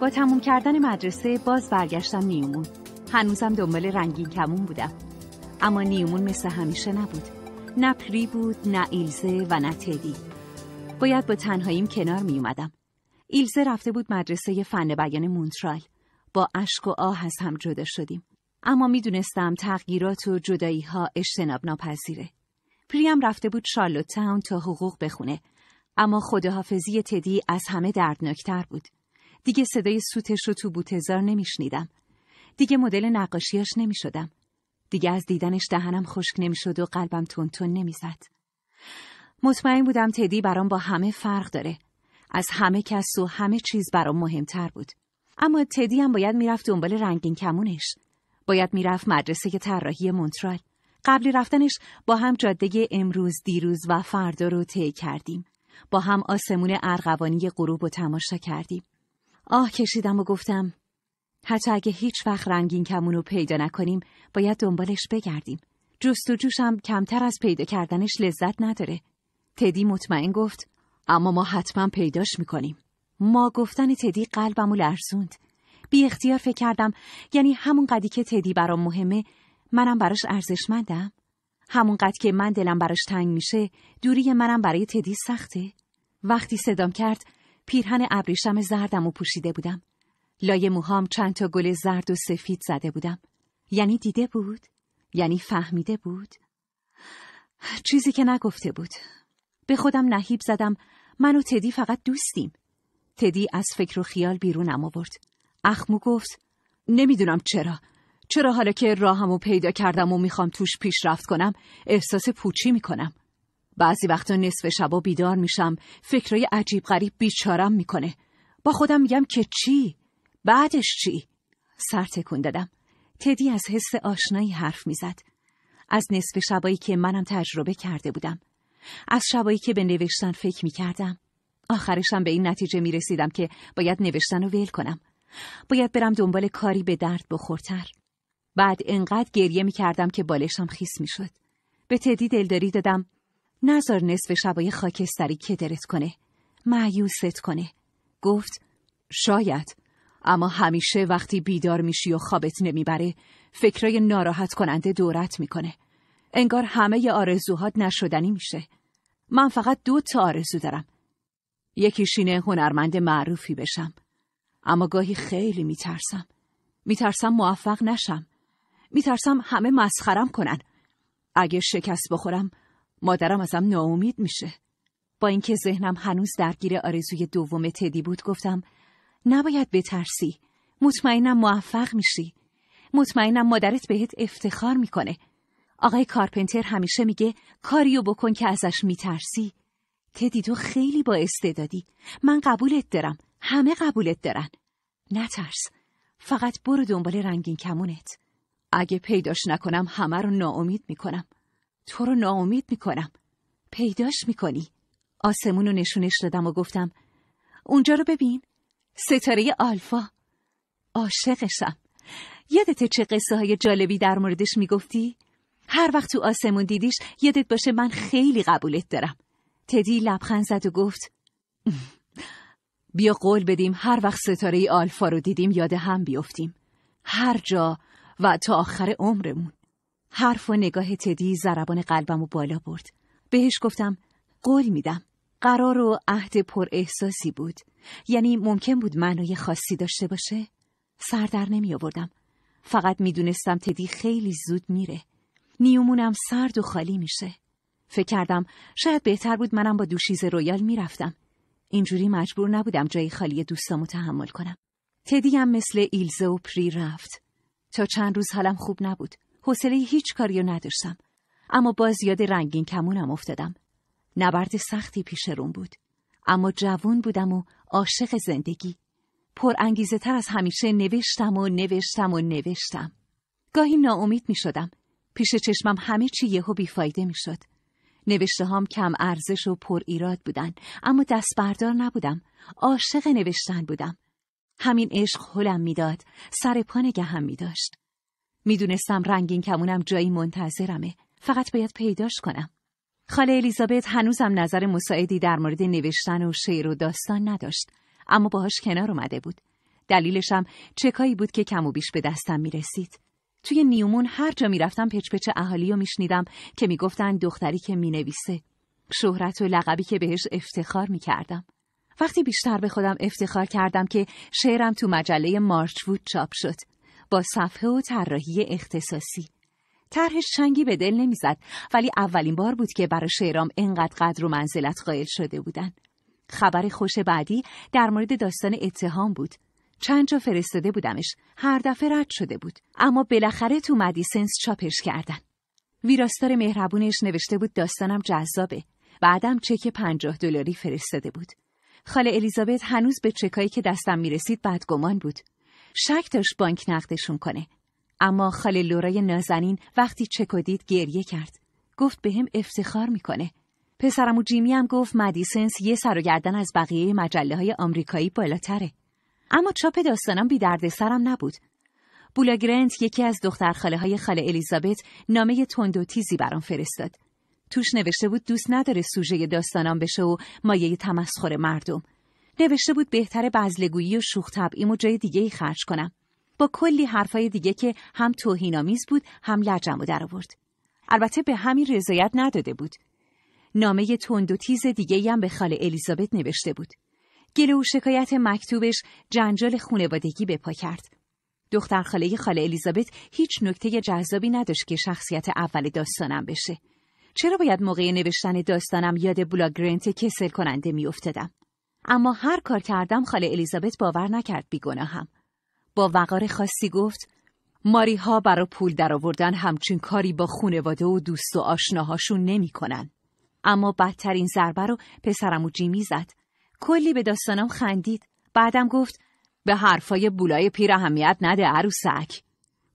با تموم کردن مدرسه باز برگشتم نیومون هنوزم دنبال رنگین کمون بودم اما نیومون مثل همیشه نبود نه پری بود نه ایلزه و نه تدی باید با تنهاییم کنار می اومدم ایلزه رفته بود مدرسه فن بیان مونترال با اشک و آه از هم جدا شدیم اما میدونستم تغییرات و جدایی ها اجتناب ناپذیره پریم رفته بود شارلوت تاون تا حقوق بخونه اما خداحافظی تدی از همه دردناکتر بود دیگه صدای سوتش رو تو بوتزار نمیشنیدم. دیگه مدل نقاشیاش نمیشدم. دیگه از دیدنش دهنم خشک نمیشد و قلبم تون نمیزد. مطمئن بودم تدی برام با همه فرق داره. از همه کس و همه چیز برام مهمتر بود. اما تدی هم باید میرفت دنبال رنگین کمونش. باید میرفت مدرسه طراحی مونترال. قبل رفتنش با هم جاده امروز دیروز و فردا رو طی کردیم. با هم آسمون ارغوانی غروب و تماشا کردیم. آه کشیدم و گفتم حتی اگه هیچ وقت رنگین کمون پیدا نکنیم باید دنبالش بگردیم. جست و جوشم کمتر از پیدا کردنش لذت نداره. تدی مطمئن گفت اما ما حتما پیداش میکنیم. ما گفتن تدی قلبم و لرزوند. بی اختیار فکر کردم یعنی همون قدی که تدی برام مهمه منم براش ارزشمندم. همونقدر که من دلم براش تنگ میشه دوری منم برای تدی سخته. وقتی صدام کرد پیرهن ابریشم زردم و پوشیده بودم. لای موهام چند تا گل زرد و سفید زده بودم. یعنی دیده بود؟ یعنی فهمیده بود؟ چیزی که نگفته بود. به خودم نهیب زدم من و تدی فقط دوستیم. تدی از فکر و خیال بیرونم آورد. اخمو گفت نمیدونم چرا. چرا حالا که راهمو پیدا کردم و میخوام توش پیشرفت کنم احساس پوچی میکنم. بعضی وقتا نصف شبا بیدار میشم فکرای عجیب غریب بیچارم میکنه با خودم میگم که چی؟ بعدش چی؟ سر تکون دادم تدی از حس آشنایی حرف میزد از نصف شبایی که منم تجربه کرده بودم از شبایی که به نوشتن فکر میکردم آخرشم به این نتیجه میرسیدم که باید نوشتن رو ول کنم باید برم دنبال کاری به درد بخورتر بعد انقدر گریه میکردم که بالشم خیس میشد به تدی دلداری دادم نزار نصف شبای خاکستری کدرت کنه معیوست کنه گفت شاید اما همیشه وقتی بیدار میشی و خوابت نمیبره فکرای ناراحت کننده دورت میکنه انگار همه آرزوهات نشدنی میشه من فقط دو تا آرزو دارم یکی اینه هنرمند معروفی بشم اما گاهی خیلی میترسم میترسم موفق نشم میترسم همه مسخرم کنن اگه شکست بخورم مادرم ازم ناامید میشه. با اینکه ذهنم هنوز درگیر آرزوی دوم تدی بود گفتم نباید بترسی. مطمئنم موفق میشی. مطمئنم مادرت بهت افتخار میکنه. آقای کارپنتر همیشه میگه کاریو بکن که ازش میترسی. تدی تو خیلی با استعدادی. من قبولت دارم. همه قبولت دارن. نترس. فقط برو دنبال رنگین کمونت. اگه پیداش نکنم همه رو ناامید میکنم. تو رو ناامید میکنم پیداش میکنی آسمون رو نشونش دادم و گفتم اونجا رو ببین ستاره آلفا عاشقشم یادت چه قصه های جالبی در موردش میگفتی؟ هر وقت تو آسمون دیدیش یادت باشه من خیلی قبولت دارم تدی لبخند زد و گفت بیا قول بدیم هر وقت ستاره آلفا رو دیدیم یاد هم بیفتیم هر جا و تا آخر عمرمون حرف و نگاه تدی زربان قلبم و بالا برد. بهش گفتم قول میدم. قرار و عهد پر احساسی بود. یعنی ممکن بود معنای خاصی داشته باشه؟ سر در نمی آوردم. فقط میدونستم تدی خیلی زود میره. نیومونم سرد و خالی میشه. فکر کردم شاید بهتر بود منم با دوشیز رویال میرفتم. اینجوری مجبور نبودم جای خالی دوستامو تحمل کنم. تدی هم مثل ایلزه و پری رفت. تا چند روز حالم خوب نبود. حوصله هیچ کاریو نداشتم اما باز یاد رنگین کمونم افتادم نبرد سختی پیش روم بود اما جوون بودم و عاشق زندگی پر انگیزه تر از همیشه نوشتم و نوشتم و نوشتم گاهی ناامید می شدم پیش چشمم همه چی یهو بیفایده می شد نوشته هام کم ارزش و پر ایراد بودن اما دست بردار نبودم عاشق نوشتن بودم همین عشق حلم میداد سر پا هم می داشت میدونستم رنگین کمونم جایی منتظرمه فقط باید پیداش کنم خاله الیزابت هنوزم نظر مساعدی در مورد نوشتن و شعر و داستان نداشت اما باهاش کنار اومده بود دلیلشم چکایی بود که کم و بیش به دستم میرسید توی نیومون هر جا میرفتم پچپچ اهالی و میشنیدم که میگفتن دختری که مینویسه شهرت و لقبی که بهش افتخار میکردم وقتی بیشتر به خودم افتخار کردم که شعرم تو مجله مارچوود چاپ شد با صفحه و طراحی اختصاصی طرحش چنگی به دل نمیزد ولی اولین بار بود که برای شعرام انقدر قدر و منزلت قائل شده بودن خبر خوش بعدی در مورد داستان اتهام بود چند جا فرستاده بودمش هر دفعه رد شده بود اما بالاخره تو مدیسنس چاپش کردن ویراستار مهربونش نوشته بود داستانم جذابه بعدم چک پنجاه دلاری فرستاده بود خاله الیزابت هنوز به چکایی که دستم میرسید بدگمان بود شک داشت بانک نقدشون کنه اما خاله لورای نازنین وقتی چکو دید گریه کرد گفت به هم افتخار میکنه و جیمی هم گفت مدیسنس یه سر و گردن از بقیه مجله های آمریکایی بالاتره اما چاپ داستانم بی درد سرم نبود گرنت یکی از دختر خاله های خاله الیزابت نامه تند و تیزی برام فرستاد توش نوشته بود دوست نداره سوژه داستانام بشه و مایه تمسخر مردم نوشته بود بهتر بزلگویی و شوخ طبعیم و جای دیگه ای خرج کنم با کلی حرفای دیگه که هم توهینآمیز بود هم لجم و در البته به همین رضایت نداده بود نامه تند و تیز دیگه هم به خاله الیزابت نوشته بود گله و شکایت مکتوبش جنجال خونوادگی به پا کرد دختر خاله خاله الیزابت هیچ نکته جذابی نداشت که شخصیت اول داستانم بشه چرا باید موقع نوشتن داستانم یاد بلاگرنت کسل کننده میافتادم اما هر کار کردم خاله الیزابت باور نکرد بیگناهم با وقار خاصی گفت ماری ها برا پول درآوردن همچین کاری با خونواده و دوست و آشناهاشون نمیکنن. اما بدترین ضربه رو پسرم و جیمی زد. کلی به داستانم خندید. بعدم گفت به حرفای بولای پیر اهمیت نده عروسک.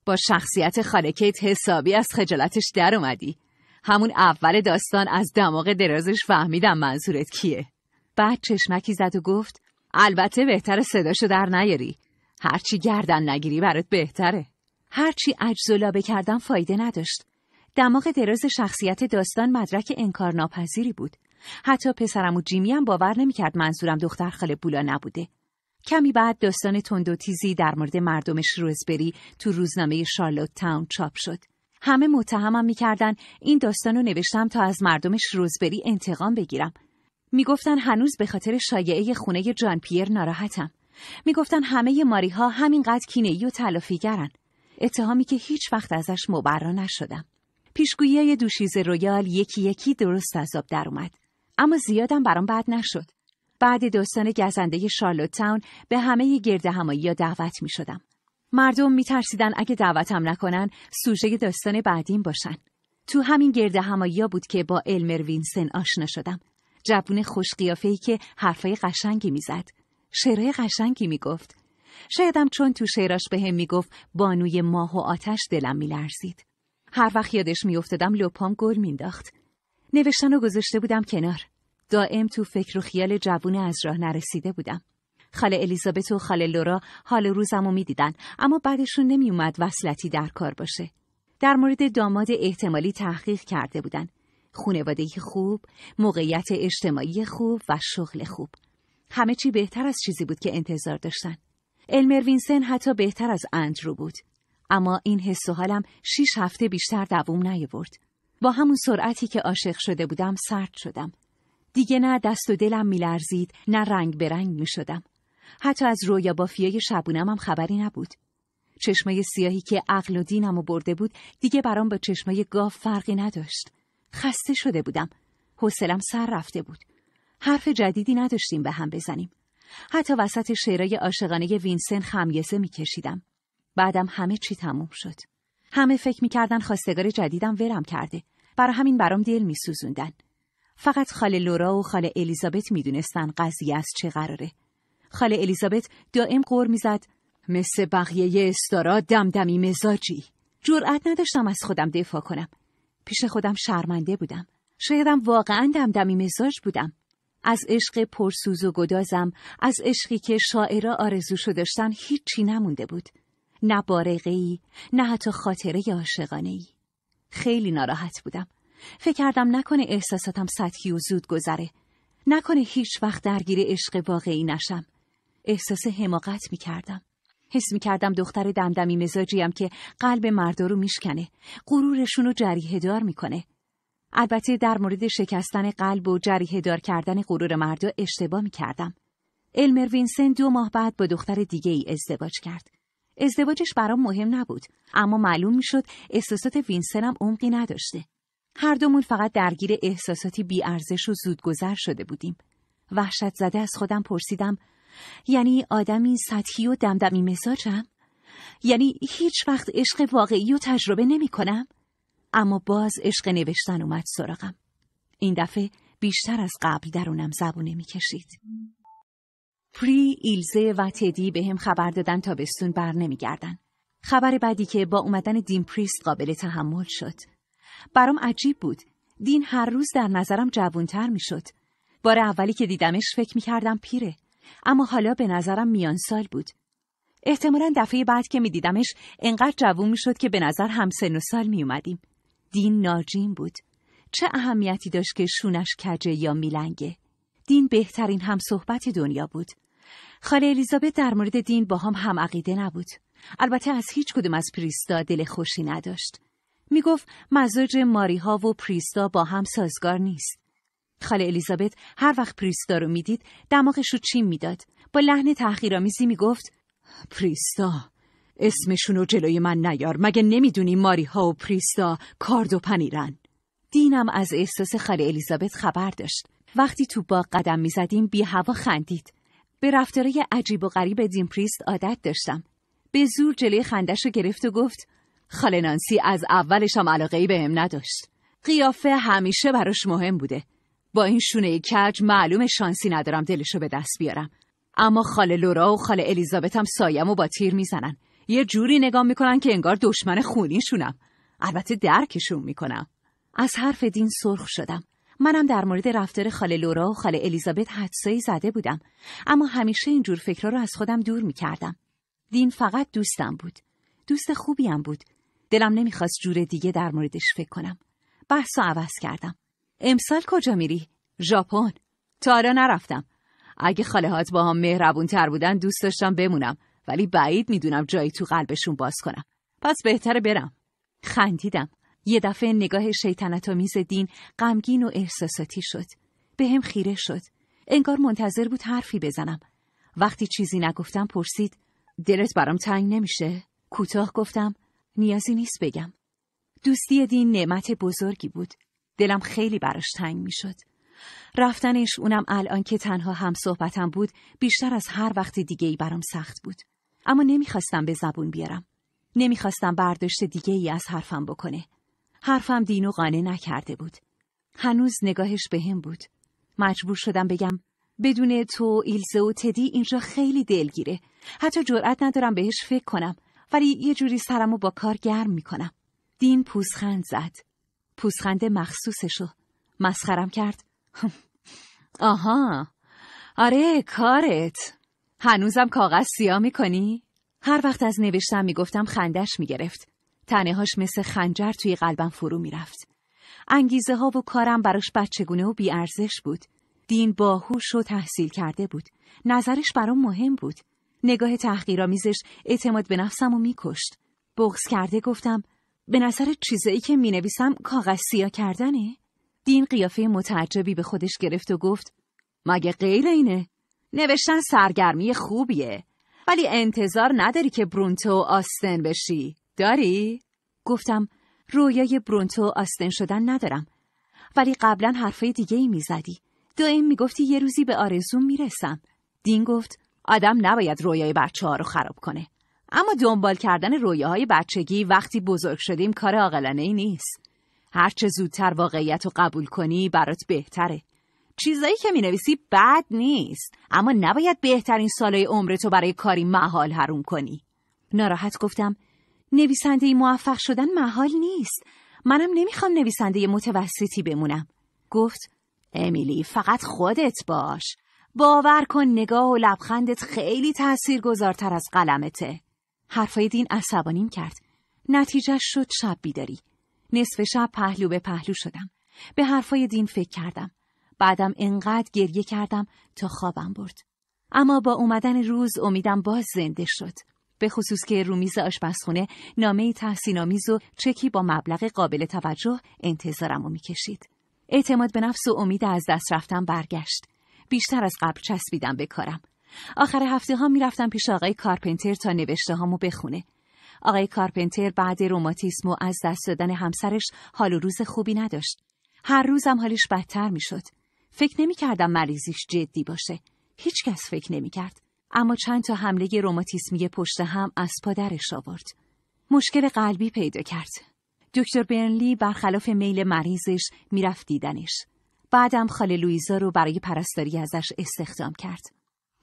با شخصیت خالکیت حسابی از خجالتش در اومدی. همون اول داستان از دماغ درازش فهمیدم منظورت کیه. بعد چشمکی زد و گفت البته بهتر صداشو در نیاری هرچی گردن نگیری برات بهتره هرچی عجز کردن فایده نداشت دماغ دراز شخصیت داستان مدرک انکارناپذیری بود حتی پسرم و جیمی هم باور نمیکرد منظورم دختر خاله بولا نبوده کمی بعد داستان تند و تیزی در مورد مردم شروزبری تو روزنامه شارلوت تاون چاپ شد همه متهمم میکردن این داستان رو نوشتم تا از مردم شروزبری انتقام بگیرم میگفتن هنوز به خاطر شایعه خونه جان پیر ناراحتم. میگفتن همه ماری ها همینقدر کینه و تلافیگرن. اتهامی که هیچ وقت ازش مبرا نشدم. پیشگویی های دوشیز رویال یکی یکی درست از آب در اومد. اما زیادم برام بد نشد. بعد داستان گزنده شارلوت تاون به همه گرد همایی یا دعوت می شدم. مردم می ترسیدن اگه دعوتم نکنن سوژه داستان بعدیم باشن. تو همین گرد همایی بود که با المر وینسن آشنا شدم. جوون خوش که حرفای قشنگی میزد شعرهای قشنگی میگفت شایدم چون تو شعراش بهم به میگفت بانوی ماه و آتش دلم میلرزید هر وقت یادش میافتادم لپام گل مینداخت نوشتن و گذاشته بودم کنار دائم تو فکر و خیال جوون از راه نرسیده بودم خاله الیزابت و خاله لورا حال روزم و میدیدن اما بعدشون نمیومد وصلتی در کار باشه در مورد داماد احتمالی تحقیق کرده بودن خونواده خوب، موقعیت اجتماعی خوب و شغل خوب. همه چی بهتر از چیزی بود که انتظار داشتن. المر وینسن حتی بهتر از اندرو بود. اما این حس و حالم شیش هفته بیشتر دوام نیاورد. با همون سرعتی که عاشق شده بودم سرد شدم. دیگه نه دست و دلم میلرزید نه رنگ به رنگ می شدم. حتی از رویا بافیای شبونم هم خبری نبود. چشمای سیاهی که عقل و دینم و برده بود دیگه برام با چشمای گاف فرقی نداشت. خسته شده بودم. حوصلم سر رفته بود. حرف جدیدی نداشتیم به هم بزنیم. حتی وسط شعرای عاشقانه وینسن خمیسه میکشیدم. بعدم همه چی تموم شد. همه فکر میکردن خواستگار جدیدم ورم کرده. برا همین برام دل میسوزوندن. فقط خاله لورا و خاله الیزابت میدونستن قضیه از چه قراره. خاله الیزابت دائم قور میزد مثل بقیه استارا دمدمی مزاجی. جرأت نداشتم از خودم دفاع کنم. پیش خودم شرمنده بودم. شایدم واقعا دمدمی مزاج بودم. از عشق پرسوز و گدازم، از عشقی که شاعرا آرزوشو داشتن هیچی نمونده بود. نه بارقه نه حتی خاطره عاشقانه ای. خیلی ناراحت بودم. فکر کردم نکنه احساساتم سطحی و زود گذره. نکنه هیچ وقت درگیر عشق واقعی نشم. احساس حماقت می کردم. حس می کردم دختر دمدمی مزاجیم که قلب مردا رو میشکنه غرورشون رو جریه دار میکنه البته در مورد شکستن قلب و جریه دار کردن غرور مردا اشتباه می کردم. المر وینسن دو ماه بعد با دختر دیگه ای ازدواج کرد. ازدواجش برام مهم نبود اما معلوم شد احساسات وینسن عمقی نداشته. هر دومون فقط درگیر احساساتی بیارزش و زودگذر شده بودیم. وحشت زده از خودم پرسیدم یعنی آدمی سطحی و دمدمی مزاجم؟ یعنی هیچ وقت عشق واقعی و تجربه نمی کنم؟ اما باز عشق نوشتن اومد سراغم. این دفعه بیشتر از قبل درونم زبونه می کشید. پری، ایلزه و تدی به هم خبر دادن تا بستون بر گردن خبر بعدی که با اومدن دین پریست قابل تحمل شد. برام عجیب بود. دین هر روز در نظرم جوانتر شد بار اولی که دیدمش فکر میکردم پیره. اما حالا به نظرم میان سال بود. احتمالا دفعه بعد که میدیدمش انقدر جوون شد که به نظر همسن و سال می اومدیم. دین ناجین بود. چه اهمیتی داشت که شونش کجه یا میلنگه؟ دین بهترین هم صحبت دنیا بود. خاله الیزابت در مورد دین با هم هم عقیده نبود. البته از هیچ کدوم از پریستا دل خوشی نداشت. میگفت مزاج ماریها و پریستا با هم سازگار نیست. خاله الیزابت هر وقت پریستا رو میدید دماغش رو چین میداد با لحن تحقیرآمیزی میگفت پریستا اسمشون رو جلوی من نیار مگه نمیدونی ماری ها و پریستا کارد و پنیرن دینم از احساس خاله الیزابت خبر داشت وقتی تو با قدم میزدیم بی هوا خندید به رفتاره عجیب و غریب دین پریست عادت داشتم به زور جلوی خندش رو گرفت و گفت خاله نانسی از اولشم علاقه به هم نداشت قیافه همیشه براش مهم بوده با این شونه کج معلوم شانسی ندارم دلشو به دست بیارم اما خاله لورا و خاله الیزابت هم سایم و با تیر میزنن یه جوری نگاه میکنن که انگار دشمن شونم. البته درکشون میکنم از حرف دین سرخ شدم منم در مورد رفتار خاله لورا و خاله الیزابت حدسایی زده بودم اما همیشه اینجور فکرها رو از خودم دور میکردم دین فقط دوستم بود دوست خوبیم بود دلم نمیخواست جور دیگه در موردش فکر کنم بحث عوض کردم امسال کجا میری؟ ژاپن. تا حالا نرفتم. اگه خاله با هم مهربون تر بودن دوست داشتم بمونم ولی بعید میدونم جایی تو قلبشون باز کنم. پس بهتره برم. خندیدم. یه دفعه نگاه میز دین غمگین و احساساتی شد. به هم خیره شد. انگار منتظر بود حرفی بزنم. وقتی چیزی نگفتم پرسید دلت برام تنگ نمیشه؟ کوتاه گفتم نیازی نیست بگم. دوستی دین نعمت بزرگی بود. دلم خیلی براش تنگ شد. رفتنش اونم الان که تنها هم صحبتم بود بیشتر از هر وقت دیگه ای برام سخت بود. اما نمیخواستم به زبون بیارم. نمیخواستم برداشت دیگه ای از حرفم بکنه. حرفم دین و قانه نکرده بود. هنوز نگاهش به هم بود. مجبور شدم بگم بدون تو ایلزه و تدی اینجا خیلی دلگیره. حتی جرأت ندارم بهش فکر کنم ولی یه جوری سرمو با کار گرم میکنم. دین پوزخند زد. پوسخند مخصوصشو مسخرم کرد آها آره کارت هنوزم کاغذ سیاه میکنی؟ هر وقت از نوشتم میگفتم خندش میگرفت تنهاش مثل خنجر توی قلبم فرو میرفت انگیزه ها و کارم براش بچگونه و بیارزش بود دین باهوش و تحصیل کرده بود نظرش برام مهم بود نگاه تحقیرآمیزش اعتماد به نفسم و میکشت بغز کرده گفتم به نظر چیزایی که می نویسم کاغذ سیاه کردنه؟ دین قیافه متعجبی به خودش گرفت و گفت مگه غیر اینه؟ نوشتن سرگرمی خوبیه ولی انتظار نداری که برونتو آستن بشی داری؟ گفتم رویای برونتو آستن شدن ندارم ولی قبلا حرفای دیگه ای میزدی دائم میگفتی یه روزی به آرزوم رسم دین گفت آدم نباید رویای بچه ها رو خراب کنه اما دنبال کردن رویاهای بچگی وقتی بزرگ شدیم کار عاقلانه ای نیست. چه زودتر واقعیت رو قبول کنی برات بهتره. چیزایی که می نویسی بد نیست اما نباید بهترین عمرت رو برای کاری محال حروم کنی. ناراحت گفتم نویسنده موفق شدن محال نیست. منم نمیخوام نویسنده متوسطی بمونم. گفت امیلی فقط خودت باش. باور کن نگاه و لبخندت خیلی تأثیر از قلمته. حرفای دین عصبانیم کرد. نتیجه شد شب بیداری. نصف شب پهلو به پهلو شدم. به حرفای دین فکر کردم. بعدم انقدر گریه کردم تا خوابم برد. اما با اومدن روز امیدم باز زنده شد. به خصوص که رومیز آشپزخونه نامه تحسینآمیز و چکی با مبلغ قابل توجه انتظارم و میکشید. اعتماد به نفس و امید از دست رفتم برگشت. بیشتر از قبل چسبیدم به کارم. آخر هفته ها رفتم پیش آقای کارپنتر تا نوشته هامو بخونه. آقای کارپنتر بعد روماتیسم و از دست دادن همسرش حال و روز خوبی نداشت. هر روزم حالش بدتر شد فکر نمی کردم مریضیش جدی باشه. هیچکس فکر نمی کرد. اما چند تا حمله روماتیسمی پشت هم از پادرش آورد. مشکل قلبی پیدا کرد. دکتر برنلی برخلاف میل مریضش میرفت دیدنش. بعدم خاله لویزا رو برای پرستاری ازش استخدام کرد.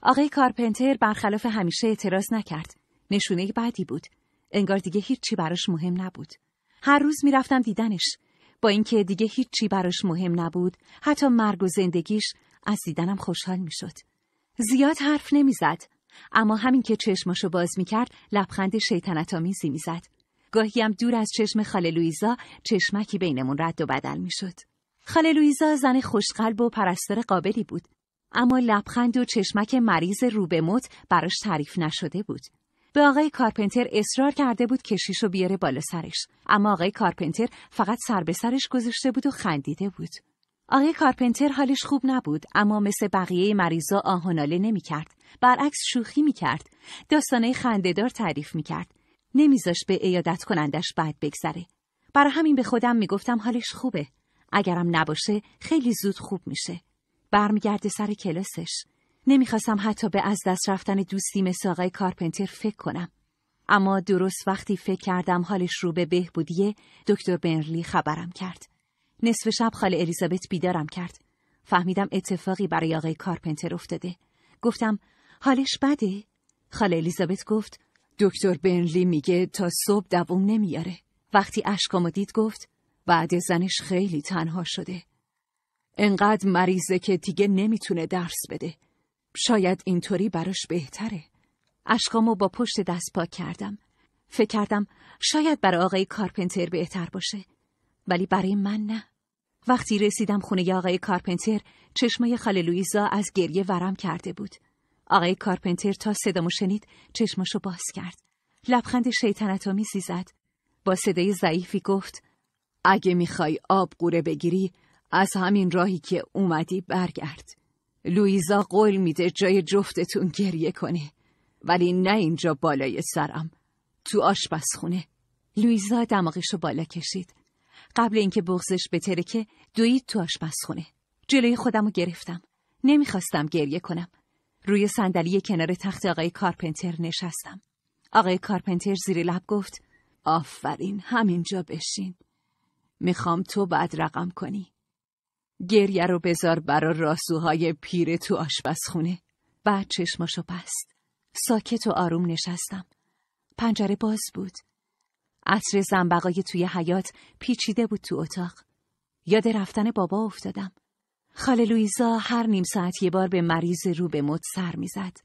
آقای کارپنتر برخلاف همیشه اعتراض نکرد. نشونه بعدی بود. انگار دیگه هیچی براش مهم نبود. هر روز میرفتم دیدنش. با اینکه دیگه هیچی براش مهم نبود، حتی مرگ و زندگیش از دیدنم خوشحال میشد. زیاد حرف نمیزد، اما همین که چشماشو باز میکرد لبخند شیطنتآمیزی میزد. گاهی هم دور از چشم خاله لویزا چشمکی بینمون رد و بدل میشد. خاله لویزا زن خوشقلب و پرستار قابلی بود اما لبخند و چشمک مریض موت براش تعریف نشده بود. به آقای کارپنتر اصرار کرده بود کشیشو بیاره بالا سرش اما آقای کارپنتر فقط سر به سرش گذاشته بود و خندیده بود آقای کارپنتر حالش خوب نبود اما مثل بقیه مریضا آهناله کرد. برعکس شوخی میکرد داستانه خندهدار تعریف می کرد. نمیذاش به ایادت کنندش بعد بگذره برا همین به خودم می گفتم حالش خوبه اگرم نباشه خیلی زود خوب میشه برمیگرده سر کلاسش نمیخواستم حتی به از دست رفتن دوستی مثل آقای کارپنتر فکر کنم اما درست وقتی فکر کردم حالش رو به بهبودیه دکتر برنلی خبرم کرد نصف شب خاله الیزابت بیدارم کرد فهمیدم اتفاقی برای آقای کارپنتر افتاده گفتم حالش بده خاله الیزابت گفت دکتر برنلی میگه تا صبح دوم نمیاره وقتی اشکامو دید گفت بعد زنش خیلی تنها شده انقدر مریضه که دیگه نمیتونه درس بده. شاید اینطوری براش بهتره. اشکامو با پشت دست پاک کردم. فکر کردم شاید برای آقای کارپنتر بهتر باشه. ولی برای من نه. وقتی رسیدم خونه آقای کارپنتر چشمای خاله لویزا از گریه ورم کرده بود. آقای کارپنتر تا صدامو شنید چشمشو باز کرد. لبخند شیطنت آمیزی زد. با صدای ضعیفی گفت اگه میخوای آب قوره بگیری از همین راهی که اومدی برگرد لویزا قول میده جای جفتتون گریه کنه ولی نه اینجا بالای سرم تو آشپزخونه لویزا دماغشو بالا کشید قبل اینکه بغزش ترکه دوید تو آشپزخونه جلوی خودم رو گرفتم نمیخواستم گریه کنم روی صندلی کنار تخت آقای کارپنتر نشستم آقای کارپنتر زیر لب گفت آفرین همینجا بشین میخوام تو بعد رقم کنی گریه رو بذار برا راسوهای پیر تو آشپزخونه بعد چشماشو بست ساکت و آروم نشستم پنجره باز بود عطر زنبقای توی حیات پیچیده بود تو اتاق یاد رفتن بابا افتادم خاله لویزا هر نیم ساعت یه بار به مریض رو به مد سر میزد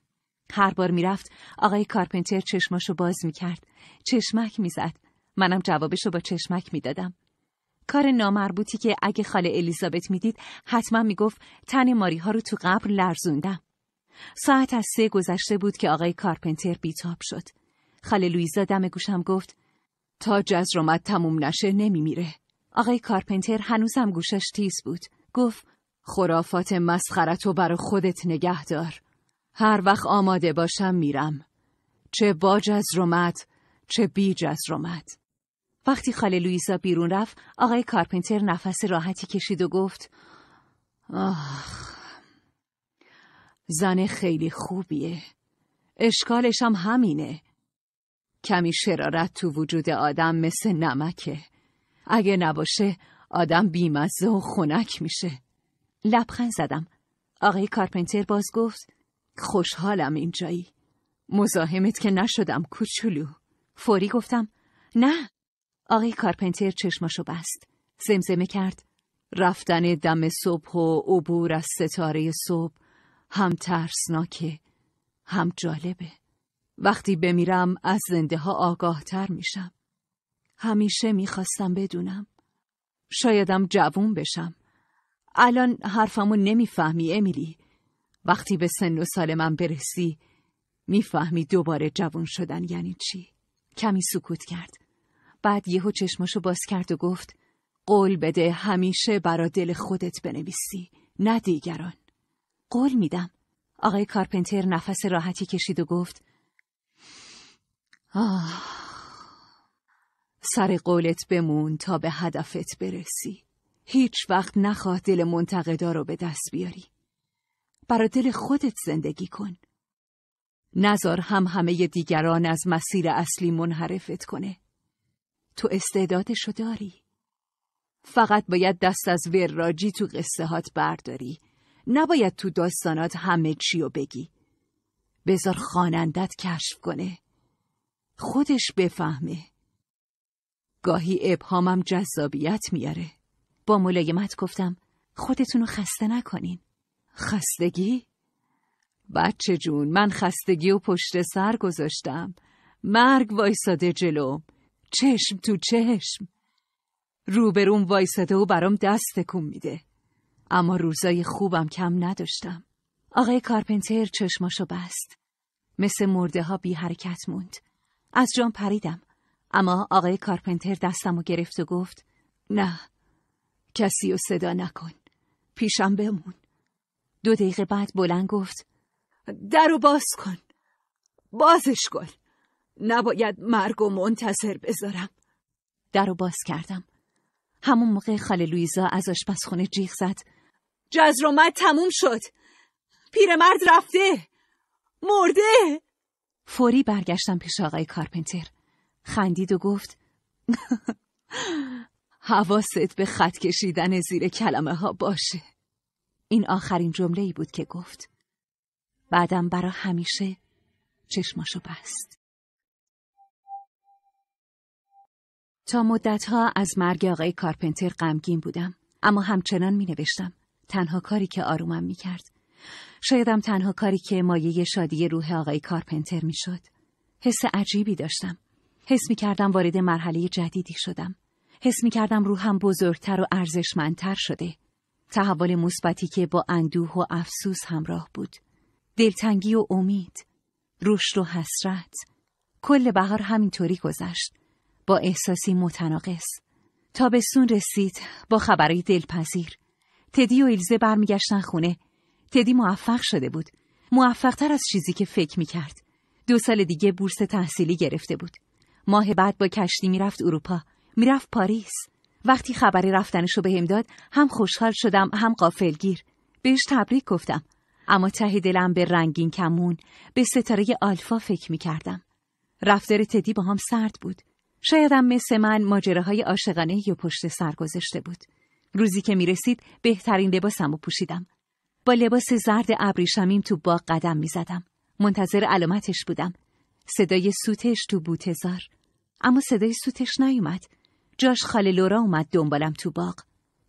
هر بار میرفت آقای کارپنتر چشماشو باز میکرد چشمک میزد منم جوابشو با چشمک میدادم کار نامربوطی که اگه خاله الیزابت میدید حتما میگفت تن ماری ها رو تو قبر لرزوندم. ساعت از سه گذشته بود که آقای کارپنتر بیتاب شد. خاله لویزا دم گوشم گفت تا جزرومت تموم نشه نمیمیره. آقای کارپنتر هنوزم گوشش تیز بود. گفت خرافات مسخرتو برا خودت نگه دار. هر وقت آماده باشم میرم. چه با جزرومت چه بی جزرومت. وقتی خاله لویزا بیرون رفت آقای کارپینتر نفس راحتی کشید و گفت آخ زن خیلی خوبیه اشکالش هم همینه کمی شرارت تو وجود آدم مثل نمکه اگه نباشه آدم بیمزه و خنک میشه لبخند زدم آقای کارپنتر باز گفت خوشحالم اینجایی مزاحمت که نشدم کوچولو فوری گفتم نه آقای کارپنتر چشماشو بست. زمزمه کرد. رفتن دم صبح و عبور از ستاره صبح هم ترسناکه هم جالبه. وقتی بمیرم از زنده ها آگاه تر میشم. همیشه میخواستم بدونم. شایدم جوون بشم. الان حرفمو نمیفهمی امیلی. وقتی به سن و سال من برسی میفهمی دوباره جوون شدن یعنی چی. کمی سکوت کرد. بعد یهو چشمشو باز کرد و گفت قول بده همیشه برا دل خودت بنویسی نه دیگران قول میدم آقای کارپنتر نفس راحتی کشید و گفت آه سر قولت بمون تا به هدفت برسی هیچ وقت نخواه دل منتقدا رو به دست بیاری برا دل خودت زندگی کن نزار هم همه دیگران از مسیر اصلی منحرفت کنه تو استعدادشو داری فقط باید دست از وراجی تو قصه هات برداری نباید تو داستانات همه چیو بگی بذار خانندت کشف کنه خودش بفهمه گاهی ابهامم جذابیت میاره با ملایمت گفتم خودتونو خسته نکنین خستگی؟ بچه جون من خستگی و پشت سر گذاشتم مرگ وایساده جلوم چشم تو چشم روبرون وایساده و برام دست تکون میده اما روزای خوبم کم نداشتم آقای کارپنتر چشماشو بست مثل مرده ها بی حرکت موند از جان پریدم اما آقای کارپنتر دستم و گرفت و گفت نه کسی و صدا نکن پیشم بمون دو دقیقه بعد بلند گفت در درو باز کن بازش کن نباید مرگ و منتظر بذارم در رو باز کردم همون موقع خاله لویزا از آشپزخونه جیغ زد جزرومت تموم شد پیرمرد رفته مرده فوری برگشتم پیش آقای کارپنتر خندید و گفت حواست به خط کشیدن زیر کلمه ها باشه این آخرین جمله ای بود که گفت بعدم برا همیشه چشماشو بست تا مدتها از مرگ آقای کارپنتر غمگین بودم اما همچنان می نوشتم تنها کاری که آرومم می کرد شایدم تنها کاری که مایه شادی روح آقای کارپنتر می شد حس عجیبی داشتم حس می کردم وارد مرحله جدیدی شدم حس می کردم روحم بزرگتر و ارزشمندتر شده تحول مثبتی که با اندوه و افسوس همراه بود دلتنگی و امید رشد و حسرت کل بهار همینطوری گذشت با احساسی متناقض تابستون رسید با خبرهای دلپذیر تدی و ایلزه برمیگشتن خونه تدی موفق شده بود موفقتر از چیزی که فکر میکرد دو سال دیگه بورس تحصیلی گرفته بود ماه بعد با کشتی میرفت اروپا میرفت پاریس وقتی خبری رو بهم داد هم خوشحال شدم هم قافلگیر بهش تبریک گفتم اما ته دلم به رنگین کمون به ستاره آلفا فکر می رفتار تدی با هم سرد بود. شایدم مثل من ماجراهای عاشقانه یا پشت سر گذاشته بود. روزی که می رسید بهترین لباسم رو پوشیدم. با لباس زرد ابریشمیم تو باغ قدم می زدم. منتظر علامتش بودم. صدای سوتش تو بوتزار. اما صدای سوتش نیومد. جاش خاله لورا اومد دنبالم تو باغ.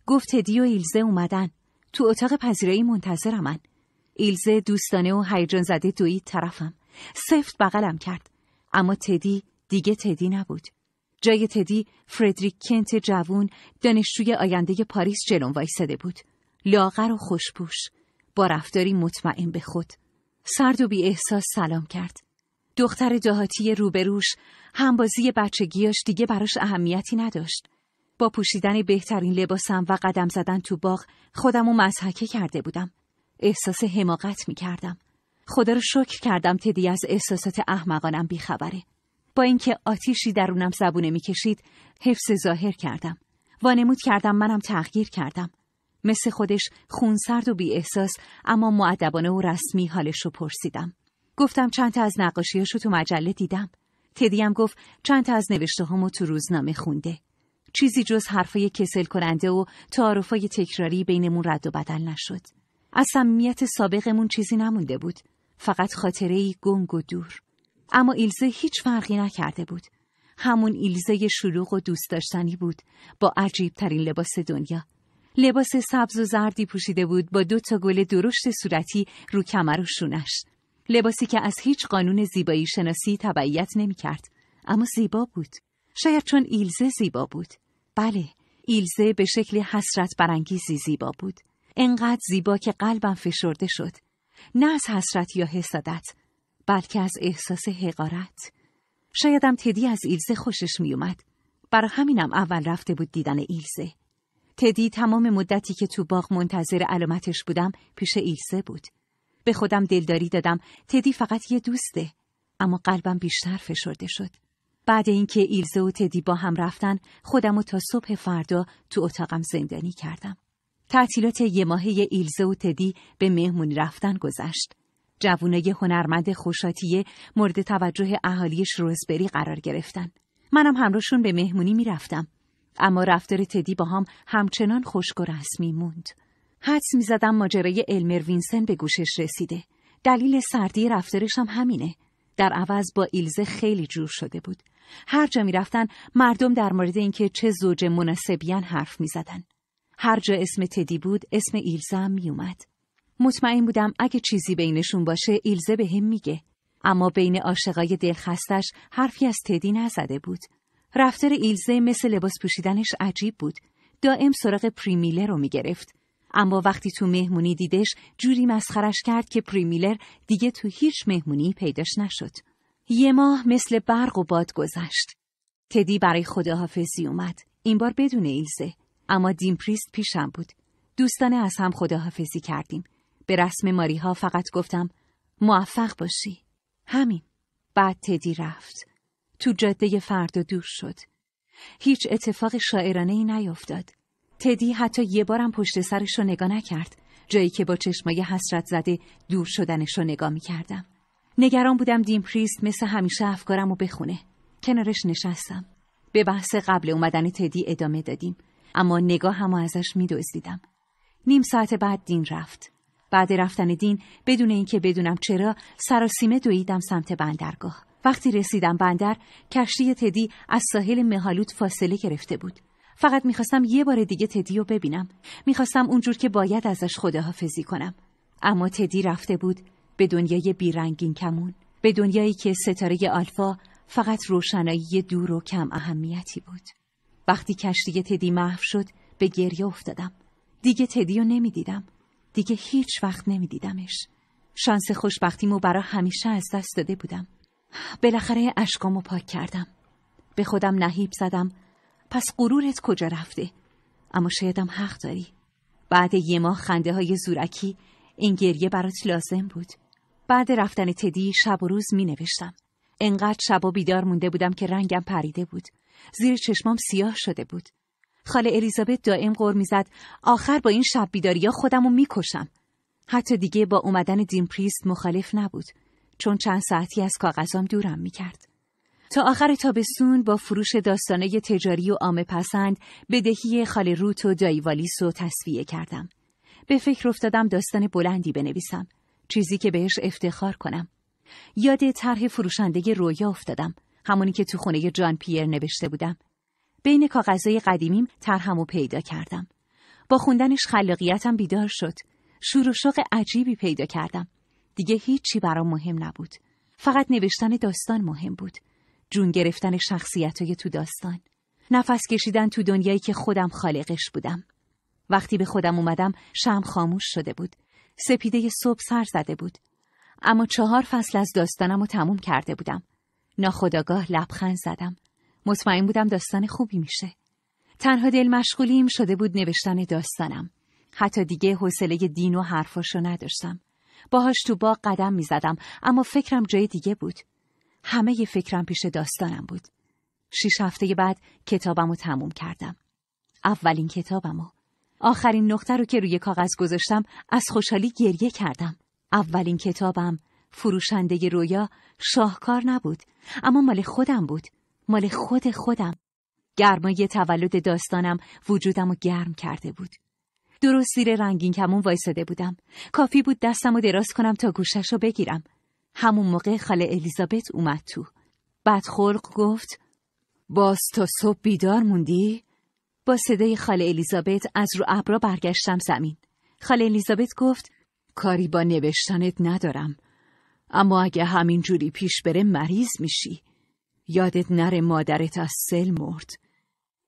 گفت هدی و ایلزه اومدن. تو اتاق پذیرایی منتظر من. ایلزه دوستانه و هیجان زده دوید طرفم. سفت بغلم کرد. اما تدی دیگه تدی نبود. جای تدی فردریک کنت جوون دانشجوی آینده پاریس جلون وایساده بود لاغر و خوشپوش با رفتاری مطمئن به خود سرد و بی احساس سلام کرد دختر دهاتی روبروش همبازی بچگیاش دیگه براش اهمیتی نداشت با پوشیدن بهترین لباسم و قدم زدن تو باغ خودم و مزحکه کرده بودم احساس حماقت می کردم خدا رو شکر کردم تدی از احساسات احمقانم بیخبره با اینکه آتیشی درونم زبونه میکشید حفظ ظاهر کردم وانمود کردم منم تغییر کردم مثل خودش خونسرد و بی احساس اما معدبانه و رسمی حالش رو پرسیدم گفتم چند تا از نقاشیاشو تو مجله دیدم تدیم گفت چند تا از نوشته هامو تو روزنامه خونده چیزی جز حرفای کسل کننده و تعارفای تکراری بینمون رد و بدل نشد از صمیمیت سابقمون چیزی نمونده بود فقط خاطره ای گنگ و دور اما ایلزه هیچ فرقی نکرده بود. همون ایلزه شلوغ و دوست داشتنی بود با عجیب ترین لباس دنیا. لباس سبز و زردی پوشیده بود با دو تا گل درشت صورتی رو کمر و شونش. لباسی که از هیچ قانون زیبایی شناسی تبعیت نمی کرد. اما زیبا بود. شاید چون ایلزه زیبا بود. بله، ایلزه به شکل حسرت برانگیزی زیبا بود. انقدر زیبا که قلبم فشرده شد. نه از حسرت یا حسادت، بلکه از احساس حقارت شایدم تدی از ایلزه خوشش میومد برا همینم اول رفته بود دیدن ایلزه تدی تمام مدتی که تو باغ منتظر علامتش بودم پیش ایلزه بود به خودم دلداری دادم تدی فقط یه دوسته اما قلبم بیشتر فشرده شد بعد اینکه ایلزه و تدی با هم رفتن خودم و تا صبح فردا تو اتاقم زندانی کردم تعطیلات یه ماهه ایلزه و تدی به مهمون رفتن گذشت جوونای هنرمند خوشاتیه مورد توجه اهالی شروزبری قرار گرفتن. منم همراهشون به مهمونی میرفتم. اما رفتار تدی با هم همچنان خشک و رسمی موند. حدس میزدم ماجرای المر وینسن به گوشش رسیده. دلیل سردی رفتارش هم همینه. در عوض با ایلزه خیلی جور شده بود. هر جا رفتن مردم در مورد اینکه چه زوج مناسبیان حرف زدن. هر جا اسم تدی بود اسم ایلزه هم میومد. مطمئن بودم اگه چیزی بینشون باشه ایلزه به هم میگه. اما بین آشقای دلخستش حرفی از تدی نزده بود. رفتار ایلزه مثل لباس پوشیدنش عجیب بود. دائم سراغ پریمیلر رو میگرفت. اما وقتی تو مهمونی دیدش جوری مسخرش کرد که پریمیلر دیگه تو هیچ مهمونی پیداش نشد. یه ماه مثل برق و باد گذشت. تدی برای خداحافظی اومد. این بار بدون ایلزه. اما دیمپریست پیشم بود. دوستانه از هم خداحافظی کردیم. به رسم ماریها فقط گفتم موفق باشی. همین. بعد تدی رفت. تو جاده فرد و دور شد. هیچ اتفاق شاعرانه ای نیفتاد. تدی حتی یه بارم پشت سرش رو نگاه نکرد. جایی که با چشمای حسرت زده دور شدنش رو نگاه میکردم. نگران بودم دیم پریست مثل همیشه افکارم و بخونه. کنارش نشستم. به بحث قبل اومدن تدی ادامه دادیم. اما نگاه همو ازش میدزدیدم. نیم ساعت بعد دین رفت. بعد رفتن دین بدون اینکه بدونم چرا سراسیمه دویدم سمت بندرگاه وقتی رسیدم بندر کشتی تدی از ساحل مهالوت فاصله گرفته بود فقط میخواستم یه بار دیگه تدی رو ببینم میخواستم اونجور که باید ازش خداحافظی کنم اما تدی رفته بود به دنیای بیرنگین کمون به دنیایی که ستاره آلفا فقط روشنایی دور و کم اهمیتی بود وقتی کشتی تدی محو شد به گریه افتادم دیگه تدی رو نمیدیدم دیگه هیچ وقت نمیدیدمش. شانس خوشبختیمو برا همیشه از دست داده بودم. بالاخره اشکامو پاک کردم. به خودم نهیب زدم. پس غرورت کجا رفته؟ اما شایدم حق داری. بعد یه ماه خنده های زورکی این گریه برات لازم بود. بعد رفتن تدی شب و روز می نوشتم. انقدر و بیدار مونده بودم که رنگم پریده بود. زیر چشمام سیاه شده بود. خاله الیزابت دائم غور میزد آخر با این شب بیداریا خودم رو میکشم حتی دیگه با اومدن پریست مخالف نبود چون چند ساعتی از کاغذام دورم میکرد تا آخر تابستون با فروش داستانه تجاری و آمه پسند بدهی خاله روت و دایوالیس رو تصویه کردم به فکر افتادم داستان بلندی بنویسم چیزی که بهش افتخار کنم یاد طرح فروشنده رویا افتادم همونی که تو خونه جان پیر نوشته بودم بین کاغذهای قدیمیم ترهمو و پیدا کردم. با خوندنش خلاقیتم بیدار شد. شور و شوق عجیبی پیدا کردم. دیگه هیچی برام مهم نبود. فقط نوشتن داستان مهم بود. جون گرفتن شخصیتای تو داستان. نفس کشیدن تو دنیایی که خودم خالقش بودم. وقتی به خودم اومدم شم خاموش شده بود. سپیده صبح سر زده بود. اما چهار فصل از داستانم رو تموم کرده بودم. ناخداگاه لبخند زدم. مطمئن بودم داستان خوبی میشه. تنها دل مشغولیم شده بود نوشتن داستانم. حتی دیگه حوصله دین و حرفاشو نداشتم. باهاش تو باغ قدم میزدم اما فکرم جای دیگه بود. همه ی فکرم پیش داستانم بود. شیش هفته بعد کتابم رو تموم کردم. اولین کتابمو آخرین نقطه رو که روی کاغذ گذاشتم از خوشحالی گریه کردم. اولین کتابم فروشنده رویا شاهکار نبود اما مال خودم بود. مال خود خودم گرمای تولد داستانم وجودم و گرم کرده بود درست زیر رنگین کمون وایساده بودم کافی بود دستم و دراز کنم تا گوشش رو بگیرم همون موقع خاله الیزابت اومد تو بدخلق گفت باز تا صبح بیدار موندی؟ با صدای خاله الیزابت از رو ابرا برگشتم زمین خاله الیزابت گفت کاری با نوشتنت ندارم اما اگه همین جوری پیش بره مریض میشی یادت نره مادرت از سل مرد.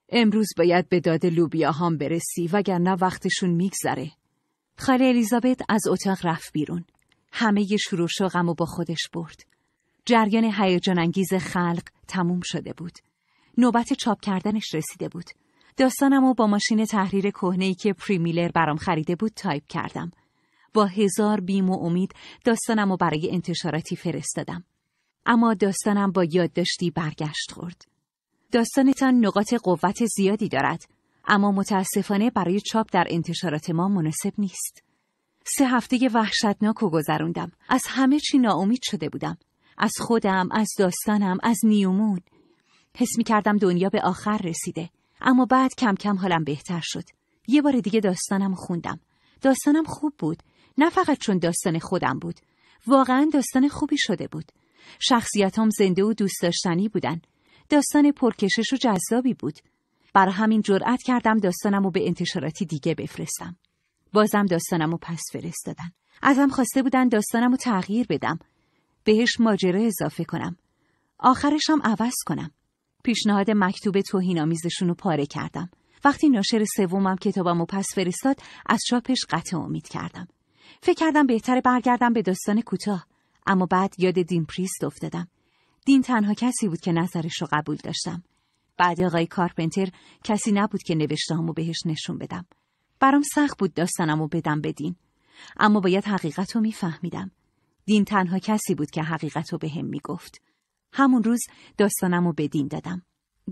امروز باید به داد لوبیا هم برسی وگرنه وقتشون میگذره. خاله الیزابت از اتاق رفت بیرون. همه ی شروع شغم و با خودش برد. جریان هیجان انگیز خلق تموم شده بود. نوبت چاپ کردنش رسیده بود. داستانم و با ماشین تحریر کهنه که پریمیلر برام خریده بود تایپ کردم. با هزار بیم و امید داستانم و برای انتشاراتی فرستادم. اما داستانم با یادداشتی برگشت خورد. داستانتان نقاط قوت زیادی دارد اما متاسفانه برای چاپ در انتشارات ما مناسب نیست. سه هفته وحشتناک و گذروندم. از همه چی ناامید شده بودم. از خودم، از داستانم، از نیومون. حس می کردم دنیا به آخر رسیده. اما بعد کم کم حالم بهتر شد. یه بار دیگه داستانم خوندم. داستانم خوب بود. نه فقط چون داستان خودم بود. واقعا داستان خوبی شده بود. شخصیتام زنده و دوست داشتنی بودن. داستان پرکشش و جذابی بود. بر همین جرأت کردم داستانم رو به انتشاراتی دیگه بفرستم. بازم داستانم رو پس فرستادن. ازم خواسته بودن داستانم رو تغییر بدم. بهش ماجره اضافه کنم. آخرشم عوض کنم. پیشنهاد مکتوب توهینآمیزشون رو پاره کردم. وقتی ناشر سومم کتابم و پس فرستاد از چاپش قطع امید کردم. فکر کردم بهتر برگردم به داستان کوتاه. اما بعد یاد دین پریست افتادم دین تنها کسی بود که نظرش رو قبول داشتم بعد آقای کارپنتر کسی نبود که همو بهش نشون بدم برام سخت بود و بدم به دین اما باید حقیقت رو میفهمیدم دین تنها کسی بود که حقیقت رو به هم میگفت همون روز داستانمو به دین دادم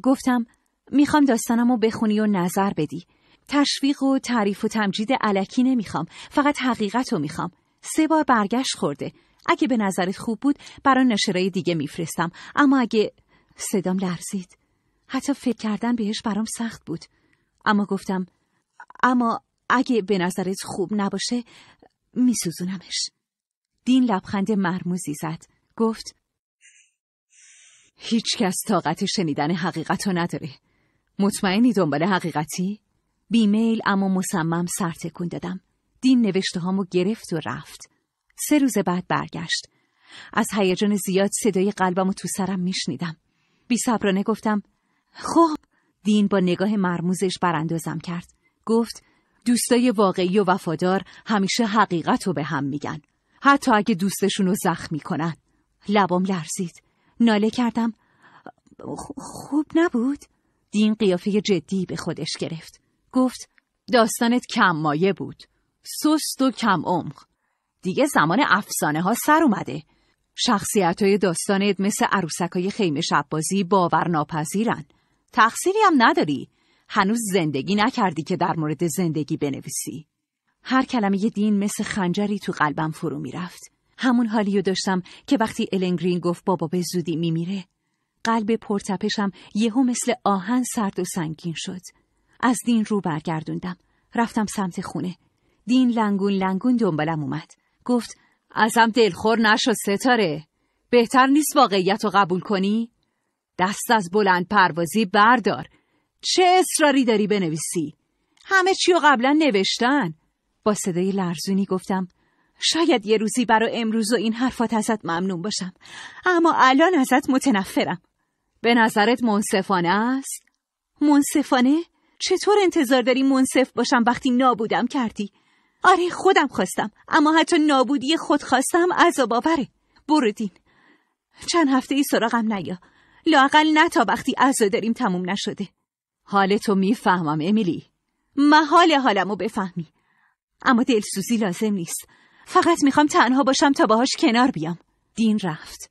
گفتم میخوام داستانمو بخونی و نظر بدی تشویق و تعریف و تمجید علکی نمیخوام فقط حقیقت رو میخوام سه بار برگشت خورده اگه به نظرت خوب بود برای نشرای دیگه میفرستم اما اگه صدام لرزید حتی فکر کردن بهش برام سخت بود اما گفتم اما اگه به نظرت خوب نباشه میسوزونمش دین لبخند مرموزی زد گفت هیچکس طاقت شنیدن حقیقت رو نداره مطمئنی دنبال حقیقتی؟ بیمیل اما مصمم سر دادم دین نوشته هامو گرفت و رفت سه روز بعد برگشت. از هیجان زیاد صدای قلبم و تو سرم میشنیدم. بی گفتم خب دین با نگاه مرموزش براندازم کرد. گفت دوستای واقعی و وفادار همیشه حقیقت رو به هم میگن. حتی اگه دوستشون رو زخمی کنن. لبام لرزید. ناله کردم. خوب نبود؟ دین قیافه جدی به خودش گرفت. گفت داستانت کم مایه بود. سست و کم عمق. دیگه زمان افسانه ها سر اومده شخصیت های داستانت مثل عروسک های خیمه شبازی باور ناپذیرن تقصیری هم نداری هنوز زندگی نکردی که در مورد زندگی بنویسی هر کلمه دین مثل خنجری تو قلبم فرو میرفت همون رو داشتم که وقتی النگرین گفت بابا به زودی میمیره قلب پرتپشم یهو مثل آهن سرد و سنگین شد از دین رو برگردوندم رفتم سمت خونه دین لنگون لنگون دنبالم اومد گفت ازم دلخور نشو ستاره بهتر نیست واقعیت رو قبول کنی؟ دست از بلند پروازی بردار چه اصراری داری بنویسی؟ همه چی رو قبلا نوشتن با صدای لرزونی گفتم شاید یه روزی برای امروز و این حرفات ازت ممنون باشم اما الان ازت متنفرم به نظرت منصفانه است؟ منصفانه؟ چطور انتظار داری منصف باشم وقتی نابودم کردی؟ آره خودم خواستم اما حتی نابودی خود خواستم عذاب آوره دین چند هفته ای سراغم نیا لاقل نه تا وقتی داریم تموم نشده حال تو میفهمم امیلی محال حالمو بفهمی اما دلسوزی لازم نیست فقط میخوام تنها باشم تا باهاش کنار بیام دین رفت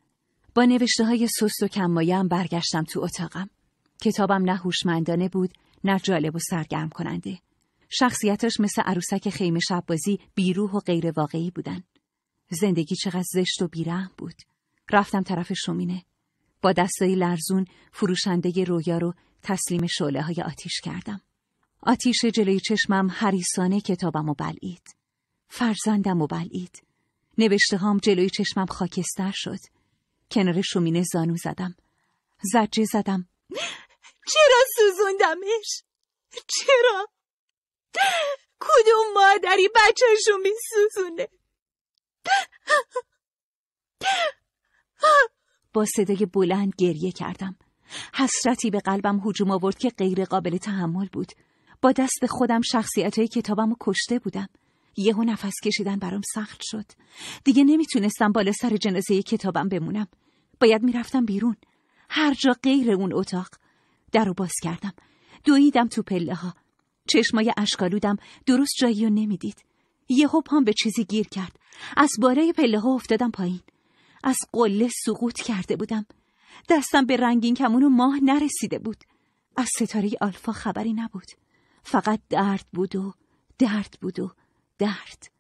با نوشته های سست و کمایه برگشتم تو اتاقم کتابم نه هوشمندانه بود نه جالب و سرگرم کننده شخصیتش مثل عروسک خیمه شبازی بیروح و غیرواقعی بودن. زندگی چقدر زشت و بیرحم بود. رفتم طرف شومینه. با دستای لرزون فروشنده رویا رو تسلیم شعله های آتیش کردم. آتیش جلوی چشمم هریسانه کتابم و بلعید. فرزندم و بلعید. نوشته هام جلوی چشمم خاکستر شد. کنار شومینه زانو زدم. زجه زدم. چرا سوزوندمش؟ چرا؟ کدوم مادری بچهشو میسوزونه با صدای بلند گریه کردم حسرتی به قلبم هجوم آورد که غیر قابل تحمل بود با دست خودم شخصیت های کتابم رو کشته بودم یهو نفس کشیدن برام سخت شد دیگه نمیتونستم بالا سر جنازه کتابم بمونم باید میرفتم بیرون هر جا غیر اون اتاق در باز کردم دویدم تو پله ها چشمای اشکالودم درست جایی رو نمیدید. یهو هم به چیزی گیر کرد. از بالای پله ها افتادم پایین. از قله سقوط کرده بودم. دستم به رنگین کمون و ماه نرسیده بود. از ستاره آلفا خبری نبود. فقط درد بود و درد بود و درد.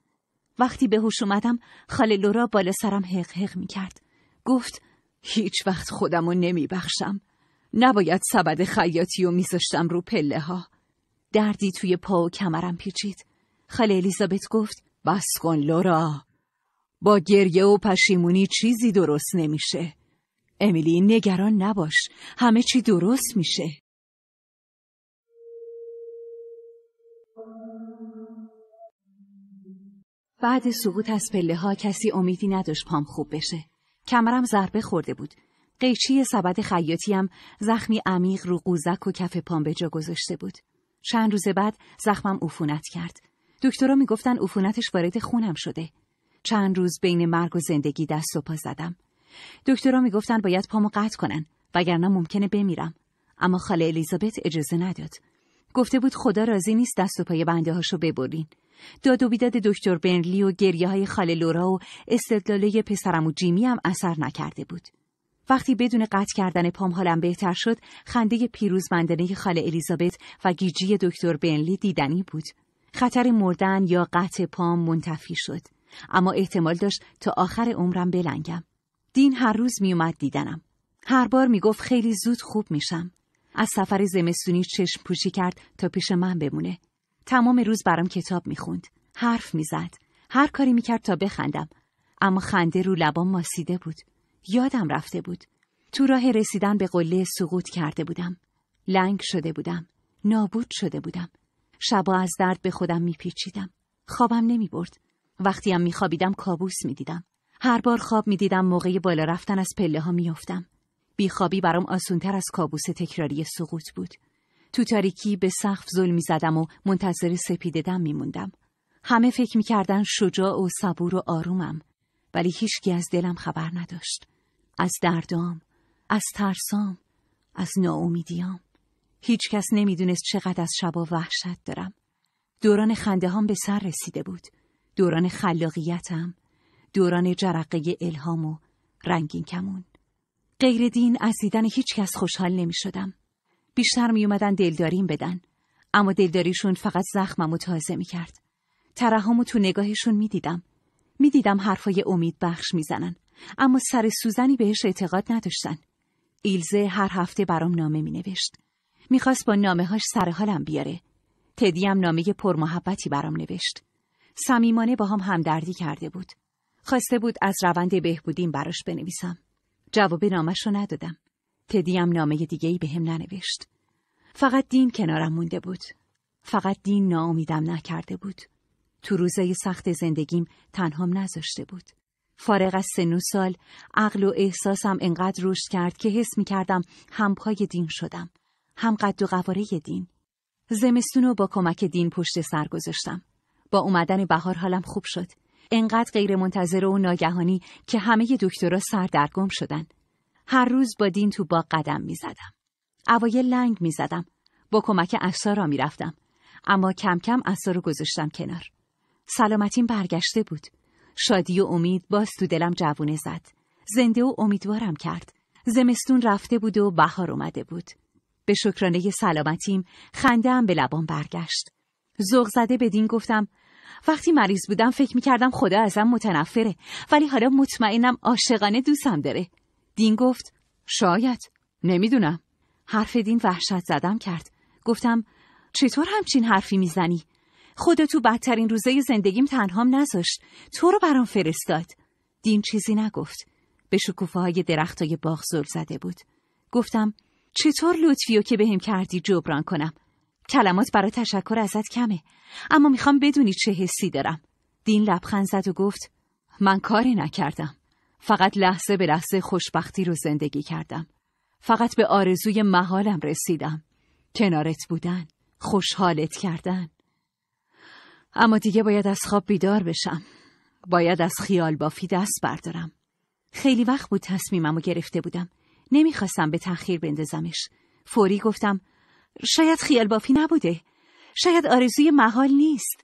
وقتی به هوش اومدم خاله لورا بالا سرم هق هق می کرد. گفت هیچ وقت خودم رو نمی بخشم. نباید سبد خیاتی و میذاشتم رو پله ها. دردی توی پا و کمرم پیچید خاله الیزابت گفت بس کن لورا با گریه و پشیمونی چیزی درست نمیشه امیلی نگران نباش همه چی درست میشه بعد سقوط از پله ها کسی امیدی نداشت پام خوب بشه کمرم ضربه خورده بود قیچی سبد خیاتی زخمی عمیق رو قوزک و کف پام به جا گذاشته بود چند روز بعد زخمم عفونت کرد. دکترا میگفتن عفونتش وارد خونم شده. چند روز بین مرگ و زندگی دست و پا زدم. دکترا میگفتن باید پامو قطع کنن وگرنه ممکنه بمیرم. اما خاله الیزابت اجازه نداد. گفته بود خدا راضی نیست دست و پای بنده هاشو ببرین. داد و بیداد دکتر بنلی و گریه های خاله لورا و استدلاله پسرم و جیمی هم اثر نکرده بود. وقتی بدون قطع کردن پام حالم بهتر شد خنده پیروزمندانه خاله الیزابت و گیجی دکتر بنلی دیدنی بود خطر مردن یا قطع پام منتفی شد اما احتمال داشت تا آخر عمرم بلنگم دین هر روز میومد دیدنم هر بار میگفت خیلی زود خوب میشم از سفر زمستونی چشم پوشی کرد تا پیش من بمونه تمام روز برام کتاب میخوند حرف میزد هر کاری میکرد تا بخندم اما خنده رو لبام ماسیده بود یادم رفته بود. تو راه رسیدن به قله سقوط کرده بودم. لنگ شده بودم. نابود شده بودم. شبا از درد به خودم میپیچیدم. خوابم نمی برد. وقتی هم میخوابیدم کابوس میدیدم. هر بار خواب میدیدم موقع بالا رفتن از پله ها میافتم. بیخوابی برام آسونتر از کابوس تکراری سقوط بود. تو تاریکی به سقف ظلم زدم و منتظر دم می موندم. همه فکر میکردن شجاع و صبور و آرومم ولی هیچکی از دلم خبر نداشت. از دردام از ترسام از ناامیدیام نمی نمیدونست چقدر از شبا وحشت دارم دوران خنده به سر رسیده بود دوران خلاقیتم دوران جرقه الهام و رنگین کمون غیر دین از دیدن کس خوشحال نمی شدم بیشتر می اومدن دلداریم بدن اما دلداریشون فقط زخمم و تازه می کرد ترهامو تو نگاهشون می دیدم می دیدم حرفای امید بخش می زنن. اما سر سوزنی بهش اعتقاد نداشتن. ایلزه هر هفته برام نامه می نوشت. میخواست با نامه هاش سر حالم بیاره. تدی هم نامه پرمحبتی برام نوشت. صمیمانه با هم همدردی کرده بود. خواسته بود از روند بهبودیم براش بنویسم. جواب نامش رو ندادم. تدی هم نامه دیگه ای به هم ننوشت. فقط دین کنارم مونده بود. فقط دین ناامیدم نکرده بود. تو روزای سخت زندگیم تنهام نذاشته بود. فارغ از سن و سال عقل و احساسم انقدر رشد کرد که حس می کردم پای دین شدم هم قد و قواره دین زمستون رو با کمک دین پشت سر گذاشتم با اومدن بهار حالم خوب شد انقدر غیر منتظر و ناگهانی که همه دکترا سردرگم شدن هر روز با دین تو با قدم می زدم اوایل لنگ می زدم با کمک را می رفتم اما کم کم اثر رو گذاشتم کنار سلامتیم برگشته بود شادی و امید باز تو دلم جوونه زد. زنده و امیدوارم کرد. زمستون رفته بود و بهار اومده بود. به شکرانه سلامتیم خندهام به لبام برگشت. زوق زده بدین گفتم وقتی مریض بودم فکر میکردم خدا ازم متنفره ولی حالا مطمئنم عاشقانه دوستم داره. دین گفت شاید نمیدونم. حرف دین وحشت زدم کرد. گفتم چطور همچین حرفی میزنی؟ خدا تو بدترین روزه زندگیم تنهام نذاشت تو رو برام فرستاد دین چیزی نگفت به شکوفه های درخت های باغ زل زده بود گفتم چطور لطفیو که بهم کردی جبران کنم کلمات برای تشکر ازت کمه اما میخوام بدونی چه حسی دارم دین لبخند زد و گفت من کاری نکردم فقط لحظه به لحظه خوشبختی رو زندگی کردم فقط به آرزوی محالم رسیدم کنارت بودن خوشحالت کردن اما دیگه باید از خواب بیدار بشم. باید از خیال بافی دست بردارم. خیلی وقت بود تصمیمم و گرفته بودم. نمیخواستم به تأخیر بندازمش. فوری گفتم شاید خیال بافی نبوده. شاید آرزوی محال نیست.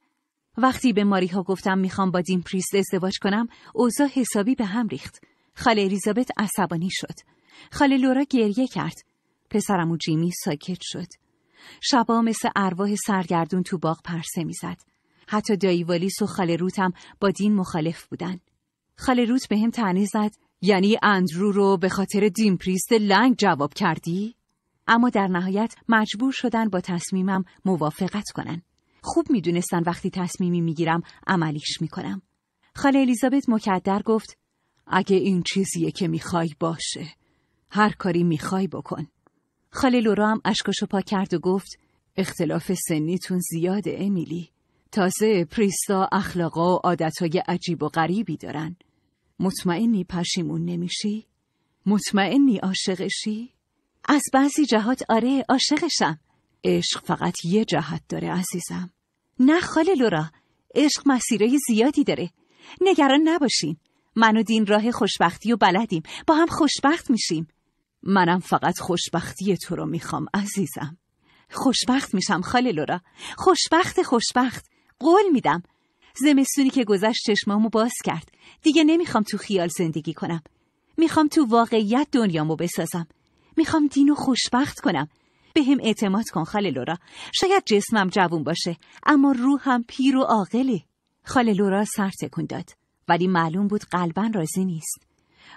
وقتی به ماریها گفتم میخوام با دین پریست ازدواج کنم اوضاع حسابی به هم ریخت. خاله الیزابت عصبانی شد. خاله لورا گریه کرد. پسرم و جیمی ساکت شد. شبا مثل ارواح سرگردون تو باغ پرسه میزد. حتی دایی والیس و خاله روتم با دین مخالف بودن. خاله روت به هم تنه زد یعنی اندرو رو به خاطر دین پریست لنگ جواب کردی؟ اما در نهایت مجبور شدن با تصمیمم موافقت کنن. خوب میدونستن وقتی تصمیمی میگیرم عملیش میکنم. خاله الیزابت مکدر گفت اگه این چیزیه که میخوای باشه. هر کاری میخوای بکن. خاله لورا هم اشکاشو پا کرد و گفت اختلاف سنیتون زیاده امیلی. تازه پریستا اخلاقا و عادتهای عجیب و غریبی دارن مطمئنی پشیمون نمیشی؟ مطمئنی عاشقشی؟ از بعضی جهات آره عاشقشم عشق فقط یه جهت داره عزیزم نه خاله لورا عشق مسیره زیادی داره نگران نباشین من و دین راه خوشبختی و بلدیم با هم خوشبخت میشیم منم فقط خوشبختی تو رو میخوام عزیزم خوشبخت میشم خاله لورا خوشبخت خوشبخت قول میدم زمستونی که گذشت چشمامو باز کرد دیگه نمیخوام تو خیال زندگی کنم میخوام تو واقعیت دنیامو بسازم میخوام دینو خوشبخت کنم به هم اعتماد کن خاله لورا شاید جسمم جوون باشه اما روحم پیر و عاقله خاله لورا سر تکون داد ولی معلوم بود قلبا راضی نیست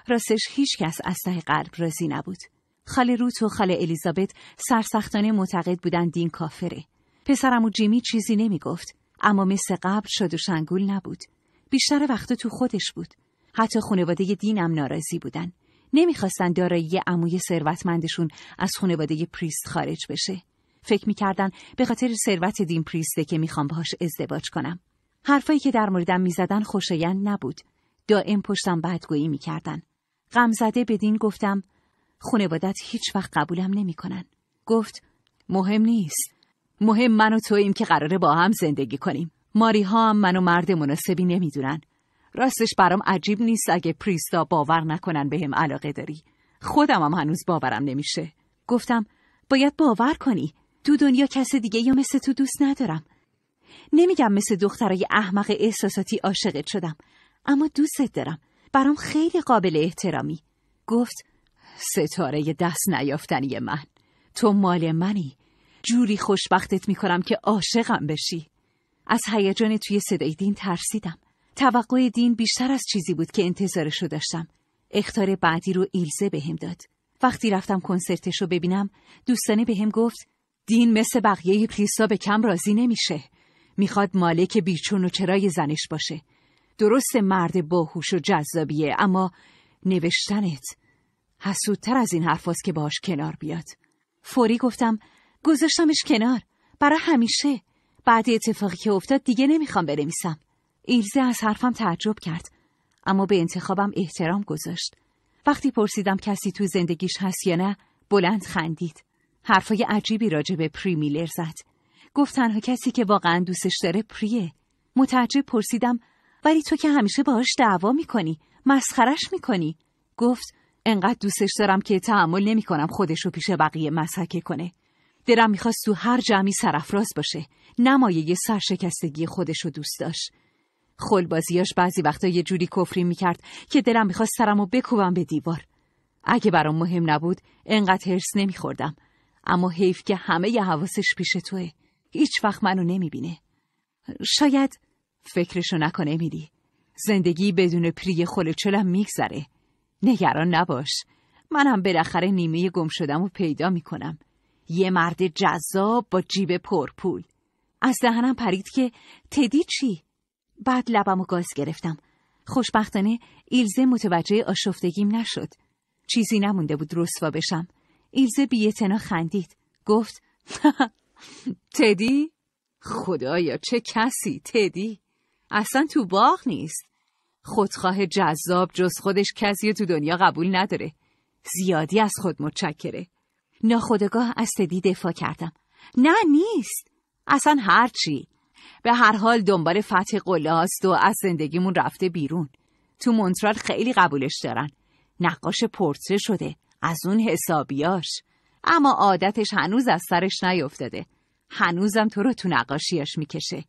راستش هیچ کس از ته قلب راضی نبود خاله روت و خاله الیزابت سرسختانه معتقد بودن دین کافره پسرم و جیمی چیزی نمیگفت اما مثل قبل شد و شنگول نبود. بیشتر وقت تو خودش بود. حتی خانواده دینم ناراضی بودن. نمیخواستن دارایی عموی ثروتمندشون از خانواده پریست خارج بشه. فکر میکردن به خاطر ثروت دین پریسته که میخوام باهاش ازدواج کنم. حرفایی که در موردم میزدن خوشایند نبود. دائم پشتم بدگویی میکردن. زده به دین گفتم خانوادت هیچ وقت قبولم نمیکنن. گفت مهم نیست. مهم من و توییم که قراره با هم زندگی کنیم ماری ها هم و مرد مناسبی نمیدونن راستش برام عجیب نیست اگه پریستا باور نکنن بهم هم علاقه داری خودم هم هنوز باورم نمیشه گفتم باید باور کنی تو دنیا کس دیگه یا مثل تو دوست ندارم نمیگم مثل دخترای احمق احساساتی عاشقت شدم اما دوستت دارم برام خیلی قابل احترامی گفت ستاره دست نیافتنی من تو مال منی جوری خوشبختت میکنم که عاشقم بشی از هیجان توی صدای دین ترسیدم توقع دین بیشتر از چیزی بود که انتظارش رو داشتم اختار بعدی رو ایلزه بهم به داد وقتی رفتم کنسرتش رو ببینم دوستانه بهم به گفت دین مثل بقیه پریسا به کم راضی نمیشه میخواد مالک بیچون و چرای زنش باشه درست مرد باهوش و جذابیه اما نوشتنت حسودتر از این حرفاست که باش کنار بیاد فوری گفتم گذاشتمش کنار برا همیشه بعد اتفاقی که افتاد دیگه نمیخوام بنویسم ایلزه از حرفم تعجب کرد اما به انتخابم احترام گذاشت وقتی پرسیدم کسی تو زندگیش هست یا نه بلند خندید حرفای عجیبی راجع به پری میلر زد گفت تنها کسی که واقعا دوستش داره پریه متعجب پرسیدم ولی تو که همیشه باهاش دعوا میکنی مسخرش میکنی گفت انقدر دوستش دارم که تحمل نمیکنم خودش رو پیش بقیه مسحکه کنه دلم میخواست تو هر جمعی سرافراز باشه نمایه یه سرشکستگی خودش رو دوست داشت خلبازیاش بعضی وقتا یه جوری کفری میکرد که دلم میخواست سرم رو بکوبم به دیوار اگه برام مهم نبود انقدر هرس نمیخوردم اما حیف که همه ی حواسش پیش توه هیچ وقت منو نمیبینه شاید فکرشو نکنه میدی. زندگی بدون پری خلوچلم میگذره نگران نباش منم بالاخره نیمه گم شدم و پیدا میکنم یه مرد جذاب با جیب پرپول از دهنم پرید که تدی چی؟ بعد لبم و گاز گرفتم خوشبختانه ایلزه متوجه آشفتگیم نشد چیزی نمونده بود رسوا بشم ایلزه بیتنا خندید گفت تدی؟ خدایا چه کسی تدی؟ اصلا تو باغ نیست خودخواه جذاب جز خودش کسی تو دنیا قبول نداره زیادی از خود متشکره ناخودگاه از تدی دفاع کردم نه نیست اصلا هرچی به هر حال دنبال فتح قلاست و از زندگیمون رفته بیرون تو مونترال خیلی قبولش دارن نقاش پرتره شده از اون حسابیاش اما عادتش هنوز از سرش نیفتاده هنوزم تو رو تو نقاشیاش میکشه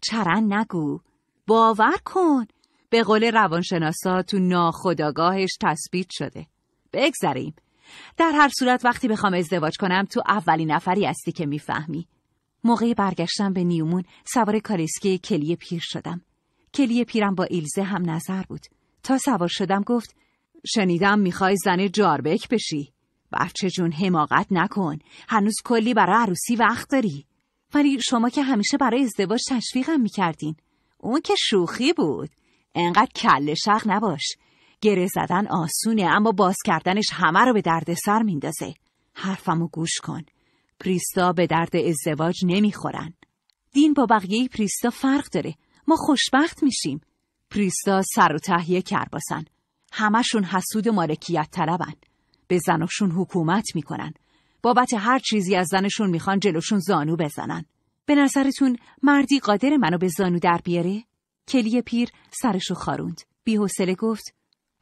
چرن نگو باور کن به قول روانشناسا تو ناخداگاهش تثبیت شده بگذریم در هر صورت وقتی بخوام ازدواج کنم تو اولین نفری هستی که میفهمی. موقع برگشتم به نیومون سوار کارسکی کلی پیر شدم. کلی پیرم با ایلزه هم نظر بود. تا سوار شدم گفت شنیدم میخوای زن جاربک بشی. بچه جون حماقت نکن. هنوز کلی برای عروسی وقت داری. ولی شما که همیشه برای ازدواج تشویقم میکردین. اون که شوخی بود. انقدر کل شخ نباش. گره زدن آسونه اما باز کردنش همه رو به دردسر میندازه. حرفمو گوش کن. پریستا به درد ازدواج نمیخورن. دین با بقیه پریستا فرق داره. ما خوشبخت میشیم. پریستا سر و تهیه کرباسن. همشون حسود مالکیت طلبن. به زنشون حکومت میکنن. بابت هر چیزی از زنشون میخوان جلوشون زانو بزنن. به نظرتون مردی قادر منو به زانو در بیاره؟ کلیه پیر سرشو خاروند. بیحوصله گفت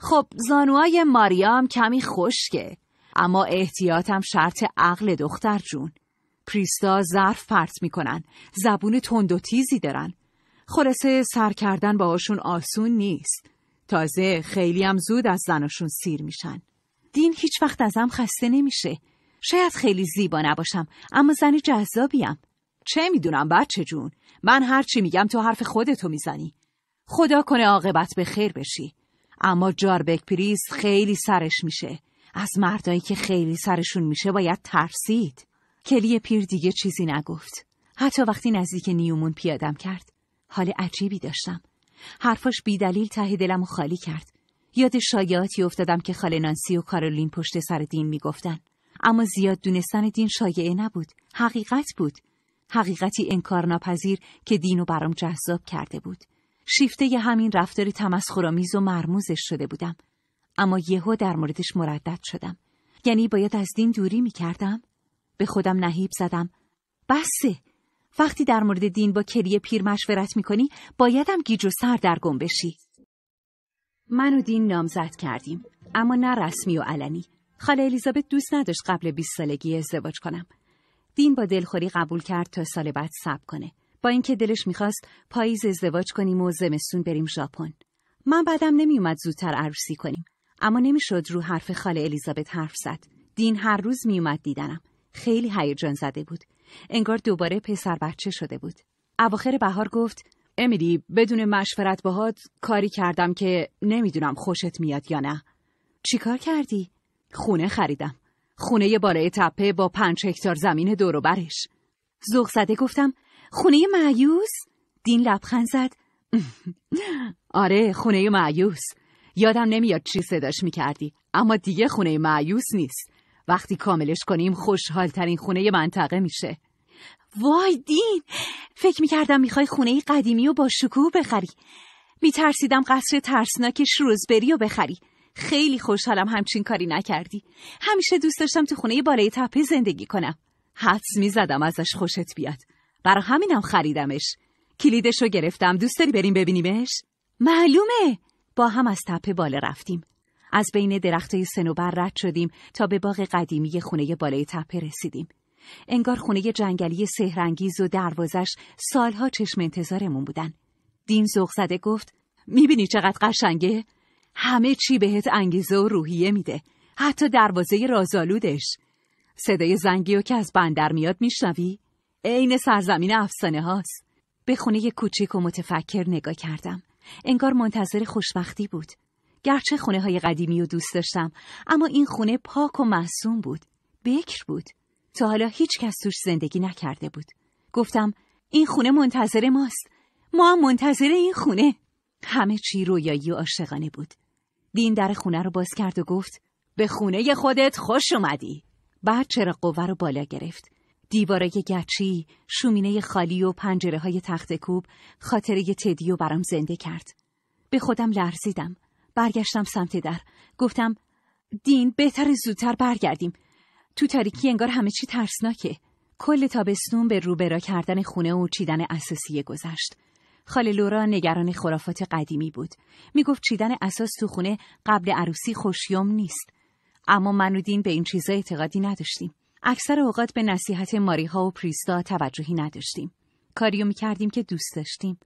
خب زانوهای ماریام کمی خشکه اما احتیاطم شرط عقل دختر جون پریستا ظرف فرت میکنن زبون تند و تیزی دارن خلاصه سر کردن باهاشون آسون نیست تازه خیلی هم زود از زنشون سیر میشن دین هیچ وقت ازم خسته نمیشه شاید خیلی زیبا نباشم اما زنی جذابیم چه میدونم بچه جون من هرچی میگم تو حرف خودتو میزنی خدا کنه عاقبت به خیر بشی اما جاربک پریز خیلی سرش میشه از مردایی که خیلی سرشون میشه باید ترسید کلی پیر دیگه چیزی نگفت حتی وقتی نزدیک نیومون پیادم کرد حال عجیبی داشتم حرفاش بیدلیل ته دلم خالی کرد یاد شایعاتی افتادم که خاله نانسی و کارولین پشت سر دین میگفتن اما زیاد دونستن دین شایعه نبود حقیقت بود حقیقتی انکارناپذیر ناپذیر که دینو برام جذاب کرده بود شیفته ی همین رفتار تمسخرآمیز و مرموزش شده بودم اما یهو در موردش مردد شدم یعنی باید از دین دوری می کردم؟ به خودم نهیب زدم بسه وقتی در مورد دین با کلی پیر مشورت می کنی بایدم گیج و سر در گم بشی من و دین نامزد کردیم اما نه رسمی و علنی خاله الیزابت دوست نداشت قبل بیست سالگی ازدواج کنم دین با دلخوری قبول کرد تا سال بعد صبر کنه با اینکه دلش میخواست پاییز ازدواج کنیم و زمستون بریم ژاپن من بعدم نمیومد زودتر عروسی کنیم اما نمیشد رو حرف خاله الیزابت حرف زد دین هر روز میومد دیدنم خیلی هیجان زده بود انگار دوباره پسر بچه شده بود اواخر بهار گفت امیلی بدون مشورت باهات کاری کردم که نمیدونم خوشت میاد یا نه چیکار کردی خونه خریدم خونه بالای تپه با پنج هکتار زمین دور و برش زده گفتم خونه معیوس؟ دین لبخند زد آره خونه معیوس یادم نمیاد چی صداش میکردی اما دیگه خونه معیوس نیست وقتی کاملش کنیم خوشحال ترین خونه منطقه میشه وای دین فکر میکردم میخوای خونه قدیمی و با شکوه بخری میترسیدم قصر ترسناک شروزبری و بخری خیلی خوشحالم همچین کاری نکردی همیشه دوست داشتم تو خونه بالای تپه زندگی کنم حدس میزدم ازش خوشت بیاد برا همینم خریدمش کلیدش رو گرفتم دوست داری بریم ببینیمش معلومه با هم از تپه بالا رفتیم از بین درختای سنوبر رد شدیم تا به باغ قدیمی خونه بالای تپه رسیدیم انگار خونه جنگلی سهرنگیز و دروازش سالها چشم انتظارمون بودن دین زوغ زده گفت میبینی چقدر قشنگه همه چی بهت انگیزه و روحیه میده حتی دروازه رازالودش. صدای زنگی و که از بندر میاد میشنوی عین سرزمین افسانه هاست به خونه کوچیک و متفکر نگاه کردم انگار منتظر خوشبختی بود گرچه خونه های قدیمی و دوست داشتم اما این خونه پاک و محسوم بود بکر بود تا حالا هیچ کس توش زندگی نکرده بود گفتم این خونه منتظر ماست ما هم منتظر این خونه همه چی رویایی و عاشقانه بود دین در خونه رو باز کرد و گفت به خونه خودت خوش اومدی بعد چرا قوه رو بالا گرفت دیوارای گچی، شومینه خالی و پنجره های تخت کوب خاطره تدیو برام زنده کرد. به خودم لرزیدم. برگشتم سمت در. گفتم دین بهتر زودتر برگردیم. تو تاریکی انگار همه چی ترسناکه. کل تابستون به روبرا کردن خونه و چیدن اساسیه گذشت. خاله لورا نگران خرافات قدیمی بود. میگفت چیدن اساس تو خونه قبل عروسی خوشیوم نیست. اما من و دین به این چیزا اعتقادی نداشتیم. اکثر اوقات به نصیحت ماریها و پریستا توجهی نداشتیم. کاریو کردیم که دوست داشتیم.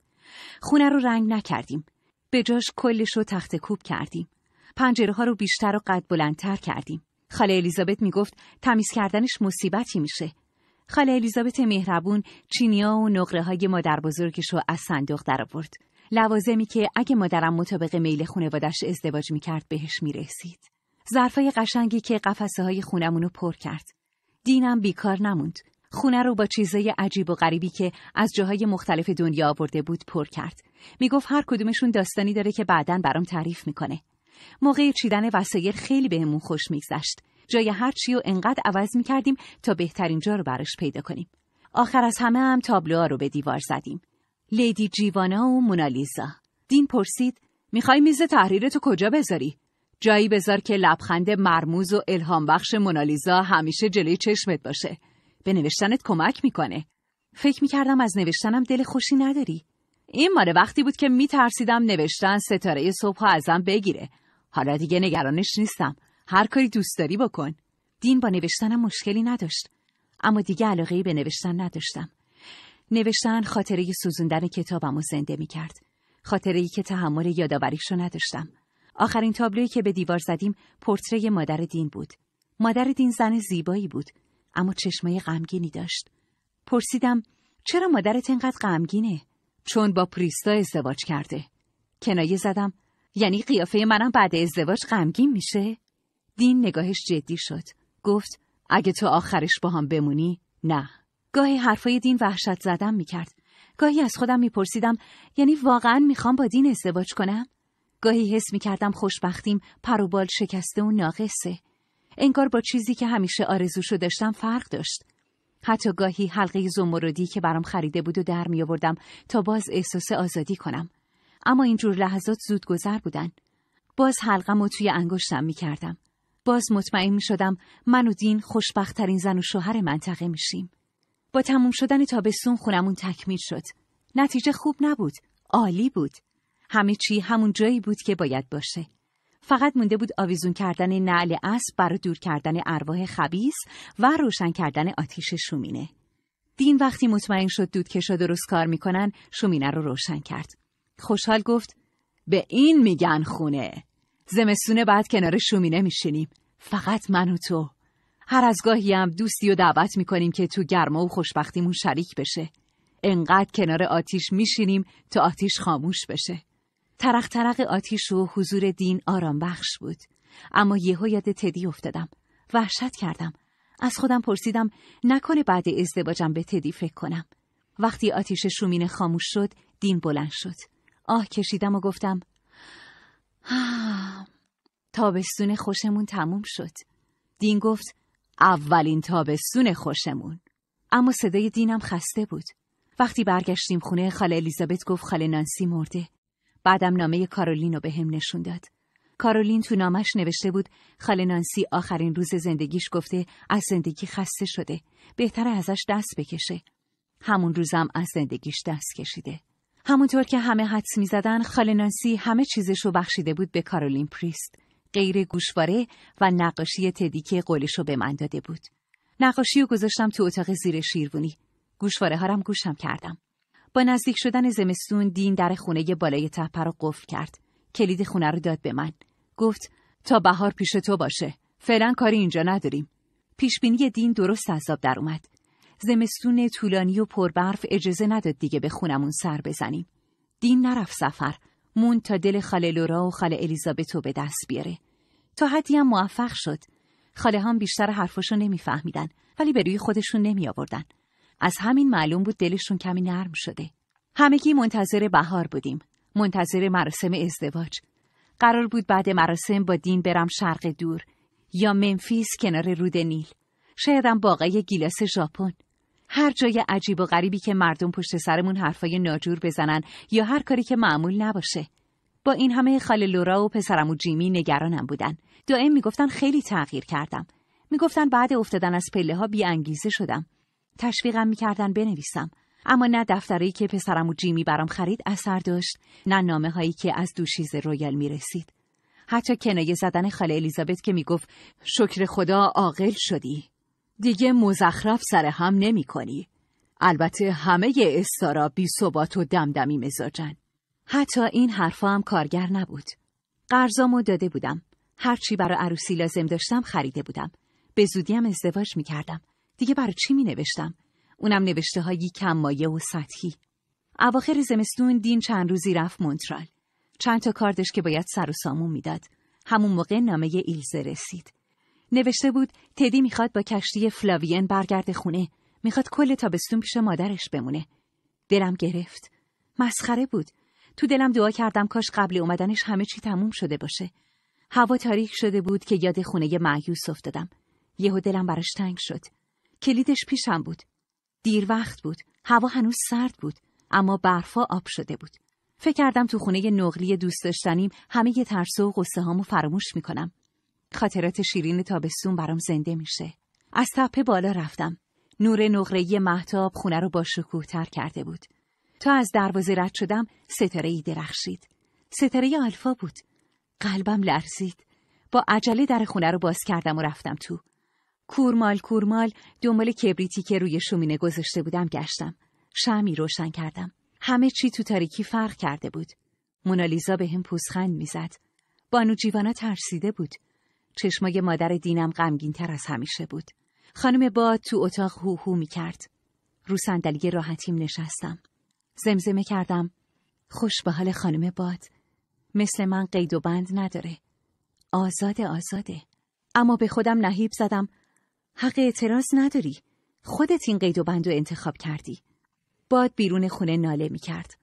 خونه رو رنگ نکردیم. به جاش کلش رو تخت کوب کردیم. پنجره ها رو بیشتر و قد بلندتر کردیم. خاله الیزابت میگفت تمیز کردنش مصیبتی میشه. خاله الیزابت مهربون چینیا و نقره های مادر بزرگش رو از صندوق آورد. لوازمی که اگه مادرم مطابق میل خانوادش ازدواج میکرد بهش میرسید. ظرفای قشنگی که قفسه های خونمون رو پر کرد. دینم بیکار نموند. خونه رو با چیزای عجیب و غریبی که از جاهای مختلف دنیا آورده بود پر کرد. میگفت هر کدومشون داستانی داره که بعدا برام تعریف میکنه. موقع چیدن وسایل خیلی بهمون خوش میگذشت. جای هر چی و انقدر عوض میکردیم تا بهترین جا رو براش پیدا کنیم. آخر از همه هم تابلوها رو به دیوار زدیم. لیدی جیوانا و مونالیزا. دین پرسید: میخوای میز تحریر تو کجا بذاری؟ جایی بذار که لبخند مرموز و الهام بخش مونالیزا همیشه جلوی چشمت باشه. به نوشتنت کمک میکنه. فکر میکردم از نوشتنم دل خوشی نداری. این ماره وقتی بود که میترسیدم نوشتن ستاره صبح ها ازم بگیره. حالا دیگه نگرانش نیستم. هر کاری دوست داری بکن. دین با نوشتنم مشکلی نداشت. اما دیگه علاقه به نوشتن نداشتم. نوشتن خاطره سوزوندن کتابم و زنده میکرد خاطره ای که تحمل یادآوریشو نداشتم. آخرین تابلویی که به دیوار زدیم پرتره مادر دین بود. مادر دین زن زیبایی بود اما چشمای غمگینی داشت. پرسیدم چرا مادرت اینقدر غمگینه؟ چون با پریستا ازدواج کرده. کنایه زدم یعنی قیافه منم بعد ازدواج غمگین میشه؟ دین نگاهش جدی شد. گفت اگه تو آخرش با هم بمونی نه. گاهی حرفای دین وحشت زدم میکرد. گاهی از خودم میپرسیدم یعنی واقعا میخوام با دین ازدواج کنم؟ گاهی حس می کردم خوشبختیم پروبال شکسته و ناقصه. انگار با چیزی که همیشه آرزوشو داشتم فرق داشت. حتی گاهی حلقه زمردی که برام خریده بود و در می آوردم تا باز احساس آزادی کنم. اما اینجور لحظات زود گذر بودن. باز حلقم و توی انگشتم می کردم. باز مطمئن می شدم من و دین خوشبختترین زن و شوهر منطقه شیم. با تموم شدن تابستون خونمون تکمیل شد. نتیجه خوب نبود. عالی بود. همه چی همون جایی بود که باید باشه. فقط مونده بود آویزون کردن نعل اسب برای دور کردن ارواح خبیس و روشن کردن آتیش شومینه. دین وقتی مطمئن شد دودکشا درست کار میکنن شومینه رو روشن کرد. خوشحال گفت به این میگن خونه. زمستون بعد کنار شومینه میشینیم. فقط من و تو. هر از گاهی هم دوستی و دعوت میکنیم که تو گرما و خوشبختیمون شریک بشه. انقدر کنار آتیش میشینیم تا آتیش خاموش بشه. ترق ترق آتیش و حضور دین آرام بخش بود. اما یهو یاد تدی افتادم. وحشت کردم. از خودم پرسیدم نکنه بعد ازدواجم به تدی فکر کنم. وقتی آتیش شومین خاموش شد دین بلند شد. آه کشیدم و گفتم تابستون خوشمون تموم شد. دین گفت اولین تابستون خوشمون. اما صدای دینم خسته بود. وقتی برگشتیم خونه خاله الیزابت گفت خاله نانسی مرده. بعدم نامه کارولین رو به هم نشون داد. کارولین تو نامش نوشته بود خاله نانسی آخرین روز زندگیش گفته از زندگی خسته شده. بهتر ازش دست بکشه. همون روزم از زندگیش دست کشیده. همونطور که همه حدس زدن خاله نانسی همه چیزش رو بخشیده بود به کارولین پریست. غیر گوشواره و نقاشی تدیکه قولش رو به من داده بود. نقاشی رو گذاشتم تو اتاق زیر شیروانی. گوشواره هارم گوشم کردم. با نزدیک شدن زمستون دین در خونه بالای تپه را قفل کرد. کلید خونه رو داد به من. گفت تا بهار پیش تو باشه. فعلا کاری اینجا نداریم. پیشبینی دین درست حساب در اومد. زمستون طولانی و پربرف اجازه نداد دیگه به خونمون سر بزنیم. دین نرفت سفر. مون تا دل خاله لورا و خاله الیزابتو به دست بیاره. تا حدی هم موفق شد. خاله هم بیشتر حرفشو نمیفهمیدن ولی به روی خودشون نمی آوردن. از همین معلوم بود دلشون کمی نرم شده. کی منتظر بهار بودیم. منتظر مراسم ازدواج. قرار بود بعد مراسم با دین برم شرق دور یا منفیس کنار رود نیل. شایدم باقی گیلاس ژاپن. هر جای عجیب و غریبی که مردم پشت سرمون حرفای ناجور بزنن یا هر کاری که معمول نباشه. با این همه خال لورا و پسرم و جیمی نگرانم بودن. دائم میگفتن خیلی تغییر کردم. میگفتن بعد افتادن از پله ها بی انگیزه شدم. تشویقم میکردن بنویسم اما نه دفترهایی که پسرم و جیمی برام خرید اثر داشت نه نامه هایی که از دوشیز رویال میرسید حتی کنایه زدن خاله الیزابت که میگفت شکر خدا عاقل شدی دیگه مزخرف سر هم نمی کنی. البته همه استارا بی صبات و دمدمی مزاجن حتی این حرفا هم کارگر نبود قرضامو داده بودم هرچی برای عروسی لازم داشتم خریده بودم به زودی هم ازدواج می دیگه برای چی می نوشتم؟ اونم نوشته هایی کم مایه و سطحی. اواخر زمستون دین چند روزی رفت مونترال. چند تا کار داشت که باید سر و سامون میداد. همون موقع نامه ایلزه رسید. نوشته بود تدی میخواد با کشتی فلاوین برگرد خونه. میخواد کل تابستون پیش مادرش بمونه. دلم گرفت. مسخره بود. تو دلم دعا کردم کاش قبل اومدنش همه چی تموم شده باشه. هوا تاریک شده بود که یاد خونه معیوس افتادم. یهو دلم براش تنگ شد. کلیدش پیشم بود. دیر وقت بود. هوا هنوز سرد بود. اما برفا آب شده بود. فکر کردم تو خونه نقلی دوست داشتنیم همه یه ترس و قصه هامو فراموش میکنم. خاطرات شیرین تابستون برام زنده میشه. از تپه بالا رفتم. نور یه محتاب خونه رو با شکوه تر کرده بود. تا از دروازه رد شدم ستاره ای درخشید. ستاره الفا بود. قلبم لرزید. با عجله در خونه رو باز کردم و رفتم تو. کورمال کورمال دنبال کبریتی که روی شومینه گذاشته بودم گشتم. شمی روشن کردم. همه چی تو تاریکی فرق کرده بود. مونالیزا به هم پوزخند میزد. بانو جیوانا ترسیده بود. چشمای مادر دینم غمگین تر از همیشه بود. خانم باد تو اتاق هوهو می کرد. رو صندلی راحتیم نشستم. زمزمه کردم. خوش به حال خانم باد. مثل من قید و بند نداره. آزاد آزاده. اما به خودم نهیب زدم حق اعتراض نداری. خودت این قید و بند انتخاب کردی. باد بیرون خونه ناله می کرد.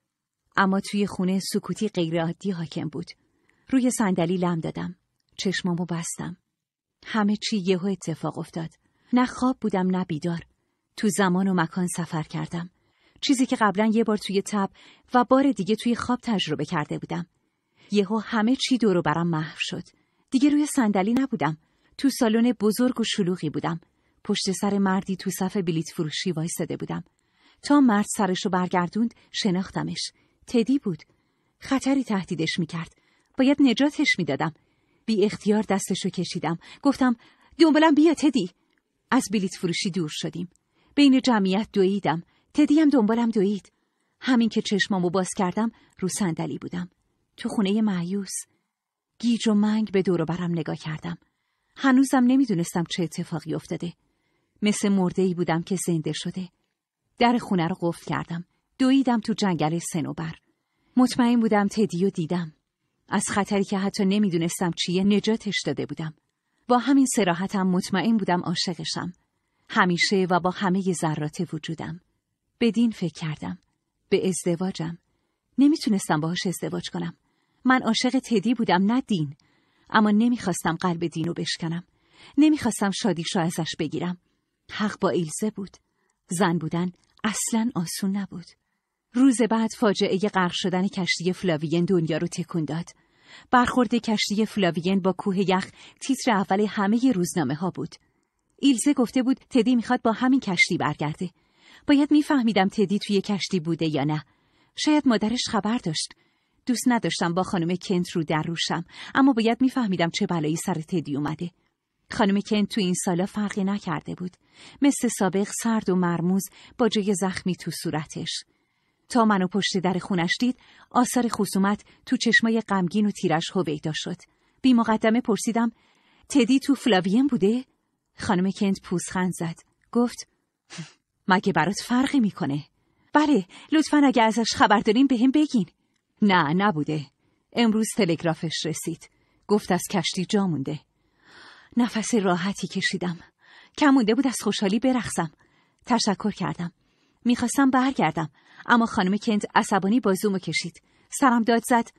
اما توی خونه سکوتی غیرعادی حاکم بود. روی صندلی لم دادم. چشمامو بستم. همه چی یهو اتفاق افتاد. نه خواب بودم نه بیدار. تو زمان و مکان سفر کردم. چیزی که قبلا یه بار توی تب و بار دیگه توی خواب تجربه کرده بودم. یهو همه چی دورو برم محو شد. دیگه روی صندلی نبودم. تو سالن بزرگ و شلوغی بودم. پشت سر مردی تو صف بلیت فروشی وایساده بودم. تا مرد سرشو برگردوند شناختمش. تدی بود. خطری تهدیدش میکرد. باید نجاتش میدادم. بی اختیار دستشو کشیدم. گفتم دنبالم بیا تدی. از بلیت فروشی دور شدیم. بین جمعیت دویدم. تدی هم دنبالم دوید. همین که چشمامو باز کردم رو صندلی بودم. تو خونه معیوس. گیج و منگ به دور برم نگاه کردم. هنوزم نمیدونستم چه اتفاقی افتاده. مثل مرده ای بودم که زنده شده. در خونه رو قفل کردم. دویدم تو جنگل سنوبر. مطمئن بودم تدی و دیدم. از خطری که حتی نمیدونستم چیه نجاتش داده بودم. با همین سراحتم مطمئن بودم عاشقشم. همیشه و با همه ذرات وجودم. بدین فکر کردم. به ازدواجم. نمیتونستم باهاش ازدواج کنم. من عاشق تدی بودم نه دین. اما نمیخواستم قلب دینو بشکنم نمیخواستم شادیشو ازش بگیرم حق با ایلزه بود زن بودن اصلا آسون نبود روز بعد فاجعه غرق شدن کشتی فلاوین دنیا رو تکون داد برخورد کشتی فلاوین با کوه یخ تیتر اول همه روزنامه ها بود ایلزه گفته بود تدی میخواد با همین کشتی برگرده باید میفهمیدم تدی توی کشتی بوده یا نه شاید مادرش خبر داشت دوست نداشتم با خانم کنت رو در روشم اما باید میفهمیدم چه بلایی سر تدی اومده خانم کنت تو این سالا فرقی نکرده بود مثل سابق سرد و مرموز با جای زخمی تو صورتش تا منو پشت در خونش دید آثار خصومت تو چشمای غمگین و تیرش هویدا شد بی مقدمه پرسیدم تدی تو فلاوین بوده خانم کنت پوزخند زد گفت مگه برات فرقی میکنه بله لطفا اگه ازش خبر داریم بهم بگین نه نبوده امروز تلگرافش رسید گفت از کشتی جا مونده نفس راحتی کشیدم کم بود از خوشحالی برخصم تشکر کردم میخواستم برگردم اما خانم کنت عصبانی بازومو کشید سرم داد زد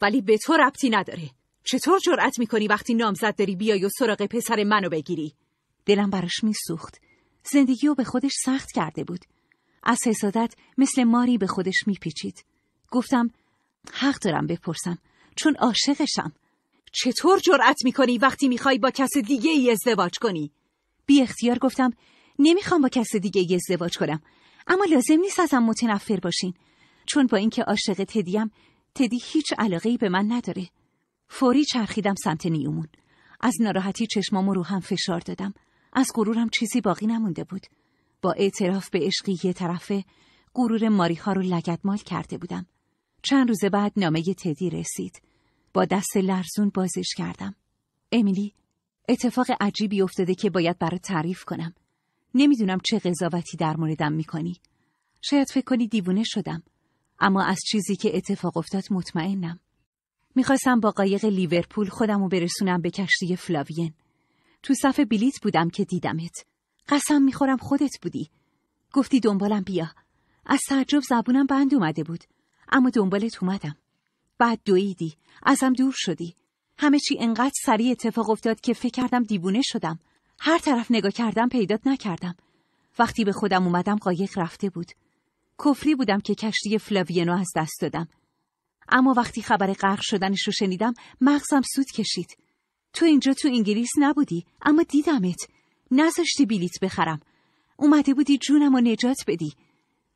ولی به تو ربطی نداره چطور جرأت میکنی وقتی نامزد داری بیای و سراغ پسر منو بگیری دلم براش میسوخت زندگی رو به خودش سخت کرده بود از حسادت مثل ماری به خودش میپیچید گفتم حق دارم بپرسم چون عاشقشم چطور جرأت میکنی وقتی میخوای با کس دیگه ای ازدواج کنی؟ بی اختیار گفتم نمیخوام با کس دیگه ای ازدواج کنم اما لازم نیست ازم متنفر باشین چون با اینکه عاشق تدیم تدی هیچ علاقه ای به من نداره فوری چرخیدم سمت نیومون از ناراحتی چشمام رو هم فشار دادم از غرورم چیزی باقی نمونده بود با اعتراف به عشقی یه طرفه غرور ماریها رو لگدمال کرده بودم چند روز بعد نامه تدی رسید. با دست لرزون بازش کردم. امیلی، اتفاق عجیبی افتاده که باید برای تعریف کنم. نمیدونم چه قضاوتی در موردم میکنی. شاید فکر کنی دیوونه شدم. اما از چیزی که اتفاق افتاد مطمئنم. میخواستم با قایق لیورپول خودم رو برسونم به کشتی فلاوین. تو صف بلیت بودم که دیدمت. قسم میخورم خودت بودی. گفتی دنبالم بیا. از تعجب زبونم بند اومده بود. اما دنبالت اومدم بعد دویدی ازم دور شدی همه چی انقدر سریع اتفاق افتاد که فکر کردم دیبونه شدم هر طرف نگاه کردم پیدات نکردم وقتی به خودم اومدم قایق رفته بود کفری بودم که کشتی فلاوینو از دست دادم اما وقتی خبر غرق شدنش رو شنیدم مغزم سود کشید تو اینجا تو انگلیس نبودی اما دیدمت نذاشتی بلیت بخرم اومده بودی جونم و نجات بدی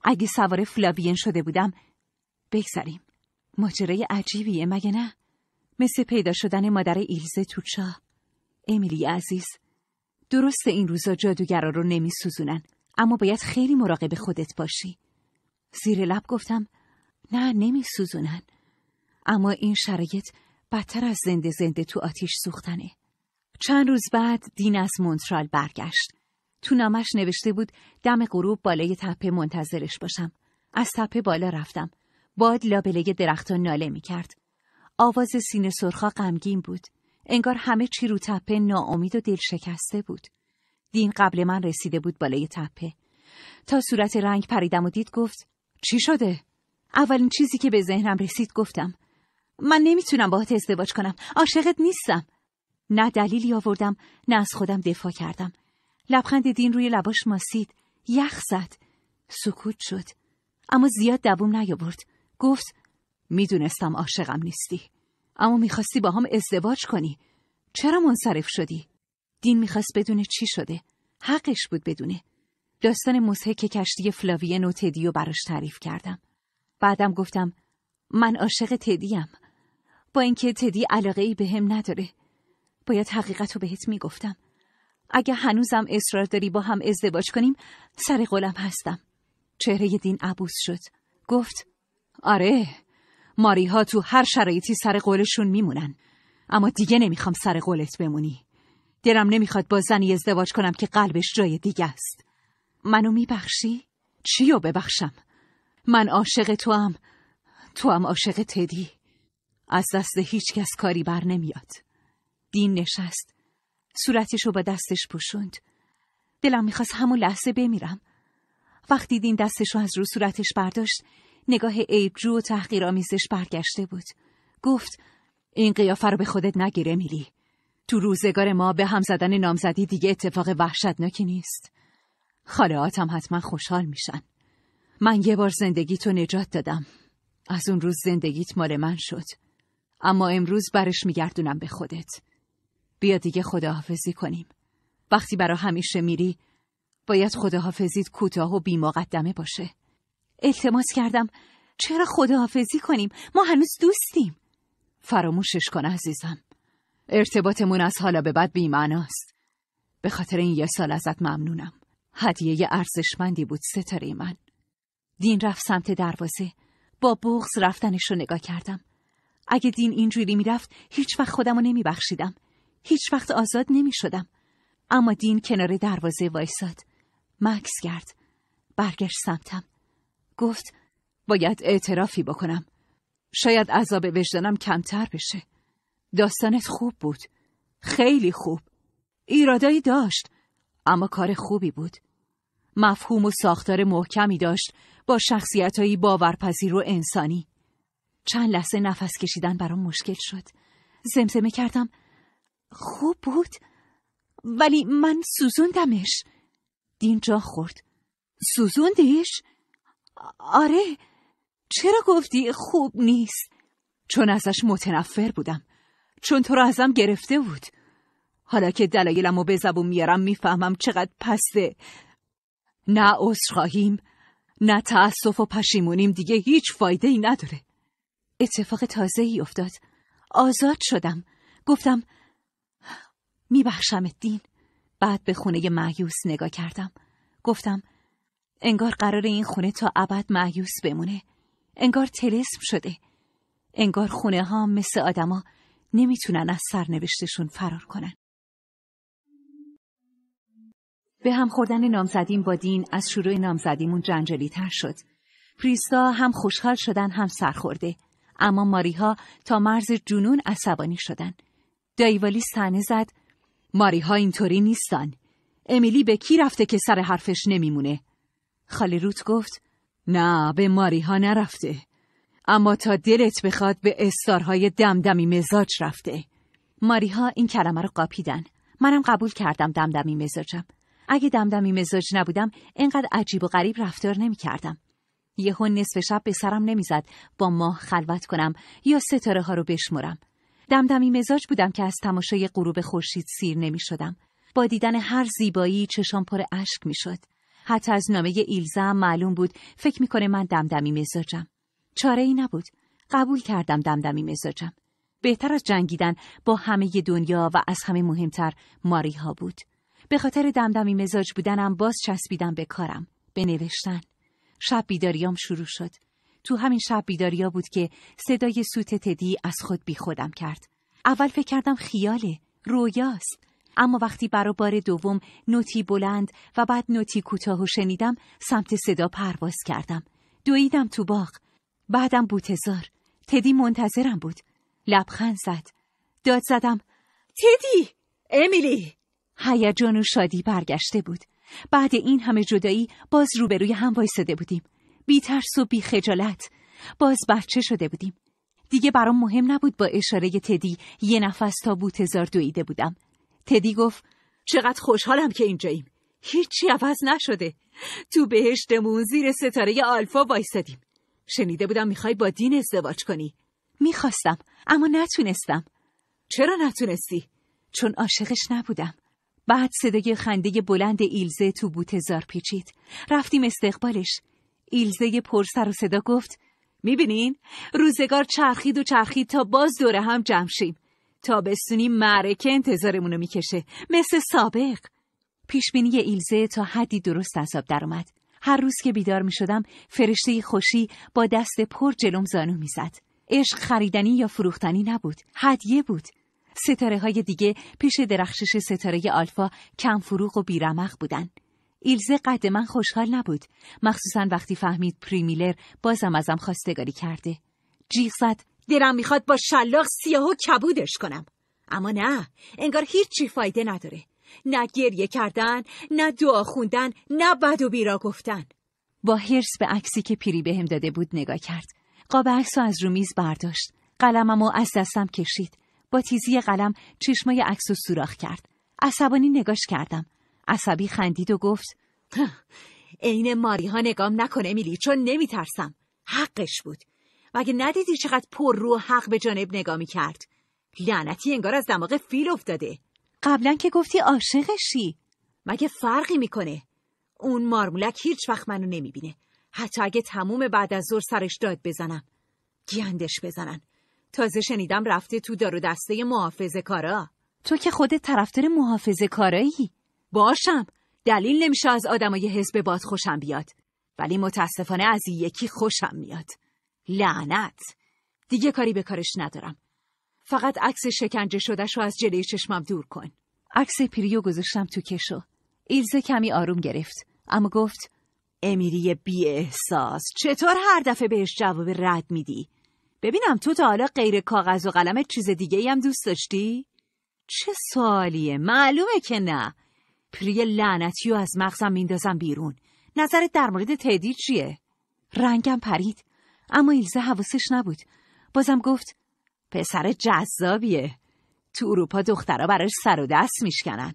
اگه سوار فلاوین شده بودم بگذاریم ماجرای عجیبیه مگه نه مثل پیدا شدن مادر ایلزه تو چا امیلی عزیز درست این روزا جادوگرا رو نمی سوزونن اما باید خیلی مراقب خودت باشی زیر لب گفتم نه نمی سوزونن اما این شرایط بدتر از زنده زنده تو آتیش سوختنه چند روز بعد دین از مونترال برگشت تو نامش نوشته بود دم غروب بالای تپه منتظرش باشم از تپه بالا رفتم باد لابله درختان ناله می کرد. آواز سینه سرخا غمگین بود. انگار همه چی رو تپه ناامید و دل شکسته بود. دین قبل من رسیده بود بالای تپه. تا صورت رنگ پریدم و دید گفت چی شده؟ اولین چیزی که به ذهنم رسید گفتم من نمیتونم باهات ازدواج کنم. عاشقت نیستم. نه دلیلی آوردم نه از خودم دفاع کردم. لبخند دین روی لباش ماسید. یخ زد. سکوت شد. اما زیاد دووم نیاورد. گفت میدونستم عاشقم نیستی اما میخواستی با هم ازدواج کنی چرا منصرف شدی دین میخواست بدونه چی شده حقش بود بدونه داستان مزهک کشتی فلاویه و تدیو براش تعریف کردم بعدم گفتم من عاشق تدیم با اینکه تدی علاقه ای به هم نداره باید حقیقت رو بهت میگفتم اگه هنوزم اصرار داری با هم ازدواج کنیم سر قلم هستم چهره دین عبوس شد گفت آره ماری ها تو هر شرایطی سر قولشون میمونن اما دیگه نمیخوام سر قولت بمونی دلم نمیخواد با زنی ازدواج کنم که قلبش جای دیگه است منو میبخشی؟ چیو ببخشم؟ من عاشق تو هم تو هم عاشق تدی از دست هیچ کس کاری بر نمیاد دین نشست صورتشو با دستش پوشوند دلم میخواست همون لحظه بمیرم وقتی دین دستشو از رو صورتش برداشت نگاه عیبجو و تحقیرآمیزش برگشته بود گفت این قیافه رو به خودت نگیره میلی. تو روزگار ما به هم زدن نامزدی دیگه اتفاق وحشتناکی نیست هم حتما خوشحال میشن من یه بار زندگی تو نجات دادم از اون روز زندگیت مال من شد اما امروز برش میگردونم به خودت بیا دیگه خداحافظی کنیم وقتی برا همیشه میری باید خداحافظیت کوتاه و بیمقدمه باشه التماس کردم چرا خداحافظی کنیم ما هنوز دوستیم فراموشش کن عزیزم ارتباطمون از حالا به بعد بیمعناست به خاطر این یه سال ازت ممنونم هدیه ارزشمندی بود ستاره من دین رفت سمت دروازه با بغز رفتنش رو نگاه کردم اگه دین اینجوری میرفت هیچ وقت خودم رو نمیبخشیدم هیچ وقت آزاد نمیشدم اما دین کنار دروازه وایساد مکس کرد برگشت سمتم گفت باید اعترافی بکنم شاید عذاب وجدانم کمتر بشه داستانت خوب بود خیلی خوب ایرادایی داشت اما کار خوبی بود مفهوم و ساختار محکمی داشت با شخصیتهایی باورپذیر و انسانی چند لحظه نفس کشیدن برام مشکل شد زمزمه کردم خوب بود ولی من سوزوندمش دین جا خورد سوزوندیش؟ آره چرا گفتی خوب نیست؟ چون ازش متنفر بودم چون تو رو ازم گرفته بود حالا که دلایلم به زبون میارم میفهمم چقدر پسته نه خواهیم؟ نه تأسف و پشیمونیم دیگه هیچ فایده ای نداره اتفاق تازه ای افتاد آزاد شدم گفتم میبخشم دین بعد به خونه معیوس نگاه کردم گفتم انگار قرار این خونه تا ابد معیوس بمونه انگار تلسم شده انگار خونه ها مثل آدما نمیتونن از سرنوشتشون فرار کنن به هم خوردن نامزدیم با دین از شروع نامزدیمون جنجالی تر شد پریستا هم خوشحال شدن هم سرخورده اما ماریها تا مرز جنون عصبانی شدن دایوالی سنه زد ماریها اینطوری نیستن امیلی به کی رفته که سر حرفش نمیمونه خاله روت گفت نه به ماریها نرفته اما تا دلت بخواد به استارهای دمدمی مزاج رفته ماریها این کلمه رو قاپیدن منم قبول کردم دمدمی مزاجم اگه دمدمی مزاج نبودم اینقدر عجیب و غریب رفتار نمی کردم یهو نصف شب به سرم نمیزد با ماه خلوت کنم یا ستاره ها رو بشمرم دمدمی مزاج بودم که از تماشای غروب خورشید سیر نمی شدم. با دیدن هر زیبایی چشام پر اشک می شد. حتی از نامه ایلزه هم معلوم بود فکر میکنه من دمدمی مزاجم چاره ای نبود قبول کردم دمدمی مزاجم بهتر از جنگیدن با همه دنیا و از همه مهمتر ماری ها بود به خاطر دمدمی مزاج بودنم باز چسبیدم به کارم به نوشتن شب بیداریام شروع شد تو همین شب بیداریا بود که صدای سوت تدی از خود بی خودم کرد اول فکر کردم خیاله رویاست اما وقتی برا بار دوم نوتی بلند و بعد نوتی کوتاه شنیدم سمت صدا پرواز کردم دویدم تو باغ بعدم بوتزار تدی منتظرم بود لبخند زد داد زدم تدی امیلی هیجان و شادی برگشته بود بعد این همه جدایی باز روبروی هم وایساده بودیم بی ترس و بی خجالت باز بچه شده بودیم دیگه برام مهم نبود با اشاره تدی یه نفس تا بوتزار دویده بودم تدی گفت چقدر خوشحالم که اینجاییم هیچی عوض نشده تو بهشتمون زیر ستاره آلفا وایسادیم شنیده بودم میخوای با دین ازدواج کنی میخواستم اما نتونستم چرا نتونستی؟ چون عاشقش نبودم بعد صدای خنده بلند ایلزه تو بوتزار پیچید رفتیم استقبالش ایلزه پر سر و صدا گفت میبینین؟ روزگار چرخید و چرخید تا باز دوره هم جمع شیم تابستونی معرکه انتظارمونو میکشه مثل سابق پیشبینی ایلزه تا حدی درست از در درآمد هر روز که بیدار می شدم فرشته خوشی با دست پر جلوم زانو میزد عشق خریدنی یا فروختنی نبود. هدیه بود. ستاره های دیگه پیش درخشش ستاره آلفا کم فروغ و بیرمق بودن. ایلزه قد من خوشحال نبود. مخصوصا وقتی فهمید پریمیلر بازم ازم خواستگاری کرده. جیغ زد دلم میخواد با شلاق سیاه و کبودش کنم اما نه انگار هیچی فایده نداره نه گریه کردن نه دعا خوندن نه بد و بیرا گفتن با هرس به عکسی که پیری بهم داده بود نگاه کرد قاب عکس از رومیز برداشت قلمم و از دستم کشید با تیزی قلم چشمای عکس و سوراخ کرد عصبانی نگاش کردم عصبی خندید و گفت عین ماریها نگام نکنه میلی چون نمیترسم حقش بود مگه ندیدی چقدر پر رو حق به جانب نگاه کرد. لعنتی انگار از دماغ فیل افتاده قبلا که گفتی عاشقشی مگه فرقی میکنه اون مارمولک هیچ وقت منو نمیبینه حتی اگه تموم بعد از ظهر سرش داد بزنم گیندش بزنن تازه شنیدم رفته تو دارو دسته محافظ کارا تو که خودت طرفدار محافظ کارایی باشم دلیل نمیشه از آدمای حزب باد خوشم بیاد ولی متاسفانه از یکی خوشم میاد لعنت دیگه کاری به کارش ندارم فقط عکس شکنجه شدهش رو از جلوی چشمم دور کن عکس پریو گذاشتم تو کشو ایلزه کمی آروم گرفت اما گفت امیری بی احساس چطور هر دفعه بهش جواب رد میدی؟ ببینم تو تا حالا غیر کاغذ و قلم چیز دیگه هم دوست داشتی؟ چه سوالیه معلومه که نه پری لعنتی از مغزم میندازم بیرون نظرت در مورد تدی چیه؟ رنگم پرید اما ایلزه حواسش نبود بازم گفت پسر جذابیه تو اروپا دخترها براش سر و دست میشکنن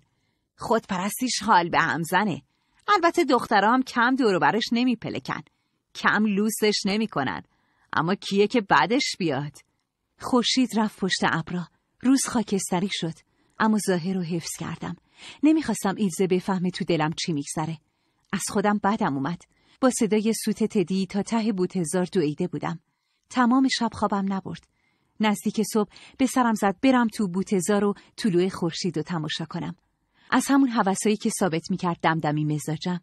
خودپرستیش حال به همزنه البته دخترها هم کم دور برش نمیپلکن کم لوسش نمیکنن اما کیه که بعدش بیاد خورشید رفت پشت ابرا روز خاکستری شد اما ظاهر رو حفظ کردم نمیخواستم ایلزه بفهمه تو دلم چی میگذره از خودم بعدم اومد با صدای سوت تدی تا ته بوتزار دویده بودم. تمام شب خوابم نبرد. نزدیک صبح به سرم زد برم تو بوتزار و طلوع خورشید و تماشا کنم. از همون حوثایی که ثابت میکرد دمدمی مزاجم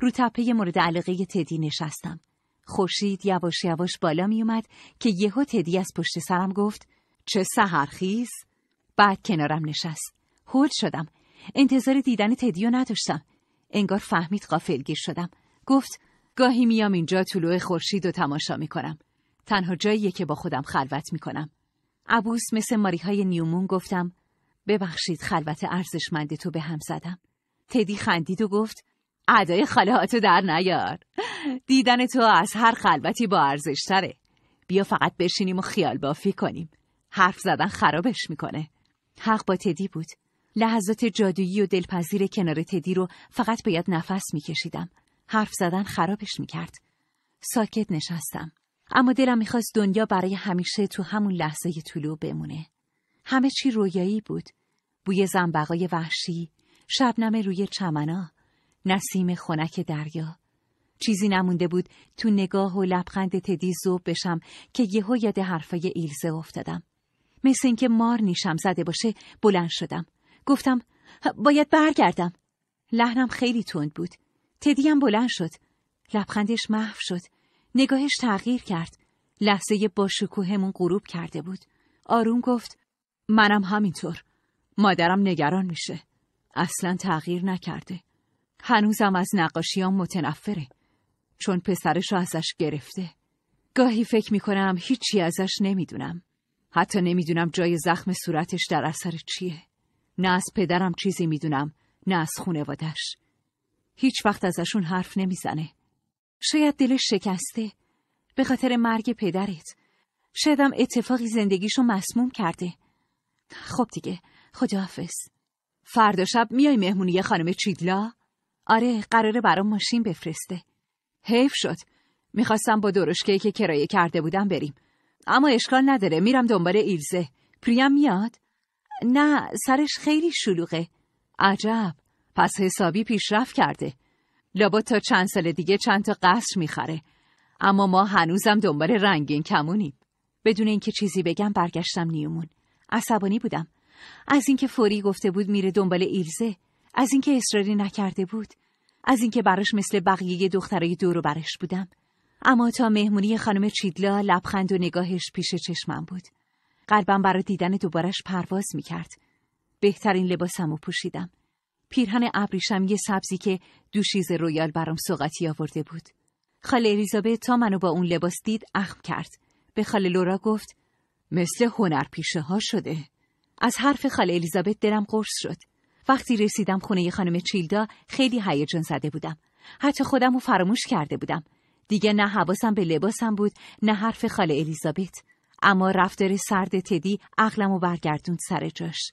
رو تپه مورد علاقه تدی نشستم. خورشید یواش یواش بالا میومد که یهو تدی از پشت سرم گفت چه سهرخیز بعد کنارم نشست. هول شدم. انتظار دیدن تدیو نداشتم. انگار فهمید غافلگیر شدم. گفت گاهی میام اینجا طلوع خورشید و تماشا میکنم. تنها جاییه که با خودم خلوت میکنم. عبوس مثل ماریهای نیومون گفتم ببخشید خلوت ارزشمند تو به هم زدم. تدی خندید و گفت عدای خالهاتو در نیار. دیدن تو از هر خلوتی با ارزشتره. بیا فقط بشینیم و خیال بافی کنیم. حرف زدن خرابش میکنه. حق با تدی بود. لحظات جادویی و دلپذیر کنار تدی رو فقط باید نفس میکشیدم. حرف زدن خرابش میکرد. ساکت نشستم. اما دلم میخواست دنیا برای همیشه تو همون لحظه طلوع بمونه. همه چی رویایی بود. بوی زنبقای وحشی، شبنم روی چمنا، نسیم خنک دریا. چیزی نمونده بود تو نگاه و لبخند تدی زوب بشم که یهو یاد حرفای ایلزه افتادم. مثل اینکه مار نیشم زده باشه بلند شدم. گفتم باید برگردم. لحنم خیلی تند بود. تدی بلند شد. لبخندش محو شد. نگاهش تغییر کرد. لحظه با شکوهمون غروب کرده بود. آروم گفت منم همینطور. مادرم نگران میشه. اصلا تغییر نکرده. هنوزم از نقاشیام متنفره. چون پسرش رو ازش گرفته. گاهی فکر میکنم هیچی ازش نمیدونم. حتی نمیدونم جای زخم صورتش در اثر چیه. نه از پدرم چیزی میدونم نه از خونوادش. هیچ وقت ازشون حرف نمیزنه. شاید دلش شکسته به خاطر مرگ پدرت. شایدم اتفاقی زندگیشو مسموم کرده. خب دیگه خداحافظ. فردا شب میای مهمونی خانم چیدلا؟ آره قراره برام ماشین بفرسته. حیف شد. میخواستم با درشکه که کرایه کرده بودم بریم. اما اشکال نداره میرم دنبال ایلزه. پریم میاد؟ نه سرش خیلی شلوغه. عجب. پس حسابی پیشرفت کرده. لابا تا چند سال دیگه چند تا قصر میخره. اما ما هنوزم دنبال رنگین کمونیم. بدون اینکه چیزی بگم برگشتم نیومون. عصبانی بودم. از اینکه فوری گفته بود میره دنبال ایلزه. از اینکه اصراری نکرده بود. از اینکه براش مثل بقیه دخترای دور برش بودم. اما تا مهمونی خانم چیدلا لبخند و نگاهش پیش چشمم بود. قلبم برا دیدن دوبارش پرواز میکرد. بهترین لباسم و پوشیدم. پیرهن ابریشمی سبزی که دوشیز رویال برام سوغاتی آورده بود. خاله الیزابت تا منو با اون لباس دید اخم کرد. به خاله لورا گفت مثل پیشه ها شده. از حرف خاله الیزابت درم قرص شد. وقتی رسیدم خونه خانم چیلدا خیلی هیجان زده بودم. حتی خودم رو فراموش کرده بودم. دیگه نه حواسم به لباسم بود نه حرف خاله الیزابت. اما رفتار سرد تدی عقلم و برگردوند سر جاش.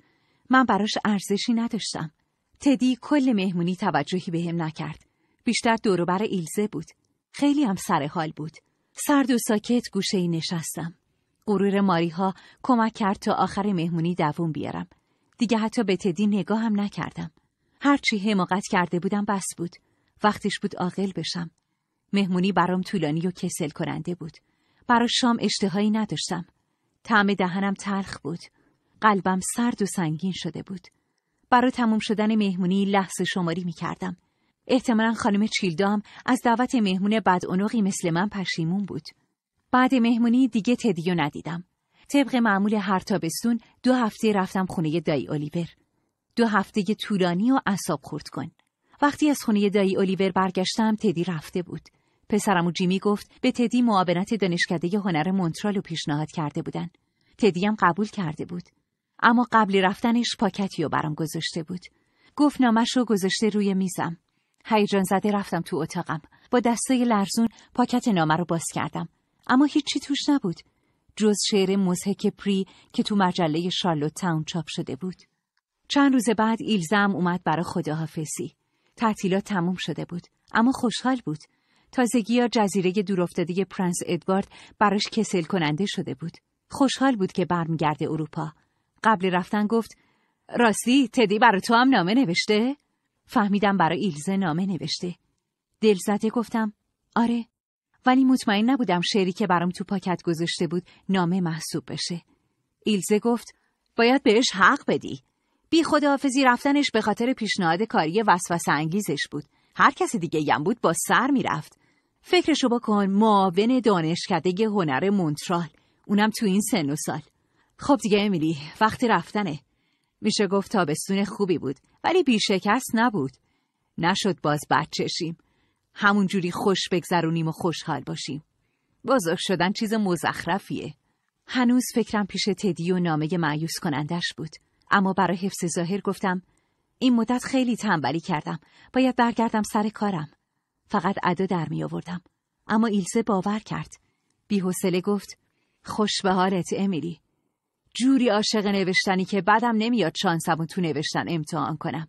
من براش ارزشی نداشتم. تدی کل مهمونی توجهی بهم نکرد. بیشتر دوروبر ایلزه بود. خیلی هم سر حال بود. سرد و ساکت گوشه ای نشستم. غرور ماریها کمک کرد تا آخر مهمونی دووم بیارم. دیگه حتی به تدی نگاه هم نکردم. هرچی حماقت کرده بودم بس بود. وقتش بود عاقل بشم. مهمونی برام طولانی و کسل کننده بود. برا شام اشتهایی نداشتم. طعم دهنم تلخ بود. قلبم سرد و سنگین شده بود. برای تموم شدن مهمونی لحظه شماری می کردم. احتمالا خانم چیلدام از دعوت مهمون بدعنقی مثل من پشیمون بود. بعد مهمونی دیگه تدیو ندیدم. طبق معمول هر تابستون دو هفته رفتم خونه دایی الیور. دو هفته طولانی و اصاب خورد کن. وقتی از خونه دایی الیور برگشتم تدی رفته بود. پسرم و جیمی گفت به تدی معاونت دانشکده هنر مونترال رو پیشنهاد کرده بودن. تدی هم قبول کرده بود. اما قبلی رفتنش پاکتی و برام گذاشته بود. گفت رو گذاشته روی میزم. هیجان زده رفتم تو اتاقم. با دستای لرزون پاکت نامه رو باز کردم. اما هیچی توش نبود. جز شعر مزهک پری که تو مجله شارلوت تاون چاپ شده بود. چند روز بعد ایلزم اومد برا خداحافظی. تعطیلات تموم شده بود. اما خوشحال بود. تازگی یا جزیره دورافتاده پرنس ادوارد براش کسل کننده شده بود. خوشحال بود که برمیگرده اروپا. قبل رفتن گفت راستی تدی برای تو هم نامه نوشته؟ فهمیدم برای ایلزه نامه نوشته. زده گفتم آره ولی مطمئن نبودم شعری که برام تو پاکت گذاشته بود نامه محسوب بشه. ایلزه گفت باید بهش حق بدی. بی خداحافظی رفتنش به خاطر پیشنهاد کاری وسوسه انگیزش بود. هر کسی دیگه یم بود با سر میرفت. فکرشو بکن معاون دانشکده هنر مونترال. اونم تو این سن و سال. خب دیگه امیلی وقتی رفتنه میشه گفت تابستون خوبی بود ولی بیشکست نبود نشد باز بچشیم همون جوری خوش بگذرونیم و خوشحال باشیم بزرگ شدن چیز مزخرفیه هنوز فکرم پیش تدی و نامه معیوس کنندش بود اما برای حفظ ظاهر گفتم این مدت خیلی تنبلی کردم باید برگردم سر کارم فقط ادا در می آوردم اما ایلزه باور کرد بی گفت خوش به حالت امیلی جوری عاشق نوشتنی که بعدم نمیاد شانسمو تو نوشتن امتحان کنم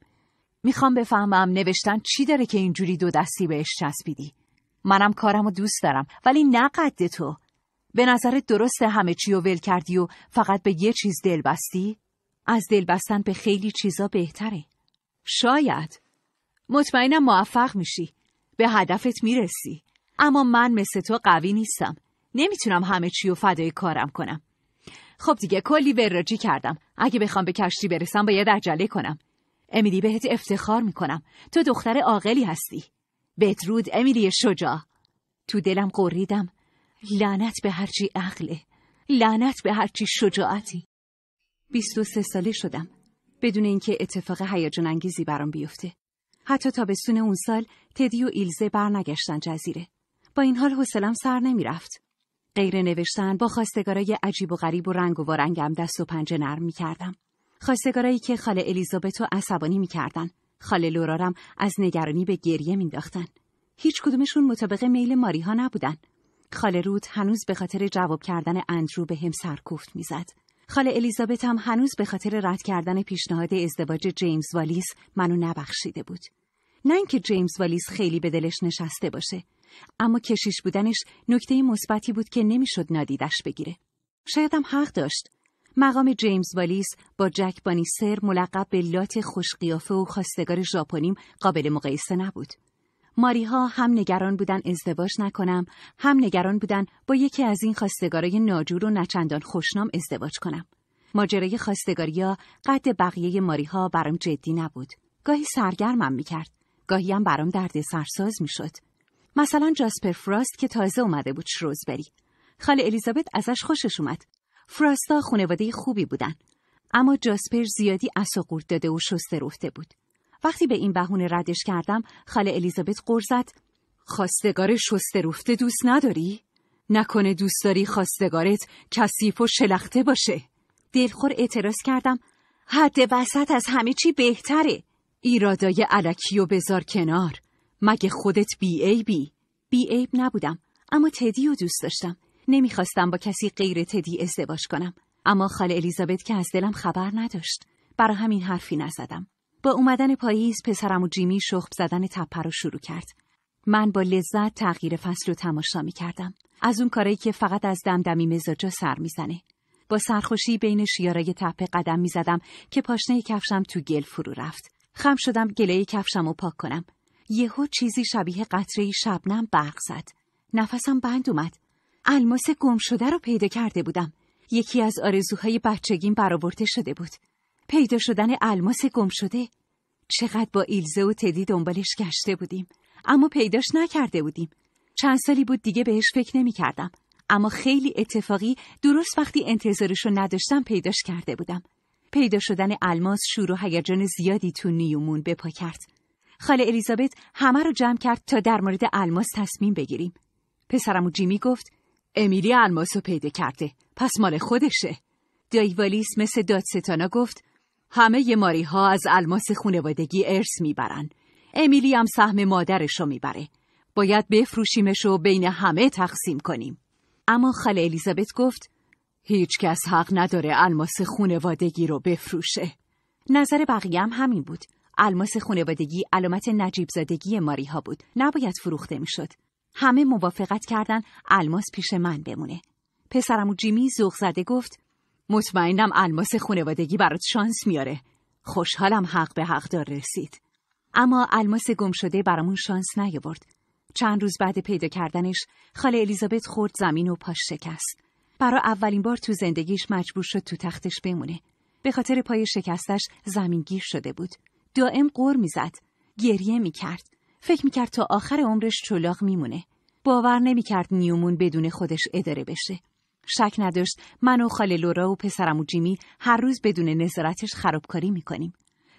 میخوام بفهمم نوشتن چی داره که اینجوری دو دستی بهش چسبیدی منم کارمو دوست دارم ولی نه قد تو به نظرت درسته همه چی ول کردی و فقط به یه چیز دل بستی؟ از دل بستن به خیلی چیزا بهتره شاید مطمئنم موفق میشی به هدفت میرسی اما من مثل تو قوی نیستم نمیتونم همه چی و فدای کارم کنم خب دیگه کلی وراجی کردم اگه بخوام به کشتی برسم باید عجله کنم امیلی بهت افتخار میکنم تو دختر عاقلی هستی بدرود امیلی شجاع تو دلم قریدم لعنت به هرچی عقله لعنت به هرچی شجاعتی 23 ساله شدم بدون اینکه اتفاق هیجان انگیزی برام بیفته حتی تا تابستون اون سال تدی و ایلزه برنگشتن جزیره با این حال حوصلم سر نمیرفت غیر نوشتن با خواستگارای عجیب و غریب و رنگ و وارنگم دست و پنجه نرم می کردم. خواستگارایی که خاله الیزابت و عصبانی می کردن. خاله لورارم از نگرانی به گریه داختن. هیچ کدومشون مطابق میل ماریها نبودن. خاله رود هنوز به خاطر جواب کردن اندرو به هم سرکوفت زد. خاله الیزابت هم هنوز به خاطر رد کردن پیشنهاد ازدواج جیمز والیس منو نبخشیده بود. نه اینکه جیمز والیس خیلی به دلش نشسته باشه. اما کشیش بودنش نکته مثبتی بود که نمیشد نادیدش بگیره. شاید هم حق داشت. مقام جیمز والیس با جک سر ملقب به لات خوشقیافه و خواستگار ژاپنیم قابل مقایسه نبود. ماریها هم نگران بودن ازدواج نکنم، هم نگران بودن با یکی از این خواستگارای ناجور و نچندان خوشنام ازدواج کنم. ماجرای خواستگاریا قد بقیه ماریها برام جدی نبود. گاهی سرگرمم میکرد. گاهی هم برام درد سرساز میشد. مثلا جاسپر فراست که تازه اومده بود شروزبری خاله الیزابت ازش خوشش اومد فراستا خانواده خوبی بودن اما جاسپر زیادی اساقورد داده و شسته رفته بود وقتی به این بهونه ردش کردم خاله الیزابت قرزد، خاستگار خواستگار شسته رفته دوست نداری نکنه دوست داری خواستگارت کسیف و شلخته باشه دلخور اعتراض کردم حد وسط از همه چی بهتره ایرادای علکی و بزار کنار مگه خودت بی ای بی نبودم اما تدی رو دوست داشتم نمیخواستم با کسی غیر تدی ازدواج کنم اما خاله الیزابت که از دلم خبر نداشت برا همین حرفی نزدم با اومدن پاییز پسرم و جیمی شخب زدن تپه رو شروع کرد من با لذت تغییر فصل رو تماشا می کردم. از اون کارایی که فقط از دمدمی مزاجا سر میزنه. با سرخوشی بین شیارای تپه قدم میزدم که پاشنه کفشم تو گل فرو رفت. خم شدم گله کفشم و پاک کنم. یهو چیزی شبیه قطره شبنم برق زد. نفسم بند اومد. الماس گم شده رو پیدا کرده بودم. یکی از آرزوهای بچگیم برآورده شده بود. پیدا شدن الماس گم شده. چقدر با ایلزه و تدی دنبالش گشته بودیم. اما پیداش نکرده بودیم. چند سالی بود دیگه بهش فکر نمی کردم. اما خیلی اتفاقی درست وقتی رو نداشتم پیداش کرده بودم. پیدا شدن الماس شور و هیجان زیادی تو نیومون به پا کرد. خاله الیزابت همه رو جمع کرد تا در مورد الماس تصمیم بگیریم. پسرم و جیمی گفت امیلی الماس رو پیدا کرده. پس مال خودشه. دایوالیس مثل دادستانا گفت همه ی ماری ها از الماس خونوادگی ارث میبرن. امیلی هم سهم مادرش رو میبره. باید بفروشیمش و بین همه تقسیم کنیم. اما خاله الیزابت گفت هیچ کس حق نداره الماس خونوادگی رو بفروشه. نظر بقیه هم همین بود. الماس خانوادگی علامت نجیب زادگی ماری ها بود. نباید فروخته میشد. همه موافقت کردند الماس پیش من بمونه. پسرمو جیمی زوغ زده گفت مطمئنم الماس خانوادگی برات شانس میاره. خوشحالم حق به حقدار رسید. اما الماس گم شده برامون شانس نیاورد. چند روز بعد پیدا کردنش خاله الیزابت خورد زمین و پاش شکست. برا اولین بار تو زندگیش مجبور شد تو تختش بمونه. به خاطر پای شکستش گیر شده بود. دائم قور میزد گریه میکرد فکر میکرد تا آخر عمرش چلاغ میمونه باور نمیکرد نیومون بدون خودش اداره بشه شک نداشت من و خاله لورا و پسرم و جیمی هر روز بدون نظارتش خرابکاری میکنیم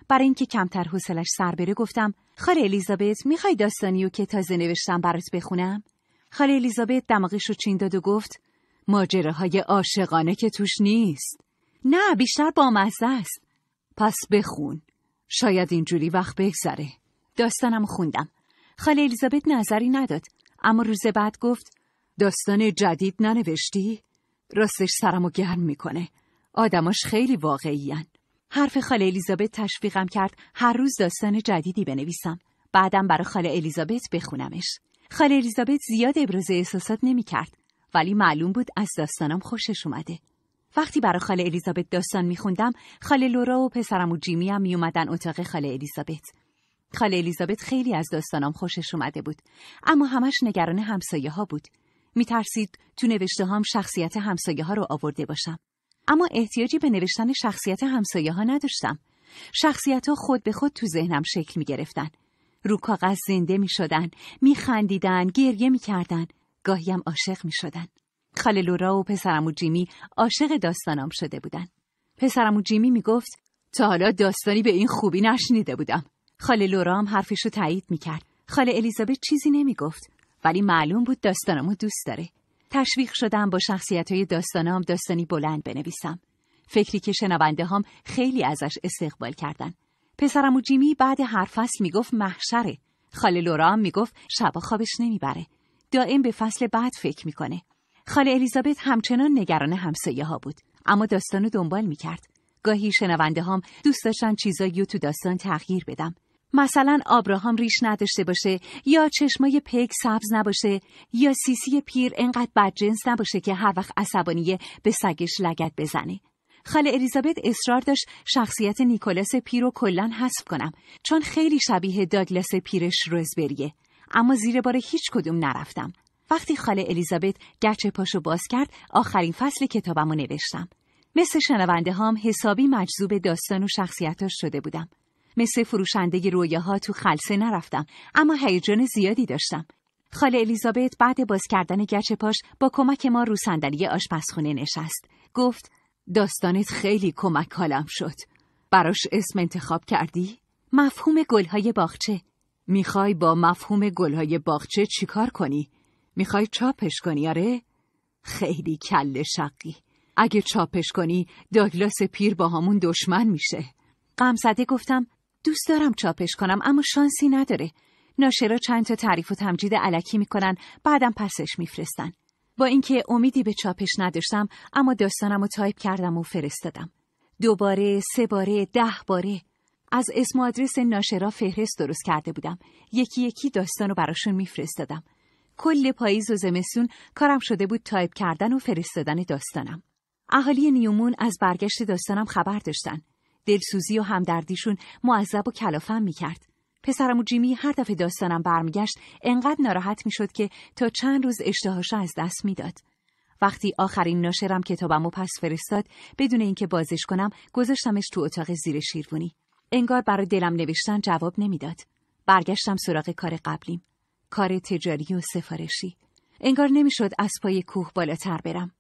برای اینکه کمتر حوصلش سر بره گفتم خاله الیزابت میخوای داستانی و که تازه نوشتم برات بخونم خاله الیزابت دماغش رو چین داد و گفت ماجراهای عاشقانه که توش نیست نه بیشتر بامزه است پس بخون شاید اینجوری وقت بگذره. داستانم خوندم. خاله الیزابت نظری نداد. اما روز بعد گفت داستان جدید ننوشتی؟ راستش سرمو گرم میکنه. آدماش خیلی واقعیان. حرف خاله الیزابت تشویقم کرد هر روز داستان جدیدی بنویسم. بعدم برای خاله الیزابت بخونمش. خاله الیزابت زیاد ابراز احساسات نمیکرد ولی معلوم بود از داستانم خوشش اومده. وقتی برای خاله الیزابت داستان میخوندم خاله لورا و پسرم و جیمی هم میومدن اتاق خاله الیزابت خاله الیزابت خیلی از داستانام خوشش اومده بود اما همش نگران همسایه ها بود میترسید تو نوشته هم شخصیت همسایه ها رو آورده باشم اما احتیاجی به نوشتن شخصیت همسایه ها نداشتم شخصیت ها خود به خود تو ذهنم شکل می گرفتن رو کاغذ زنده می شدن می خندیدن گریه می کردن گاهیم عاشق می شدن خاله لورا و و جیمی عاشق داستانام شده بودن. و جیمی میگفت تا حالا داستانی به این خوبی نشنیده بودم. خاله لورا هم حرفش رو تایید میکرد. خاله الیزابت چیزی نمیگفت ولی معلوم بود داستانامو دوست داره. تشویق شدم با شخصیت های داستانام داستانی بلند بنویسم. فکری که شنونده هم خیلی ازش استقبال کردن. و جیمی بعد هر فصل میگفت محشره. خاله لورا هم میگفت شبا خوابش نمیبره. دائم به فصل بعد فکر میکنه. خاله الیزابت همچنان نگران همسایه ها بود اما داستانو دنبال میکرد گاهی شنونده هم دوست داشتن چیزایی تو داستان تغییر بدم مثلا آبراهام ریش نداشته باشه یا چشمای پیک سبز نباشه یا سیسی پیر انقدر بدجنس نباشه که هر وقت عصبانیه به سگش لگت بزنه خاله الیزابت اصرار داشت شخصیت نیکولاس پیر رو کلا حذف کنم چون خیلی شبیه داگلاس پیرش رزبریه اما زیر بار هیچ کدوم نرفتم وقتی خاله الیزابت گچه پاشو باز کرد آخرین فصل کتابمو نوشتم. مثل شنونده هام حسابی مجذوب داستان و شخصیتاش شده بودم. مثل فروشنده رویاها تو خلصه نرفتم اما هیجان زیادی داشتم. خاله الیزابت بعد باز کردن گچه پاش با کمک ما رو صندلی آشپزخونه نشست. گفت داستانت خیلی کمک حالم شد. براش اسم انتخاب کردی؟ مفهوم گلهای باغچه. میخوای با مفهوم گلهای باغچه چیکار کنی؟ میخوای چاپش کنی آره؟ خیلی کل شقی اگه چاپش کنی داگلاس پیر با همون دشمن میشه قمزده گفتم دوست دارم چاپش کنم اما شانسی نداره ناشرا چند تا تعریف و تمجید علکی میکنن بعدم پسش میفرستن با اینکه امیدی به چاپش نداشتم اما داستانم رو تایپ کردم و فرستادم دوباره سه باره ده باره از اسم و آدرس ناشرا فهرست درست کرده بودم یکی یکی داستان رو براشون میفرستادم کل پاییز و زمستون کارم شده بود تایپ کردن و فرستادن داستانم. اهالی نیومون از برگشت داستانم خبر داشتن. دلسوزی و همدردیشون معذب و کلافم میکرد. پسرم و جیمی هر دفعه داستانم برمیگشت انقدر ناراحت میشد که تا چند روز اشتهاشو از دست میداد. وقتی آخرین ناشرم کتابم و پس فرستاد بدون اینکه بازش کنم گذاشتمش تو اتاق زیر شیروانی. انگار برای دلم نوشتن جواب نمیداد. برگشتم سراغ کار قبلیم. کار تجاری و سفارشی انگار نمیشد از پای کوه بالاتر برم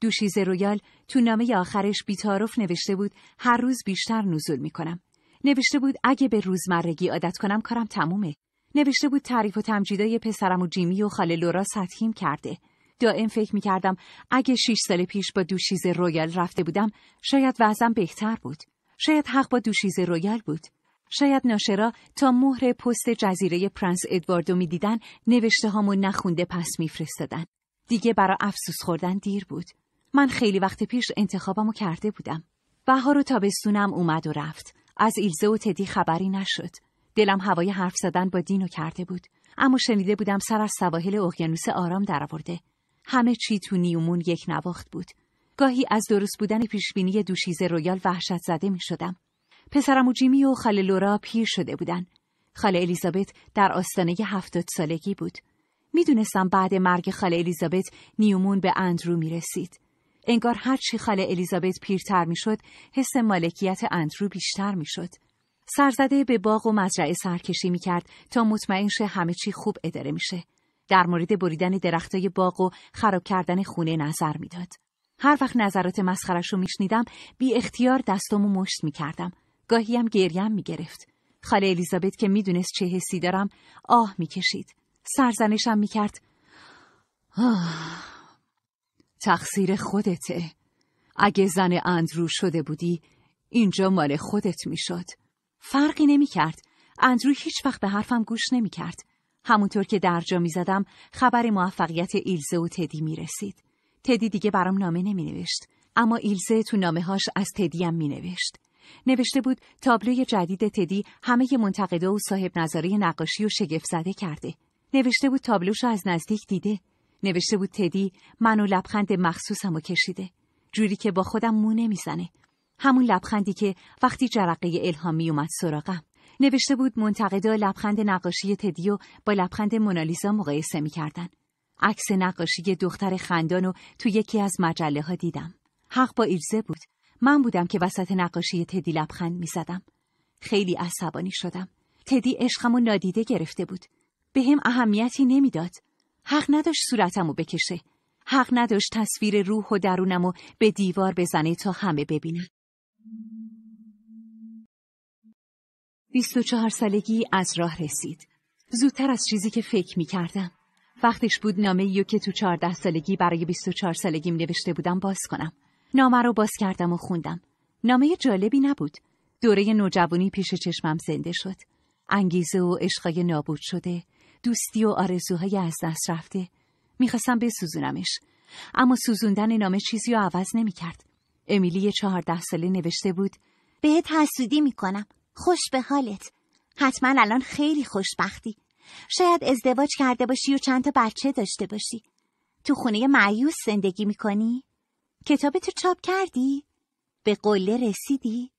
دوشیز رویال تو نامه آخرش بیتارف نوشته بود هر روز بیشتر نزول میکنم نوشته بود اگه به روزمرگی عادت کنم کارم تمومه نوشته بود تعریف و تمجیدای پسرم و جیمی و خاله لورا سطحیم کرده دائم فکر میکردم اگه شیش سال پیش با دوشیز رویال رفته بودم شاید وضعم بهتر بود شاید حق با دوشیز رویال بود شاید ناشرا تا مهر پست جزیره پرنس ادواردو میدیدن نوشته هامو نخونده پس میفرستادن دیگه برا افسوس خوردن دیر بود من خیلی وقت پیش انتخابمو کرده بودم بهار و تابستونم اومد و رفت از ایلزه و تدی خبری نشد دلم هوای حرف زدن با دینو کرده بود اما شنیده بودم سر از سواحل اقیانوس آرام درآورده همه چی تو نیومون یک نواخت بود گاهی از درست بودن پیشبینی دوشیزه رویال وحشت زده می شدم. پسرم و جیمی و خاله لورا پیر شده بودن. خاله الیزابت در آستانه هفتاد سالگی بود. میدونستم بعد مرگ خاله الیزابت نیومون به اندرو می رسید. انگار هرچی خاله الیزابت پیرتر میشد، حس مالکیت اندرو بیشتر می میشد. سرزده به باغ و مزرعه سرکشی کرد تا مطمئن شه همه چی خوب اداره میشه. در مورد بریدن درختای باغ و خراب کردن خونه نظر میداد. هر وقت نظرات مسخرش رو میشنیدم بی اختیار و مشت میکردم. گاهی هم گریم گرفت. خاله الیزابت که دونست چه حسی دارم آه میکشید. سرزنشم کرد آه. تقصیر خودته. اگه زن اندرو شده بودی اینجا مال خودت می شد. فرقی کرد. اندرو هیچ وقت به حرفم گوش کرد. همونطور که درجا زدم خبر موفقیت ایلزه و تدی رسید. تدی دیگه برام نامه نوشت. اما ایلزه تو نامه هاش از تدیم می نوشت. نوشته بود تابلوی جدید تدی همه منتقده و صاحب نظاره نقاشی و شگفت زده کرده. نوشته بود تابلوشو از نزدیک دیده. نوشته بود تدی من و لبخند مخصوصم و کشیده. جوری که با خودم مو نمیزنه. همون لبخندی که وقتی جرقه الهام می اومد سراغم. نوشته بود منتقدا لبخند نقاشی تدی و با لبخند مونالیزا مقایسه میکردن. عکس نقاشی دختر خندان و تو یکی از مجله ها دیدم. حق با ایرزه بود. من بودم که وسط نقاشی تدی لبخند می زدم. خیلی عصبانی شدم. تدی عشقم و نادیده گرفته بود. به هم اهمیتی نمیداد. حق نداشت صورتمو بکشه. حق نداشت تصویر روح و درونمو به دیوار بزنه تا همه ببینه. 24 سالگی از راه رسید. زودتر از چیزی که فکر می کردم. وقتش بود نامه یو که تو 14 سالگی برای 24 سالگیم نوشته بودم باز کنم. نامه رو باز کردم و خوندم. نامه جالبی نبود. دوره نوجوانی پیش چشمم زنده شد. انگیزه و عشقای نابود شده. دوستی و آرزوهای از دست رفته. میخواستم بسوزونمش. اما سوزوندن نامه چیزی رو عوض نمیکرد. امیلی چهارده ساله نوشته بود بهت حسودی میکنم. خوش به حالت. حتما الان خیلی خوشبختی. شاید ازدواج کرده باشی و چند تا بچه داشته باشی. تو خونه معیوس زندگی میکنی؟ کتابتو چاپ کردی؟ به قله رسیدی؟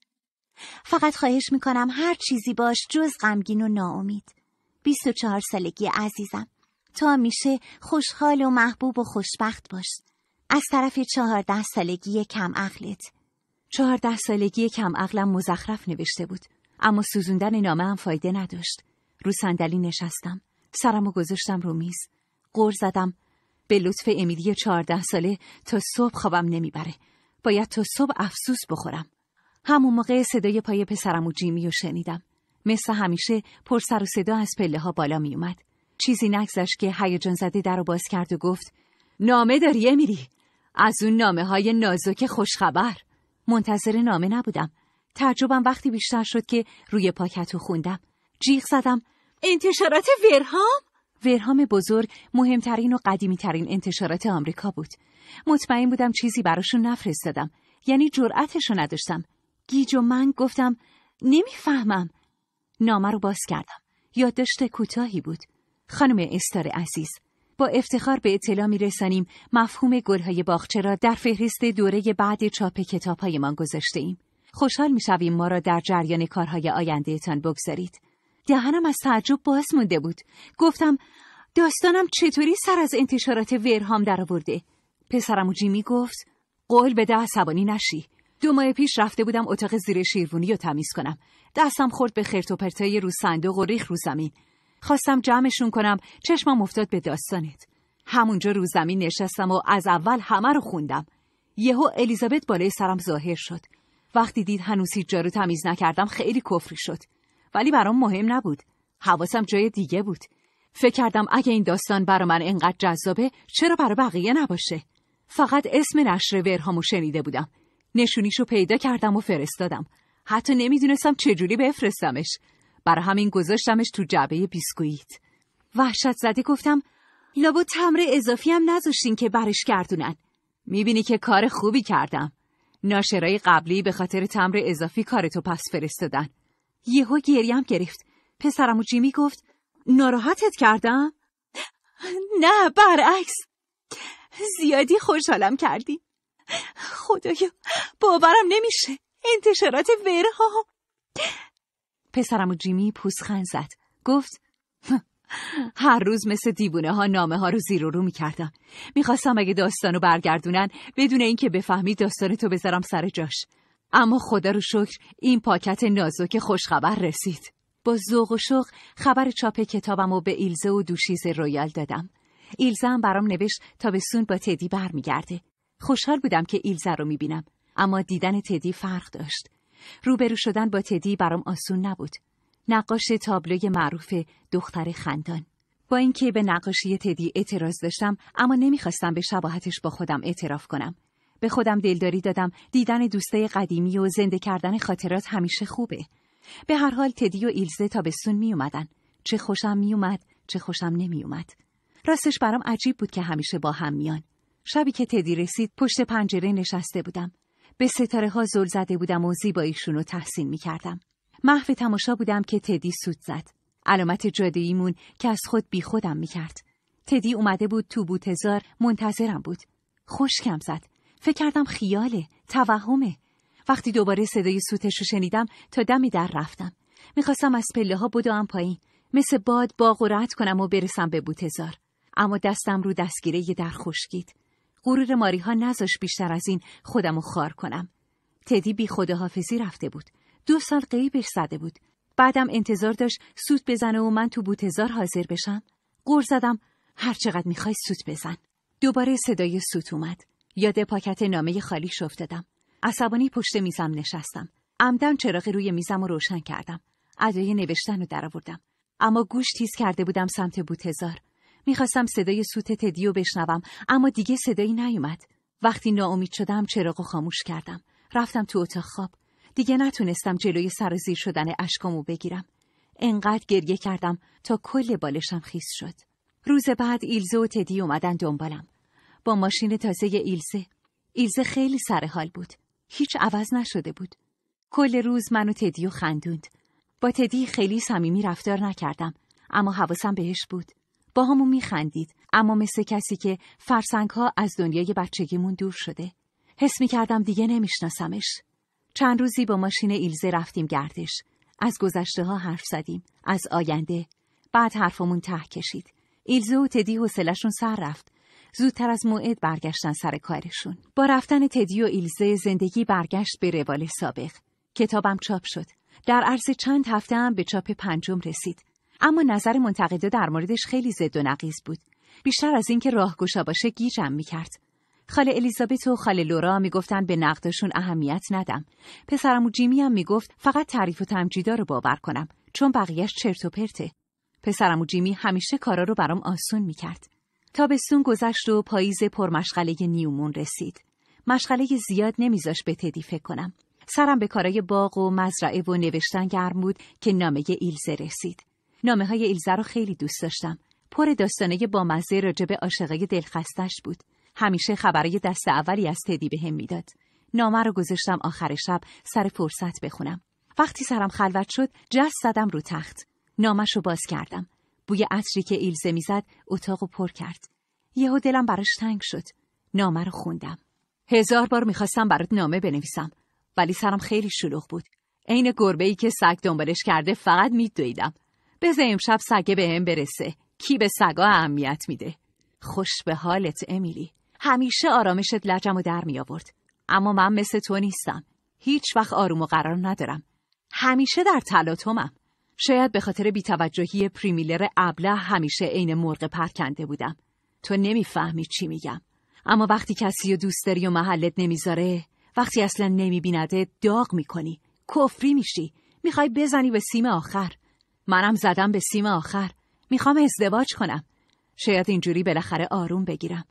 فقط خواهش میکنم هر چیزی باش جز غمگین و ناامید 24 سالگی عزیزم تا میشه خوشحال و محبوب و خوشبخت باش از طرف 14 سالگی کم عقلت 14 سالگی کم مزخرف نوشته بود اما سوزوندن نامه هم فایده نداشت رو صندلی نشستم سرم و گذاشتم رو میز قر زدم به لطف امیلی چهارده ساله تا صبح خوابم نمیبره. باید تا صبح افسوس بخورم. همون موقع صدای پای پسرم و جیمی رو شنیدم. مثل همیشه پر سر و صدا از پله ها بالا می اومد. چیزی نگذشت که هیجان زده در رو باز کرد و گفت نامه داری امیلی از اون نامه های نازک خوشخبر منتظر نامه نبودم تعجبم وقتی بیشتر شد که روی پاکت رو خوندم جیغ زدم انتشارات ورهام ورهام بزرگ مهمترین و قدیمیترین انتشارات آمریکا بود. مطمئن بودم چیزی براشون نفرستادم. یعنی جرأتشو نداشتم. گیج و من گفتم نمیفهمم. نامه رو باز کردم. یادداشت کوتاهی بود. خانم استار عزیز با افتخار به اطلاع می رسانیم مفهوم گلهای باغچه را در فهرست دوره بعد چاپ کتابهایمان گذاشته ایم. خوشحال می شویم ما را در جریان کارهای آیندهتان بگذارید. دهنم از تعجب باز مونده بود گفتم داستانم چطوری سر از انتشارات ورهام درآورده پسرم و جیمی گفت قول ده عصبانی نشی دو ماه پیش رفته بودم اتاق زیر شیروانی رو تمیز کنم دستم خورد به خرت و پرتای رو صندوق و ریخ رو زمین خواستم جمعشون کنم چشمم افتاد به داستانت همونجا رو زمین نشستم و از اول همه رو خوندم یهو الیزابت بالای سرم ظاهر شد وقتی دید هنوز هیچ رو تمیز نکردم خیلی کفری شد ولی برام مهم نبود. حواسم جای دیگه بود. فکر کردم اگه این داستان برا من انقدر جذابه چرا برا بقیه نباشه؟ فقط اسم نشر ورهامو شنیده بودم. نشونیشو پیدا کردم و فرستادم. حتی نمیدونستم چجوری بفرستمش. برا همین گذاشتمش تو جعبه بیسکویت. وحشت زده گفتم لابا تمر اضافی هم نذاشتین که برش گردونن. میبینی که کار خوبی کردم. ناشرای قبلی به خاطر تمر اضافی کارتو پس فرستادن. یهو گریم گرفت پسرم و جیمی گفت ناراحتت کردم؟ نه برعکس زیادی خوشحالم کردی خدایا باورم نمیشه انتشارات ورها پسرم و جیمی پوسخن زد گفت هر روز مثل دیوونه ها نامه ها رو زیر و رو میکردم میخواستم اگه داستانو برگردونن بدون اینکه بفهمی داستان تو بذارم سر جاش اما خدا رو شکر این پاکت نازک خوشخبر رسید با ذوق و شوق خبر چاپ کتابم و به ایلزه و دوشیز رویال دادم ایلزه هم برام نوشت تا به سون با تدی برمیگرده خوشحال بودم که ایلزه رو میبینم اما دیدن تدی فرق داشت روبرو شدن با تدی برام آسون نبود نقاش تابلوی معروف دختر خندان با اینکه به نقاشی تدی اعتراض داشتم اما نمیخواستم به شباهتش با خودم اعتراف کنم به خودم دلداری دادم دیدن دوستای قدیمی و زنده کردن خاطرات همیشه خوبه. به هر حال تدی و ایلزه تابستون می اومدن. چه خوشم می اومد، چه خوشم نمی اومد. راستش برام عجیب بود که همیشه با هم میان. شبی که تدی رسید پشت پنجره نشسته بودم. به ستاره ها زل زده بودم و زیباییشون رو تحسین می کردم. محو تماشا بودم که تدی سود زد. علامت جاده که از خود بی خودم تدی اومده بود تو بوتزار منتظرم بود. خوشکم زد. فکر کردم خیاله توهمه وقتی دوباره صدای سوتش رو شنیدم تا دمی در رفتم میخواستم از پله ها بدوم پایین مثل باد باغ و رد کنم و برسم به بوتزار اما دستم رو دستگیره یه در خشکید غرور ماری ها نذاش بیشتر از این خودم رو خار کنم تدی بی خداحافظی رفته بود دو سال قیبش زده بود بعدم انتظار داشت سوت بزنه و من تو بوتزار حاضر بشم غور زدم هر چقدر میخوای سوت بزن دوباره صدای سوت اومد یاد پاکت نامه خالی افتادم. عصبانی پشت میزم نشستم. عمدن چراغ روی میزم رو روشن کردم. ادای نوشتن رو درآوردم. اما گوش تیز کرده بودم سمت بوتزار. میخواستم صدای سوت تدیو بشنوم اما دیگه صدایی نیومد. وقتی ناامید شدم چراغ و خاموش کردم. رفتم تو اتاق خواب. دیگه نتونستم جلوی سر زیر شدن اشکامو بگیرم. انقدر گریه کردم تا کل بالشم خیس شد. روز بعد ایلزه و تدی اومدن دنبالم. با ماشین تازه ایلزه. ایلزه خیلی حال بود. هیچ عوض نشده بود. کل روز منو تدیو خندوند. با تدی خیلی صمیمی رفتار نکردم اما حواسم بهش بود. با همون میخندید اما مثل کسی که فرسنگ ها از دنیای بچگیمون دور شده. حس می دیگه نمیشناسمش. چند روزی با ماشین ایلزه رفتیم گردش. از گذشته ها حرف زدیم. از آینده. بعد حرفمون ته کشید. ایلزه و تدی حوصلشون سر رفت. زودتر از موعد برگشتن سر کارشون. با رفتن تدی و ایلزه زندگی برگشت به روال سابق. کتابم چاپ شد. در عرض چند هفته هم به چاپ پنجم رسید. اما نظر منتقده در موردش خیلی زد و نقیز بود. بیشتر از اینکه راهگشا باشه گیجم میکرد. خاله الیزابت و خاله لورا میگفتن به نقدشون اهمیت ندم. پسرمو جیمی هم میگفت فقط تعریف و تمجیدا رو باور کنم چون بقیهش چرت و پرته. پسرمو جیمی همیشه کارا رو برام آسون میکرد. تابستون گذشت و پاییز پرمشغله نیومون رسید. مشغله زیاد نمیذاش به تدی فکر کنم. سرم به کارای باغ و مزرعه و نوشتن گرم بود که نامه ایلزه رسید. نامه های ایلزه رو خیلی دوست داشتم. پر داستانه با مزه راجب عاشقه دلخستش بود. همیشه خبرای دست اولی از تدی به هم میداد. نامه رو گذاشتم آخر شب سر فرصت بخونم. وقتی سرم خلوت شد جست زدم رو تخت. نامش رو باز کردم. بوی عطری که ایلزه میزد اتاقو پر کرد. یهو دلم براش تنگ شد. نامه رو خوندم. هزار بار میخواستم برات نامه بنویسم ولی سرم خیلی شلوغ بود. عین گربه ای که سگ دنبالش کرده فقط میدویدم. بذار امشب سگه به هم برسه. کی به سگا اهمیت میده؟ خوش به حالت امیلی. همیشه آرامشت لجم و در می آورد. اما من مثل تو نیستم. هیچ وقت آروم و قرار ندارم. همیشه در تلاطمم. شاید به خاطر بیتوجهی پریمیلر ابله همیشه عین مرغ پرکنده بودم. تو نمیفهمی چی میگم. اما وقتی کسی و دوست داری و محلت نمیذاره، وقتی اصلا نمیبینده داغ میکنی، کفری میشی، میخوای بزنی به سیم آخر. منم زدم به سیم آخر. میخوام ازدواج کنم. شاید اینجوری بالاخره آروم بگیرم.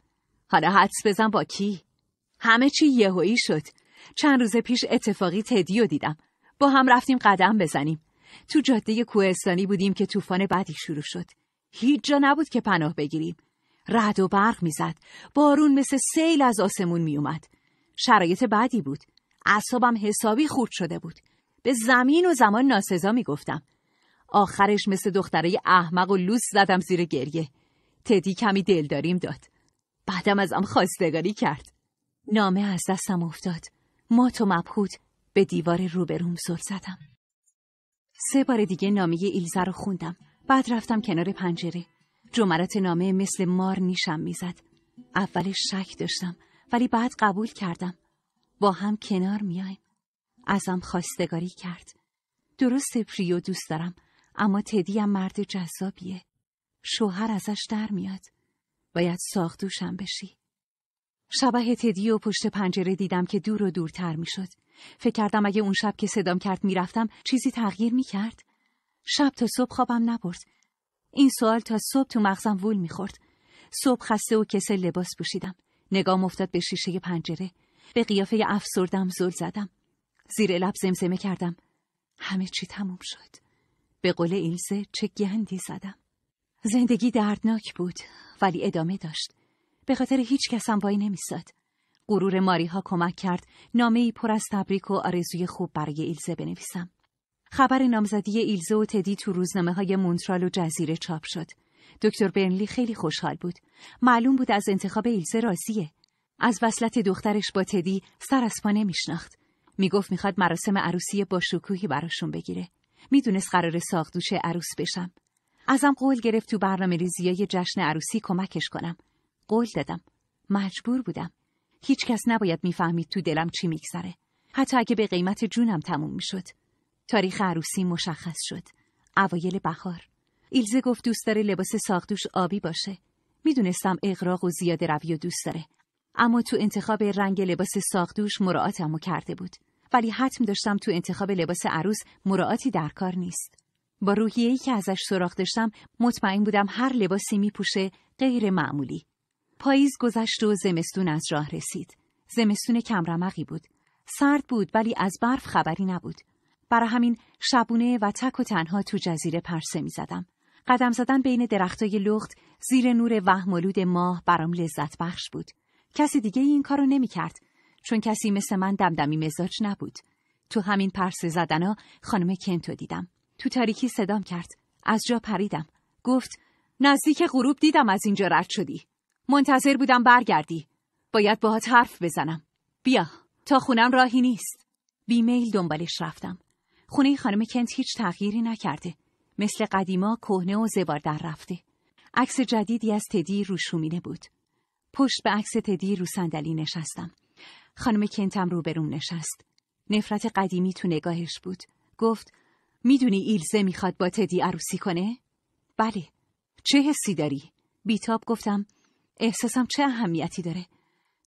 حالا حدس بزن با کی؟ همه چی یهویی شد. چند روز پیش اتفاقی تدیو دیدم. با هم رفتیم قدم بزنیم. تو جاده کوهستانی بودیم که طوفان بعدی شروع شد. هیچ جا نبود که پناه بگیریم. رد و برق میزد. بارون مثل سیل از آسمون میومد. شرایط بعدی بود. اعصابم حسابی خورد شده بود. به زمین و زمان ناسزا میگفتم. آخرش مثل دختره احمق و لوس زدم زیر گریه. تدی کمی دلداریم داد. بعدم ازم خواستگاری کرد. نامه از دستم افتاد. ما تو مبهوت به دیوار روبروم سر زدم. سه بار دیگه نامه ایلزا رو خوندم بعد رفتم کنار پنجره جمرات نامه مثل مار نیشم میزد اولش شک داشتم ولی بعد قبول کردم با هم کنار میایم ازم خواستگاری کرد درست پریو دوست دارم اما تدی هم مرد جذابیه شوهر ازش در میاد باید ساختوشم بشی شبه تدی و پشت پنجره دیدم که دور و دورتر میشد. فکر کردم اگه اون شب که صدام کرد میرفتم چیزی تغییر میکرد. شب تا صبح خوابم نبرد. این سوال تا صبح تو مغزم وول میخورد. صبح خسته و کسل لباس پوشیدم. نگام افتاد به شیشه پنجره. به قیافه افسردم زل زدم. زیر لب زمزمه کردم. همه چی تموم شد. به قول ایلزه چه گندی زدم. زندگی دردناک بود ولی ادامه داشت. به خاطر هیچ کسم وای نمیستاد. غرور ماری ها کمک کرد نامه ای پر از تبریک و آرزوی خوب برای ایلزه بنویسم. خبر نامزدی ایلزه و تدی تو روزنامه های مونترال و جزیره چاپ شد. دکتر برنلی خیلی خوشحال بود. معلوم بود از انتخاب ایلزه راضیه. از وصلت دخترش با تدی سر از پا نمیشناخت. میگفت میخواد مراسم عروسی با شکوهی براشون بگیره. میدونست قرار ساقدوش عروس بشم. ازم قول گرفت تو برنامه ریزیای جشن عروسی کمکش کنم. قول دادم. مجبور بودم. هیچ کس نباید میفهمید تو دلم چی میگذره. حتی اگه به قیمت جونم تموم میشد. تاریخ عروسی مشخص شد. اوایل بهار. ایلزه گفت دوست داره لباس ساقدوش آبی باشه. میدونستم اقراق و زیاده روی و دوست داره. اما تو انتخاب رنگ لباس ساقدوش مراعاتمو کرده بود. ولی حتم داشتم تو انتخاب لباس عروس مراعاتی در کار نیست. با روحیه‌ای که ازش سراغ داشتم مطمئن بودم هر لباسی میپوشه غیر معمولی پاییز گذشت و زمستون از راه رسید. زمستون کمرمقی بود. سرد بود ولی از برف خبری نبود. برا همین شبونه و تک و تنها تو جزیره پرسه می زدم. قدم زدن بین درختای لخت زیر نور وهمالود ماه برام لذت بخش بود. کسی دیگه این کارو نمی کرد چون کسی مثل من دمدمی مزاج نبود. تو همین پرسه زدنا خانم کنتو دیدم. تو تاریکی صدام کرد. از جا پریدم. گفت نزدیک غروب دیدم از اینجا رد شدی. منتظر بودم برگردی. باید باهات حرف بزنم. بیا. تا خونم راهی نیست. بیمیل دنبالش رفتم. خونه خانم کنت هیچ تغییری نکرده. مثل قدیما کهنه و زبار در رفته. عکس جدیدی از تدی روشومینه بود. پشت به عکس تدی رو صندلی نشستم. خانم کنتم روبروم نشست. نفرت قدیمی تو نگاهش بود. گفت میدونی ایلزه میخواد با تدی عروسی کنه؟ بله. چه حسی داری؟ بیتاب گفتم احساسم چه اهمیتی داره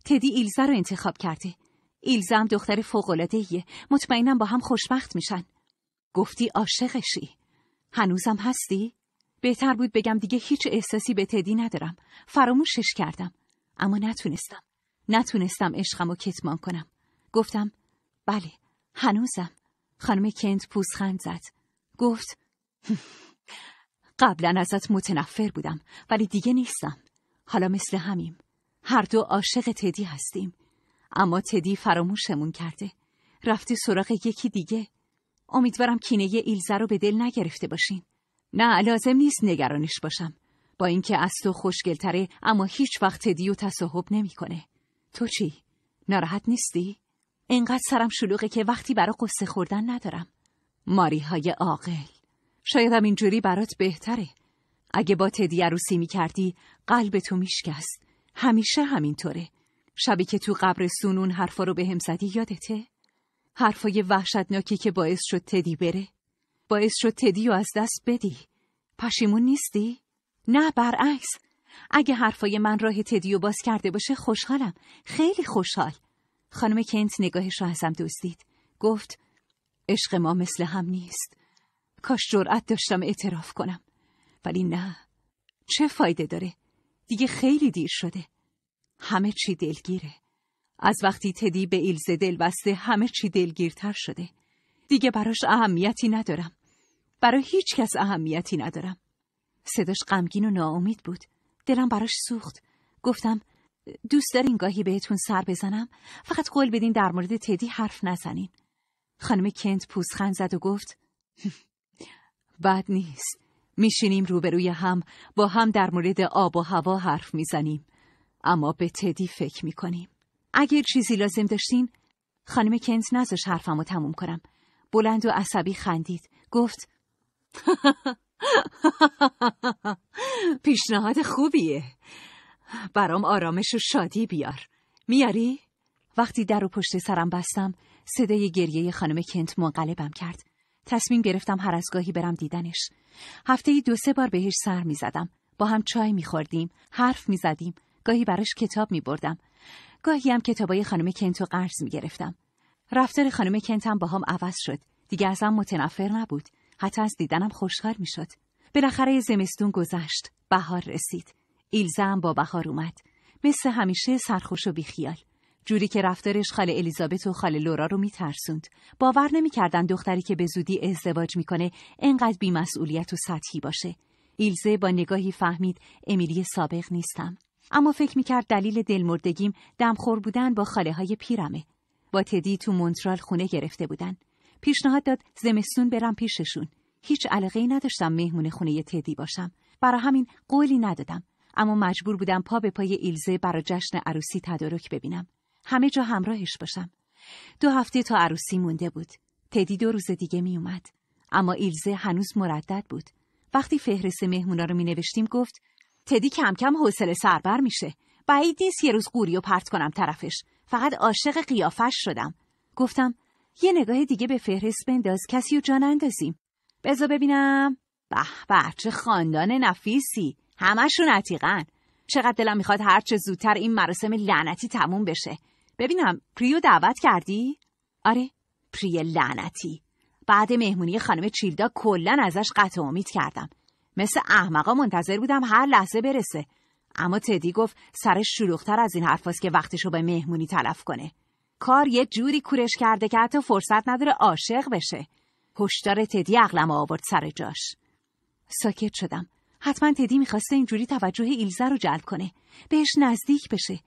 تدی ایلزا رو انتخاب کرده ایلزا هم دختر فوقلادهیه مطمئنم با هم خوشبخت میشن گفتی عاشقشی هنوزم هستی بهتر بود بگم دیگه هیچ احساسی به تدی ندارم فراموشش کردم اما نتونستم نتونستم عشقم و کتمان کنم گفتم بله هنوزم خانم کنت پوزخند زد گفت قبلا ازت متنفر بودم ولی دیگه نیستم حالا مثل همیم هر دو عاشق تدی هستیم اما تدی فراموشمون کرده رفته سراغ یکی دیگه امیدوارم کینه ایلزه رو به دل نگرفته باشین نه لازم نیست نگرانش باشم با اینکه از تو خوشگلتره اما هیچ وقت تدی و تصاحب نمیکنه تو چی ناراحت نیستی انقدر سرم شلوغه که وقتی برا قصه خوردن ندارم ماریهای های عاقل شایدم اینجوری برات بهتره اگه با تدی عروسی میکردی قلب تو میشکست همیشه همینطوره شبی که تو قبر سونون حرفا رو به هم زدی یادته؟ حرفای وحشتناکی که باعث شد تدی بره باعث شد تدی رو از دست بدی پشیمون نیستی؟ نه برعکس اگه حرفای من راه تدیو باز کرده باشه خوشحالم خیلی خوشحال خانم کنت نگاهش رو ازم دزدید گفت عشق ما مثل هم نیست کاش جرأت داشتم اعتراف کنم ولی نه چه فایده داره دیگه خیلی دیر شده همه چی دلگیره از وقتی تدی به ایلز دل بسته همه چی دلگیرتر شده دیگه براش اهمیتی ندارم برای هیچ کس اهمیتی ندارم صداش غمگین و ناامید بود دلم براش سوخت گفتم دوست دارین گاهی بهتون سر بزنم فقط قول بدین در مورد تدی حرف نزنین خانم کنت پوزخند زد و گفت بد نیست میشینیم روبروی هم با هم در مورد آب و هوا حرف میزنیم اما به تدی فکر میکنیم اگر چیزی لازم داشتین خانم کنت نذاش حرفم رو تموم کنم بلند و عصبی خندید گفت پیشنهاد خوبیه برام آرامش و شادی بیار میاری؟ وقتی در و پشت سرم بستم صدای گریه خانم کنت منقلبم کرد تصمیم گرفتم هر از گاهی برم دیدنش. هفته ای دو سه بار بهش سر می زدم. با هم چای می خوردیم. حرف می زدیم. گاهی براش کتاب می بردم. گاهی هم کتابای خانم کنتو قرض می گرفتم. رفتار خانم کنتم با هم عوض شد. دیگه ازم متنفر نبود. حتی از دیدنم خوشحال می شد. بالاخره زمستون گذشت. بهار رسید. ایلزه هم با بهار اومد. مثل همیشه سرخوش و بیخیال. جوری که رفتارش خاله الیزابت و خاله لورا رو میترسوند باور نمیکردن دختری که به زودی ازدواج میکنه انقدر بیمسئولیت و سطحی باشه ایلزه با نگاهی فهمید امیلی سابق نیستم اما فکر میکرد دلیل دلمردگیم دمخور بودن با خاله های پیرمه با تدی تو مونترال خونه گرفته بودن پیشنهاد داد زمستون برم پیششون هیچ علاقه نداشتم مهمون خونه تدی باشم برا همین قولی ندادم اما مجبور بودم پا به پای ایلزه برا جشن عروسی تدارک ببینم همه جا همراهش باشم. دو هفته تا عروسی مونده بود. تدی دو روز دیگه می اومد. اما ایلزه هنوز مردد بود. وقتی فهرست مهمونا رو می نوشتیم گفت تدی کم کم حوصله سربر میشه. بعید نیست یه روز قوری و پرت کنم طرفش. فقط عاشق قیافش شدم. گفتم یه نگاه دیگه به فهرست بنداز کسی و جان اندازیم بزا ببینم. به به چه خاندان نفیسی. همشون عتیقن. چقدر دلم میخواد هرچه زودتر این مراسم لعنتی تموم بشه. ببینم پریو دعوت کردی؟ آره پری لعنتی بعد مهمونی خانم چیلدا کلا ازش قطع امید کردم مثل احمقا منتظر بودم هر لحظه برسه اما تدی گفت سرش شلوغتر از این حرفاست که وقتشو به مهمونی تلف کنه کار یه جوری کورش کرده که حتی فرصت نداره عاشق بشه هشدار تدی عقلم آورد سر جاش ساکت شدم حتما تدی میخواسته اینجوری توجه ایلزه رو جلب کنه بهش نزدیک بشه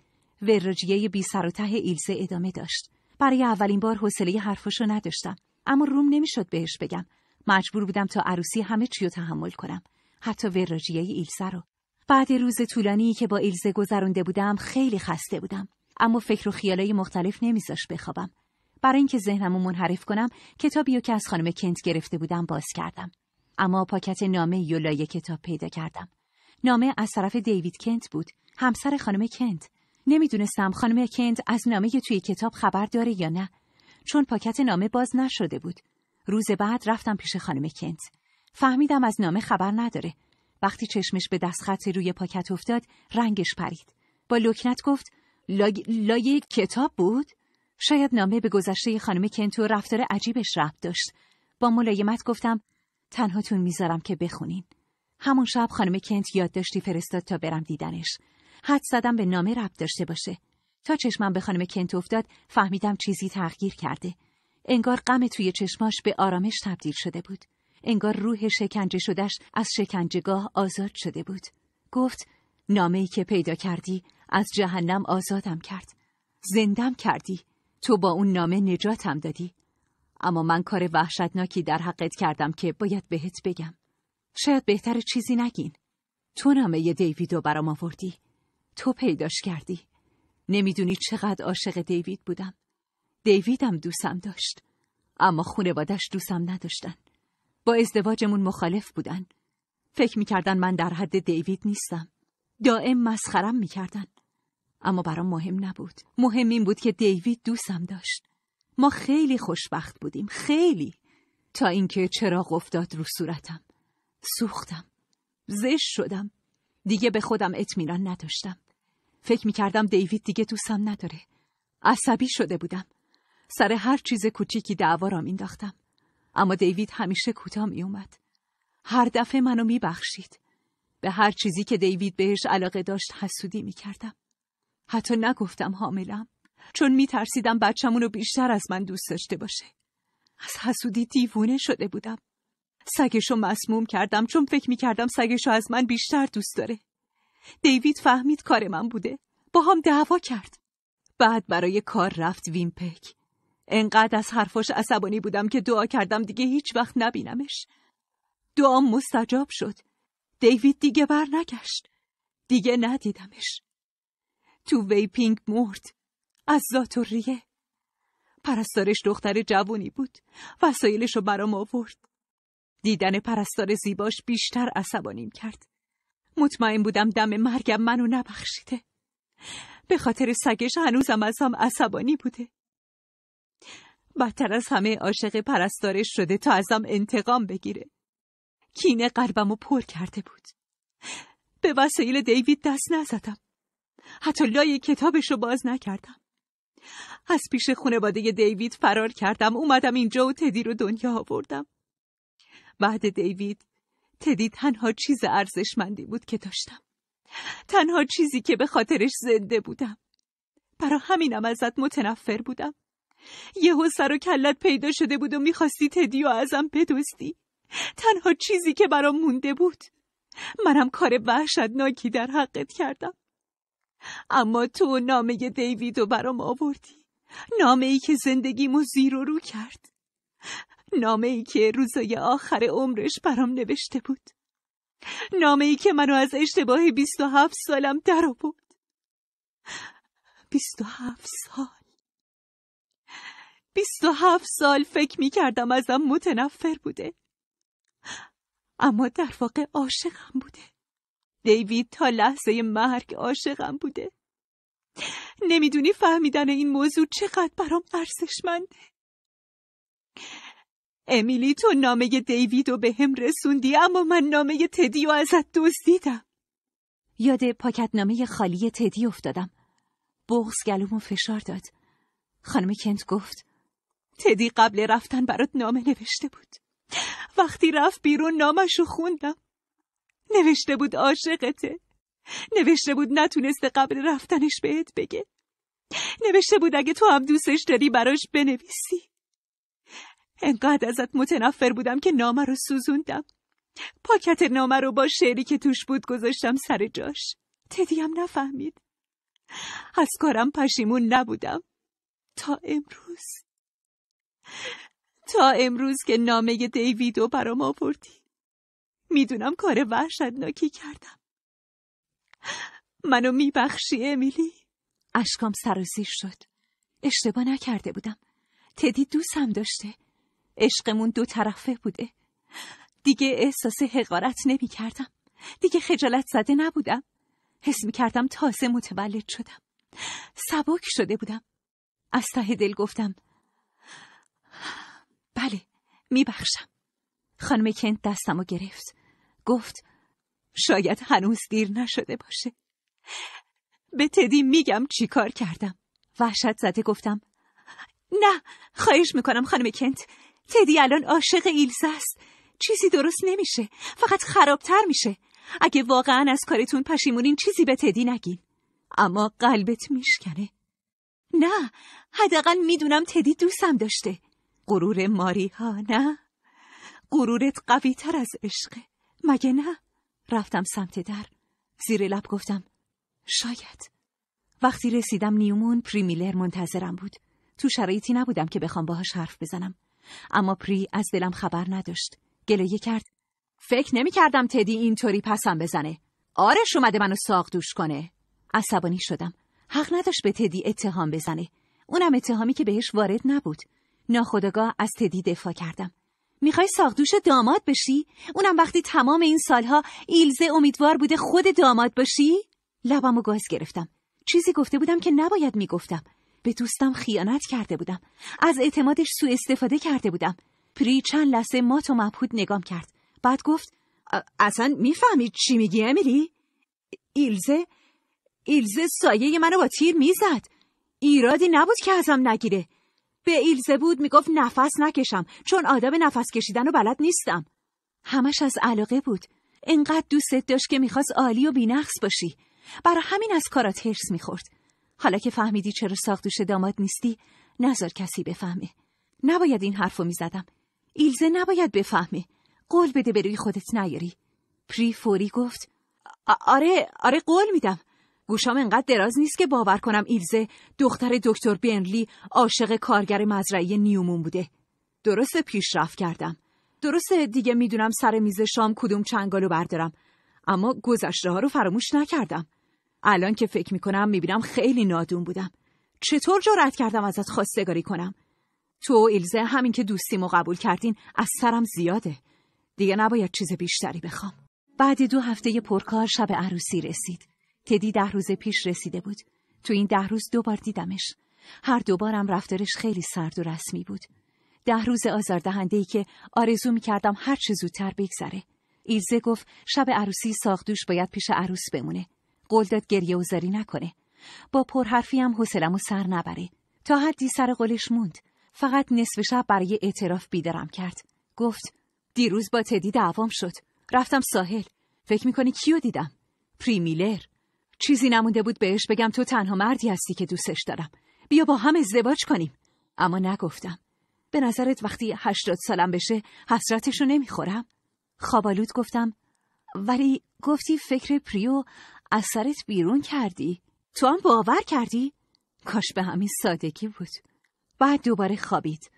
وراجیه بی سر و ته ایلزه ادامه داشت. برای اولین بار حوصله حرفشو نداشتم اما روم نمیشد بهش بگم. مجبور بودم تا عروسی همه چی رو تحمل کنم. حتی وراجیه ایلزه رو. بعد روز طولانی که با ایلزه گذرونده بودم خیلی خسته بودم. اما فکر و خیالای مختلف نمیذاش بخوابم. برای اینکه ذهنم رو منحرف کنم کتابی که از خانم کنت گرفته بودم باز کردم. اما پاکت نامه یولای کتاب پیدا کردم. نامه از طرف دیوید کنت بود همسر خانم کنت نمیدونستم خانم کنت از نامه توی کتاب خبر داره یا نه چون پاکت نامه باز نشده بود روز بعد رفتم پیش خانم کنت، فهمیدم از نامه خبر نداره وقتی چشمش به دستخط روی پاکت افتاد رنگش پرید با لکنت گفت لای... کتاب بود شاید نامه به گذشته خانم کنت و رفتار عجیبش ربط داشت با ملایمت گفتم تنهاتون میذارم که بخونین همون شب خانم کنت یادداشتی فرستاد تا برم دیدنش حد زدم به نامه ربط داشته باشه تا چشمم به خانم کنت افتاد فهمیدم چیزی تغییر کرده انگار غم توی چشماش به آرامش تبدیل شده بود انگار روح شکنجه شدهش از شکنجهگاه آزاد شده بود گفت نامه ای که پیدا کردی از جهنم آزادم کرد زندم کردی تو با اون نامه نجاتم دادی اما من کار وحشتناکی در حقت کردم که باید بهت بگم شاید بهتر چیزی نگین تو نامه دیویدو برام آوردی تو پیداش کردی نمیدونی چقدر عاشق دیوید بودم دیویدم دوستم داشت اما خونوادش دوستم نداشتن با ازدواجمون مخالف بودن فکر میکردن من در حد دیوید نیستم دائم مسخرم میکردن اما برام مهم نبود مهم این بود که دیوید دوستم داشت ما خیلی خوشبخت بودیم خیلی تا اینکه چراغ افتاد رو صورتم سوختم زش شدم دیگه به خودم اطمینان نداشتم فکر کردم دیوید دیگه دوستم نداره. عصبی شده بودم. سر هر چیز کوچیکی دعوا را مینداختم. اما دیوید همیشه کوتاه میومد. هر دفعه منو میبخشید. به هر چیزی که دیوید بهش علاقه داشت حسودی میکردم. حتی نگفتم حاملم. چون میترسیدم ترسیدم رو بیشتر از من دوست داشته باشه. از حسودی دیوونه شده بودم. سگشو مسموم کردم چون فکر کردم سگشو از من بیشتر دوست داره. دیوید فهمید کار من بوده با هم دعوا کرد بعد برای کار رفت ویمپک انقدر از حرفاش عصبانی بودم که دعا کردم دیگه هیچ وقت نبینمش دعام مستجاب شد دیوید دیگه بر نگشت دیگه ندیدمش تو ویپینگ مرد از ذات و ریه پرستارش دختر جوونی بود وسایلش رو برام آورد دیدن پرستار زیباش بیشتر عصبانیم کرد مطمئن بودم دم مرگم منو نبخشیده به خاطر سگش هنوزم از هم عصبانی بوده بدتر از همه عاشق پرستارش شده تا ازم انتقام بگیره کینه قلبمو پر کرده بود به وسایل دیوید دست نزدم حتی لای کتابش رو باز نکردم از پیش خانواده دیوید فرار کردم اومدم اینجا و تدی رو دنیا آوردم بعد دیوید تدی تنها چیز ارزشمندی بود که داشتم تنها چیزی که به خاطرش زنده بودم برا همینم ازت متنفر بودم یهو سر و کلت پیدا شده بود و میخواستی تدی و ازم بدوستی. تنها چیزی که برام مونده بود منم کار وحشتناکی در حقت کردم اما تو نامه دیویدو برام آوردی نامه ای که زندگیمو زیر و رو کرد نامه ای که روزای آخر عمرش برام نوشته بود نامه ای که منو از اشتباه بیست و هفت سالم بیست و هفت سال بیست و هفت سال فکر می کردم ازم متنفر بوده اما در واقع عاشقم بوده دیوید تا لحظه مرگ عاشقم بوده نمیدونی فهمیدن این موضوع چقدر برام ارزشمنده امیلی تو نامه دیویدو به هم رسوندی اما من نامه تدیو ازت دیدم. یاد پاکت نامه خالی تدی افتادم بغز گلومو فشار داد خانم کنت گفت تدی قبل رفتن برات نامه نوشته بود وقتی رفت بیرون نامشو خوندم نوشته بود عاشقته نوشته بود نتونسته قبل رفتنش بهت بگه نوشته بود اگه تو هم دوستش داری براش بنویسی انقدر ازت متنفر بودم که نامه رو سوزوندم پاکت نامه رو با شعری که توش بود گذاشتم سر جاش تدی نفهمید از کارم پشیمون نبودم تا امروز تا امروز که نامه دیویدو برام آوردی میدونم کار وحشتناکی کردم منو میبخشی امیلی اشکام سرازیر شد اشتباه نکرده بودم تدی دوستم داشته عشقمون دو طرفه بوده دیگه احساس حقارت نمی کردم دیگه خجالت زده نبودم حس می کردم تازه متولد شدم سبک شده بودم از ته دل گفتم بله میبخشم خانم کنت دستم و گرفت گفت شاید هنوز دیر نشده باشه به تدی میگم چی کار کردم وحشت زده گفتم نه خواهش میکنم خانم کنت تدی الان عاشق ایلسا است چیزی درست نمیشه فقط خرابتر میشه اگه واقعا از کارتون پشیمونین چیزی به تدی نگین اما قلبت میشکنه نه حداقل میدونم تدی دوستم داشته غرور ماری ها نه غرورت قوی تر از عشقه مگه نه رفتم سمت در زیر لب گفتم شاید وقتی رسیدم نیومون پریمیلر منتظرم بود تو شرایطی نبودم که بخوام باهاش حرف بزنم اما پری از دلم خبر نداشت گلایه کرد فکر نمی کردم تدی اینطوری پسم بزنه آرش اومده منو ساق دوش کنه عصبانی شدم حق نداشت به تدی اتهام بزنه اونم اتهامی که بهش وارد نبود ناخداگاه از تدی دفاع کردم میخوای ساقدوش داماد بشی؟ اونم وقتی تمام این سالها ایلزه امیدوار بوده خود داماد باشی؟ لبم و گاز گرفتم چیزی گفته بودم که نباید میگفتم به دوستم خیانت کرده بودم از اعتمادش سوء استفاده کرده بودم پری چند لحظه مات و مبهود نگام کرد بعد گفت اصلا میفهمی چی میگی امیلی؟ ایلزه ایلزه سایه منو با تیر میزد ایرادی نبود که ازم نگیره به ایلزه بود میگفت نفس نکشم چون آدم نفس کشیدن و بلد نیستم همش از علاقه بود انقدر دوستت داشت که میخواست عالی و بینقص باشی برا همین از کارات هرس میخورد حالا که فهمیدی چرا دوش داماد نیستی نظر کسی بفهمه نباید این حرفو میزدم ایلزه نباید بفهمه قول بده به خودت نیاری پری فوری گفت آره آره قول میدم گوشام انقدر دراز نیست که باور کنم ایلزه دختر دکتر بینلی عاشق کارگر مزرعی نیومون بوده درست پیشرفت کردم درسته دیگه میدونم سر میز شام کدوم چنگالو بردارم اما گذشته ها رو فراموش نکردم الان که فکر میکنم میبینم خیلی نادون بودم چطور جرأت کردم ازت خواستگاری کنم تو و ایلزه همین که دوستیمو قبول کردین از سرم زیاده دیگه نباید چیز بیشتری بخوام بعد دو هفته پرکار شب عروسی رسید تدی ده روز پیش رسیده بود تو این ده روز دوبار دیدمش هر دوبارم رفتارش خیلی سرد و رسمی بود ده روز آزاردهنده ای که آرزو می کردم هر چه زودتر بگذره ایلزه گفت شب عروسی ساختوش باید پیش عروس بمونه قول داد گریه و زاری نکنه با پرحرفی هم حسلم و سر نبره تا حدی سر قولش موند فقط نصف شب برای اعتراف بیدارم کرد گفت دیروز با تدی دعوام شد رفتم ساحل فکر میکنی کیو دیدم میلر. چیزی نمونده بود بهش بگم تو تنها مردی هستی که دوستش دارم بیا با هم ازدواج کنیم اما نگفتم به نظرت وقتی هشتاد سالم بشه حسرتشو نمیخورم خوابالود گفتم ولی گفتی فکر پریو از سرت بیرون کردی تو هم باور کردی کاش به همین سادگی بود بعد دوباره خوابید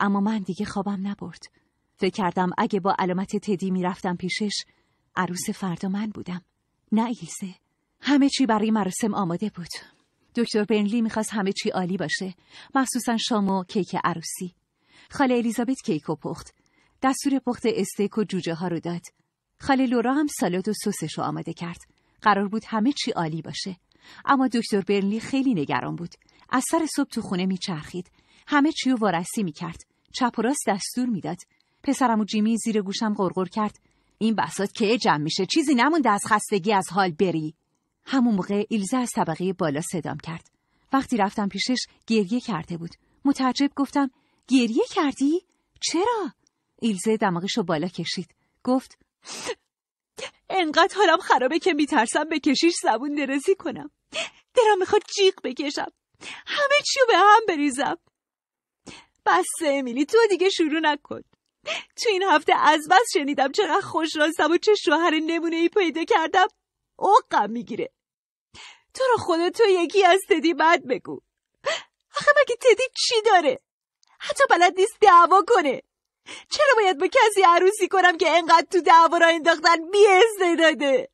اما من دیگه خوابم نبرد فکر کردم اگه با علامت تدی میرفتم پیشش عروس فردا من بودم نه ایلزه همه چی برای مراسم آماده بود دکتر بنلی میخواست همه چی عالی باشه مخصوصا شام و کیک عروسی خاله الیزابت کیک و پخت دستور پخت استیک و جوجه ها رو داد خاله لورا هم سالاد و سسش رو آماده کرد قرار بود همه چی عالی باشه اما دکتر برنلی خیلی نگران بود از سر صبح تو خونه میچرخید همه چی رو وارسی میکرد چپ و راست دستور میداد پسرم و جیمی زیر گوشم غرغر کرد این بسات که جمع میشه چیزی نمونده از خستگی از حال بری همون موقع ایلزا از طبقه بالا صدام کرد وقتی رفتم پیشش گریه کرده بود متعجب گفتم گریه کردی چرا ایلزه دماغش رو بالا کشید گفت انقدر حالم خرابه که میترسم به کشیش زبون درزی کنم درم میخواد جیغ بکشم همه چیو به هم بریزم بس امیلی تو دیگه شروع نکن تو این هفته از بس شنیدم چقدر خوش راستم و چه شوهر نمونه ای پیدا کردم اوقم میگیره تو رو خدا تو یکی از تدی بد بگو آخه مگه تدی چی داره حتی بلد نیست دعوا کنه چرا باید با کسی عروسی کنم که انقدر تو دعوا را انداختن بی استعداده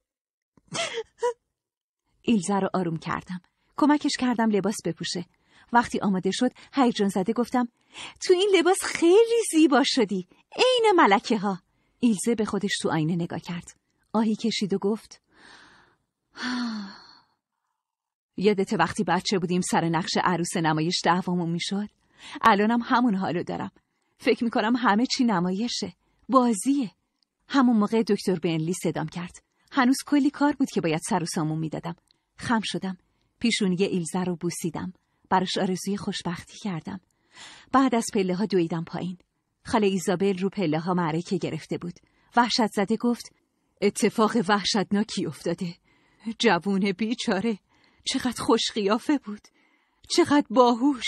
ایلزا رو آروم کردم کمکش کردم لباس بپوشه وقتی آماده شد هیجان زده گفتم تو این لباس خیلی زیبا شدی عین ملکه ها ایلزه به خودش تو آینه نگاه کرد آهی کشید و گفت یادت وقتی بچه بودیم سر نقش عروس نمایش دعوامون میشد الانم همون حالو دارم فکر میکنم همه چی نمایشه بازیه همون موقع دکتر بنلی صدام کرد هنوز کلی کار بود که باید سر و سامون میدادم خم شدم پیشونی ایلزه رو بوسیدم براش آرزوی خوشبختی کردم بعد از پله ها دویدم پایین خاله ایزابل رو پله ها معرکه گرفته بود وحشت زده گفت اتفاق وحشتناکی افتاده جوون بیچاره چقدر خوش بود چقدر باهوش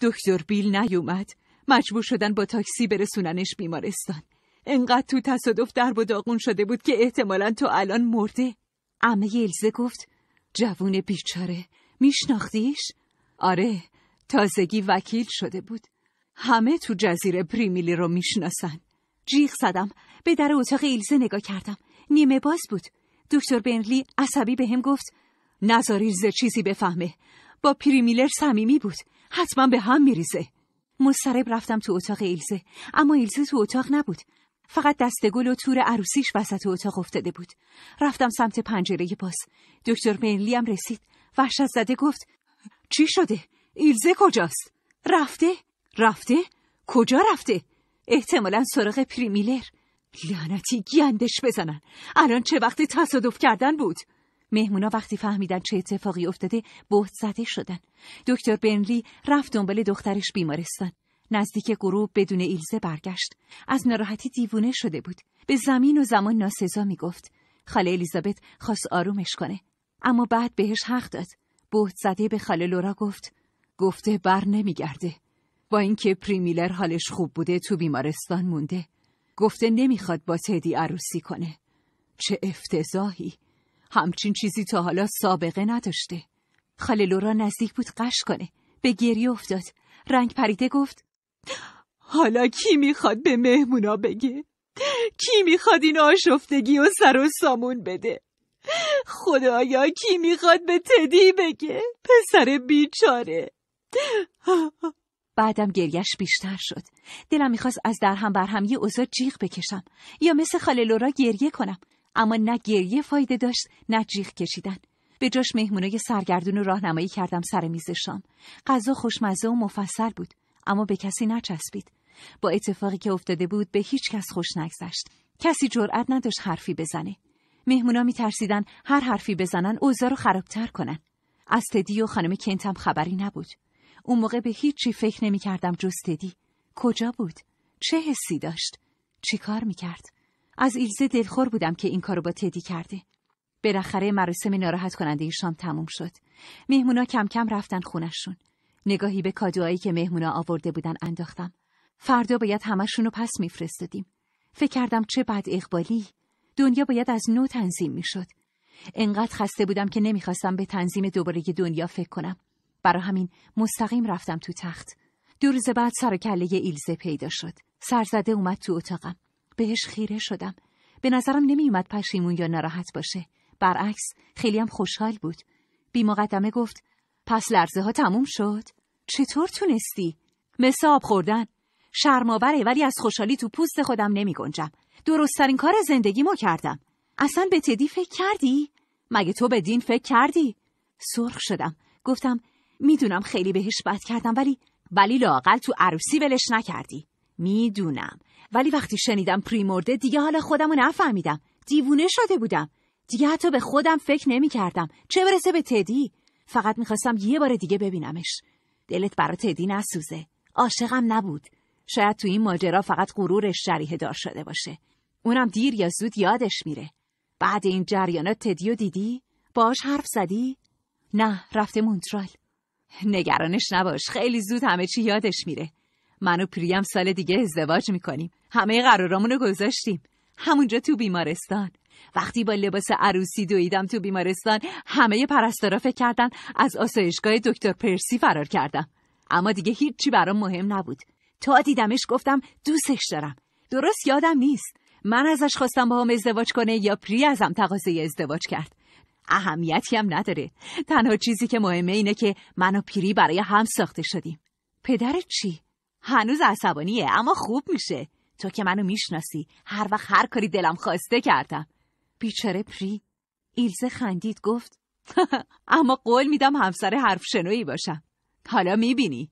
دکتر بیل نیومد مجبور شدن با تاکسی برسوننش بیمارستان انقدر تو تصادف در و داغون شده بود که احتمالا تو الان مرده امه یلزه گفت جوون بیچاره میشناختیش؟ آره تازگی وکیل شده بود همه تو جزیره پریمیلی رو میشناسن جیغ زدم به در اتاق ایلزه نگاه کردم نیمه باز بود دکتر بنلی عصبی به هم گفت نزار ایلزه چیزی بفهمه با پریمیلر صمیمی بود حتما به هم میریزه مسترب رفتم تو اتاق ایلزه اما ایلزه تو اتاق نبود فقط دستگل و تور عروسیش وسط اتاق افتاده بود رفتم سمت پنجره باز دکتر مینلی هم رسید وحشت زده گفت چی شده ایلزه کجاست رفته رفته کجا رفته احتمالا سراغ پریمیلر لعنتی گندش بزنن الان چه وقت تصادف کردن بود مهمونا وقتی فهمیدن چه اتفاقی افتاده بهت زده شدن دکتر بنلی رفت دنبال دخترش بیمارستان نزدیک غروب بدون ایلزه برگشت از ناراحتی دیوونه شده بود به زمین و زمان ناسزا میگفت خاله الیزابت خواست آرومش کنه اما بعد بهش حق داد بهت زده به خاله لورا گفت گفته بر نمیگرده با اینکه پریمیلر حالش خوب بوده تو بیمارستان مونده گفته نمیخواد با تدی عروسی کنه چه افتضاحی همچین چیزی تا حالا سابقه نداشته خاله لورا نزدیک بود قش کنه به گریه افتاد رنگ پریده گفت حالا کی میخواد به مهمونا بگه کی میخواد این آشفتگی و سر و سامون بده خدایا کی میخواد به تدی بگه پسر بیچاره بعدم گریش بیشتر شد دلم میخواست از در هم یه اوزا جیغ بکشم یا مثل خاله لورا گریه کنم اما نه گریه فایده داشت نه جیغ کشیدن به جاش مهمونای سرگردون رو راهنمایی کردم سر میز شام غذا خوشمزه و مفصل بود اما به کسی نچسبید با اتفاقی که افتاده بود به هیچ کس خوش نگذشت کسی جرأت نداشت حرفی بزنه مهمونا میترسیدن هر حرفی بزنن اوضاع رو خرابتر کنن از تدی و خانم کنتم خبری نبود اون موقع به هیچی فکر نمیکردم جز تدی کجا بود چه حسی داشت چیکار میکرد از ایلزه دلخور بودم که این کارو با تدی کرده. بالاخره مراسم ناراحت کننده شام تموم شد. مهمونا کم کم رفتن خونشون. نگاهی به کادوهایی که مهمونا آورده بودن انداختم. فردا باید همشون رو پس میفرستادیم. فکر کردم چه بد اقبالی. دنیا باید از نو تنظیم میشد. انقدر خسته بودم که نمیخواستم به تنظیم دوباره دنیا فکر کنم. برا همین مستقیم رفتم تو تخت. دو روز بعد سر کله ایلزه پیدا شد. سرزده اومد تو اتاقم. بهش خیره شدم. به نظرم نمیومد پشیمون یا ناراحت باشه. برعکس خیلی هم خوشحال بود. بی مقدمه گفت پس لرزه ها تموم شد؟ چطور تونستی؟ مثل آب خوردن. شرماوره ولی از خوشحالی تو پوست خودم نمی گنجم. درستترین کار زندگی ما کردم. اصلا به تدی فکر کردی؟ مگه تو به دین فکر کردی؟ سرخ شدم. گفتم میدونم خیلی بهش بد کردم ولی ولی لاقل تو عروسی ولش نکردی. میدونم ولی وقتی شنیدم پریمورده دیگه حالا خودم نفهمیدم دیوونه شده بودم دیگه حتی به خودم فکر نمی کردم چه برسه به تدی فقط میخواستم یه بار دیگه ببینمش دلت برا تدی نسوزه عاشقم نبود شاید تو این ماجرا فقط غرورش جریه دار شده باشه اونم دیر یا زود یادش میره بعد این جریانات تدیو دیدی باش حرف زدی نه رفته مونترال نگرانش نباش خیلی زود همه چی یادش میره من و پریم سال دیگه ازدواج میکنیم همه قرارامونو گذاشتیم همونجا تو بیمارستان وقتی با لباس عروسی دویدم تو بیمارستان همه پرستارا فکر کردن از آسایشگاه دکتر پرسی فرار کردم اما دیگه هیچی برام مهم نبود تا دیدمش گفتم دوستش دارم درست یادم نیست من ازش خواستم با هم ازدواج کنه یا پری ازم تقاضای ازدواج کرد اهمیتی هم نداره تنها چیزی که مهمه اینه که من و پیری برای هم ساخته شدیم پدرت چی هنوز عصبانیه اما خوب میشه تو که منو میشناسی هر وقت هر کاری دلم خواسته کردم بیچاره پری ایلزه خندید گفت اما قول میدم همسر حرف شنوی باشم حالا میبینی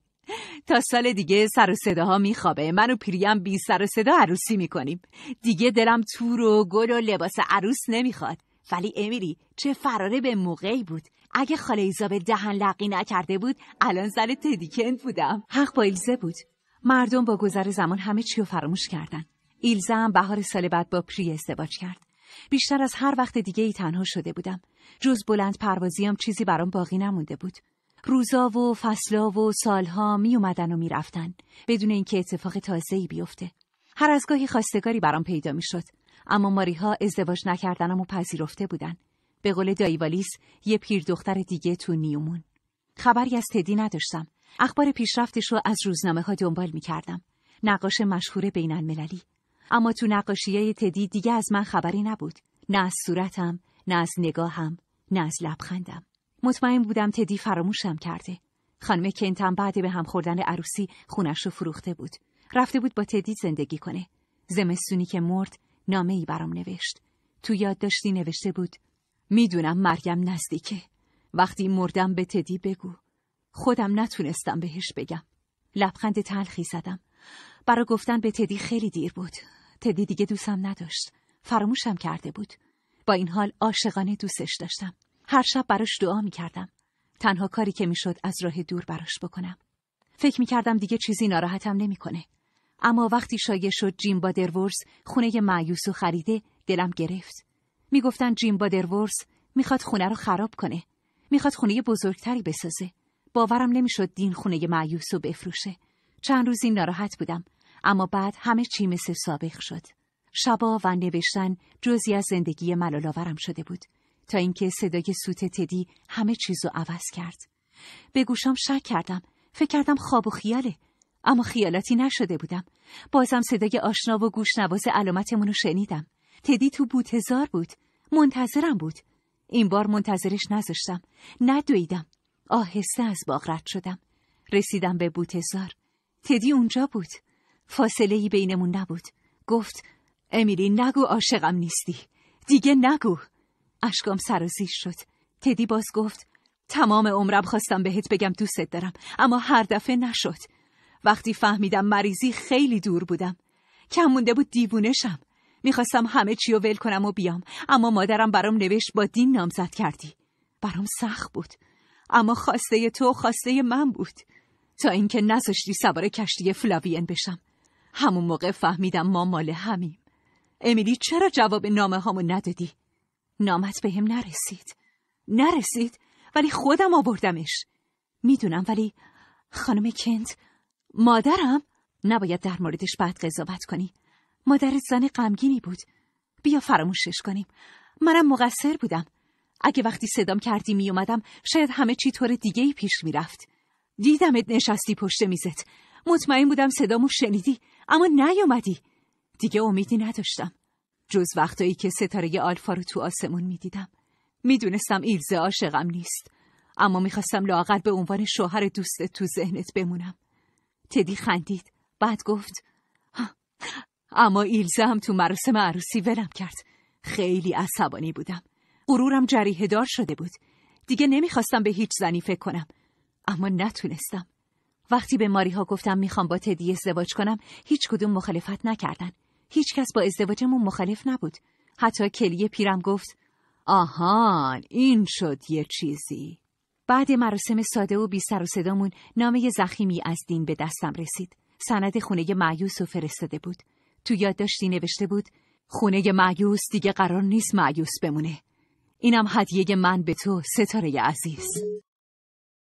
تا سال دیگه سر و صداها میخوابه من و پریم بی سر و صدا عروسی میکنیم دیگه دلم تور و گل و لباس عروس نمیخواد ولی امیری چه فراره به موقعی بود اگه خاله ایزابل دهن لقی نکرده بود الان زن تدیکند بودم حق با ایلزه بود مردم با گذر زمان همه چی رو فراموش کردن. ایلزا هم بهار سال بعد با پری ازدواج کرد. بیشتر از هر وقت دیگه ای تنها شده بودم. جز بلند پروازیام چیزی برام باقی نمونده بود. روزا و فصلا و سالها می اومدن و می رفتن بدون اینکه اتفاق ای بیفته. هر از گاهی خواستگاری برام پیدا میشد، اما ماریها ازدواج نکردنم و پذیرفته بودن. به قول دایوالیس یه پیر دختر دیگه تو نیومون. خبری از تدی نداشتم. اخبار پیشرفتش رو از روزنامه ها دنبال می کردم. نقاش مشهور بین المللی. اما تو های تدی دیگه از من خبری نبود. نه از صورتم، نه از نگاهم، نه از لبخندم. مطمئن بودم تدی فراموشم کرده. خانم کنتم بعد به هم خوردن عروسی خونش رو فروخته بود. رفته بود با تدی زندگی کنه. زمستونی که مرد نامه ای برام نوشت. تو یادداشتی نوشته بود میدونم مرگم نزدیکه. وقتی مردم به تدی بگو خودم نتونستم بهش بگم. لبخند تلخی زدم. برا گفتن به تدی خیلی دیر بود. تدی دیگه دوستم نداشت. فراموشم کرده بود. با این حال عاشقانه دوستش داشتم. هر شب براش دعا میکردم. تنها کاری که میشد از راه دور براش بکنم. فکر میکردم دیگه چیزی ناراحتم نمیکنه. اما وقتی شایه شد جیم بادرورز خونه و خریده دلم گرفت. میگفتن جیم بادرورز میخواد خونه رو خراب کنه. میخواد خونه بزرگتری بسازه. باورم نمیشد دین خونه معیوس و بفروشه. چند روزی ناراحت بودم اما بعد همه چی مثل سابق شد. شبا و نوشتن جزی از زندگی ملالاورم شده بود تا اینکه صدای سوت تدی همه چیز رو عوض کرد. به گوشام شک کردم. فکر کردم خواب و خیاله. اما خیالاتی نشده بودم. بازم صدای آشنا و گوشنواز علامتمون رو شنیدم. تدی تو بوتزار بود. منتظرم بود. این بار منتظرش نذاشتم. ندویدم. آهسته از باغ رد شدم رسیدم به بوتزار تدی اونجا بود فاصله ای بینمون نبود گفت امیلی نگو عاشقم نیستی دیگه نگو اشکام سرازیر شد تدی باز گفت تمام عمرم خواستم بهت بگم دوستت دارم اما هر دفعه نشد وقتی فهمیدم مریضی خیلی دور بودم کم مونده بود دیوونشم میخواستم همه چی ول کنم و بیام اما مادرم برام نوشت با دین نامزد کردی برام سخت بود اما خواسته تو خواسته من بود تا اینکه نذاشتی سوار کشتی فلاوین بشم همون موقع فهمیدم ما مال همیم امیلی چرا جواب نامه هامو ندادی؟ نامت به هم نرسید نرسید ولی خودم آوردمش میدونم ولی خانم کنت مادرم نباید در موردش بعد قضاوت کنی مادرت زن غمگینی بود بیا فراموشش کنیم منم مقصر بودم اگه وقتی صدام کردی می شاید همه چی طور دیگه ای پیش میرفت. دیدمت نشستی پشت میزت. مطمئن بودم صدامو شنیدی اما نیومدی. دیگه امیدی نداشتم. جز وقتایی که ستاره آلفا رو تو آسمون میدیدم. میدونستم ایلزه عاشقم نیست. اما میخواستم لاقل به عنوان شوهر دوست تو ذهنت بمونم. تدی خندید. بعد گفت اما ایلزه هم تو مراسم عروسی ولم کرد. خیلی عصبانی بودم. غرورم جریه دار شده بود دیگه نمیخواستم به هیچ زنی فکر کنم اما نتونستم وقتی به ماریها گفتم میخوام با تدی ازدواج کنم هیچ کدوم مخالفت نکردن هیچ کس با ازدواجمون مخالف نبود حتی کلیه پیرم گفت آهان این شد یه چیزی بعد مراسم ساده و بی سر و صدامون نامه زخیمی از دین به دستم رسید سند خونه معیوس و فرستاده بود تو یادداشتی نوشته بود خونه معیوس دیگه قرار نیست معیوس بمونه اینم هدیه من به تو ستاره عزیز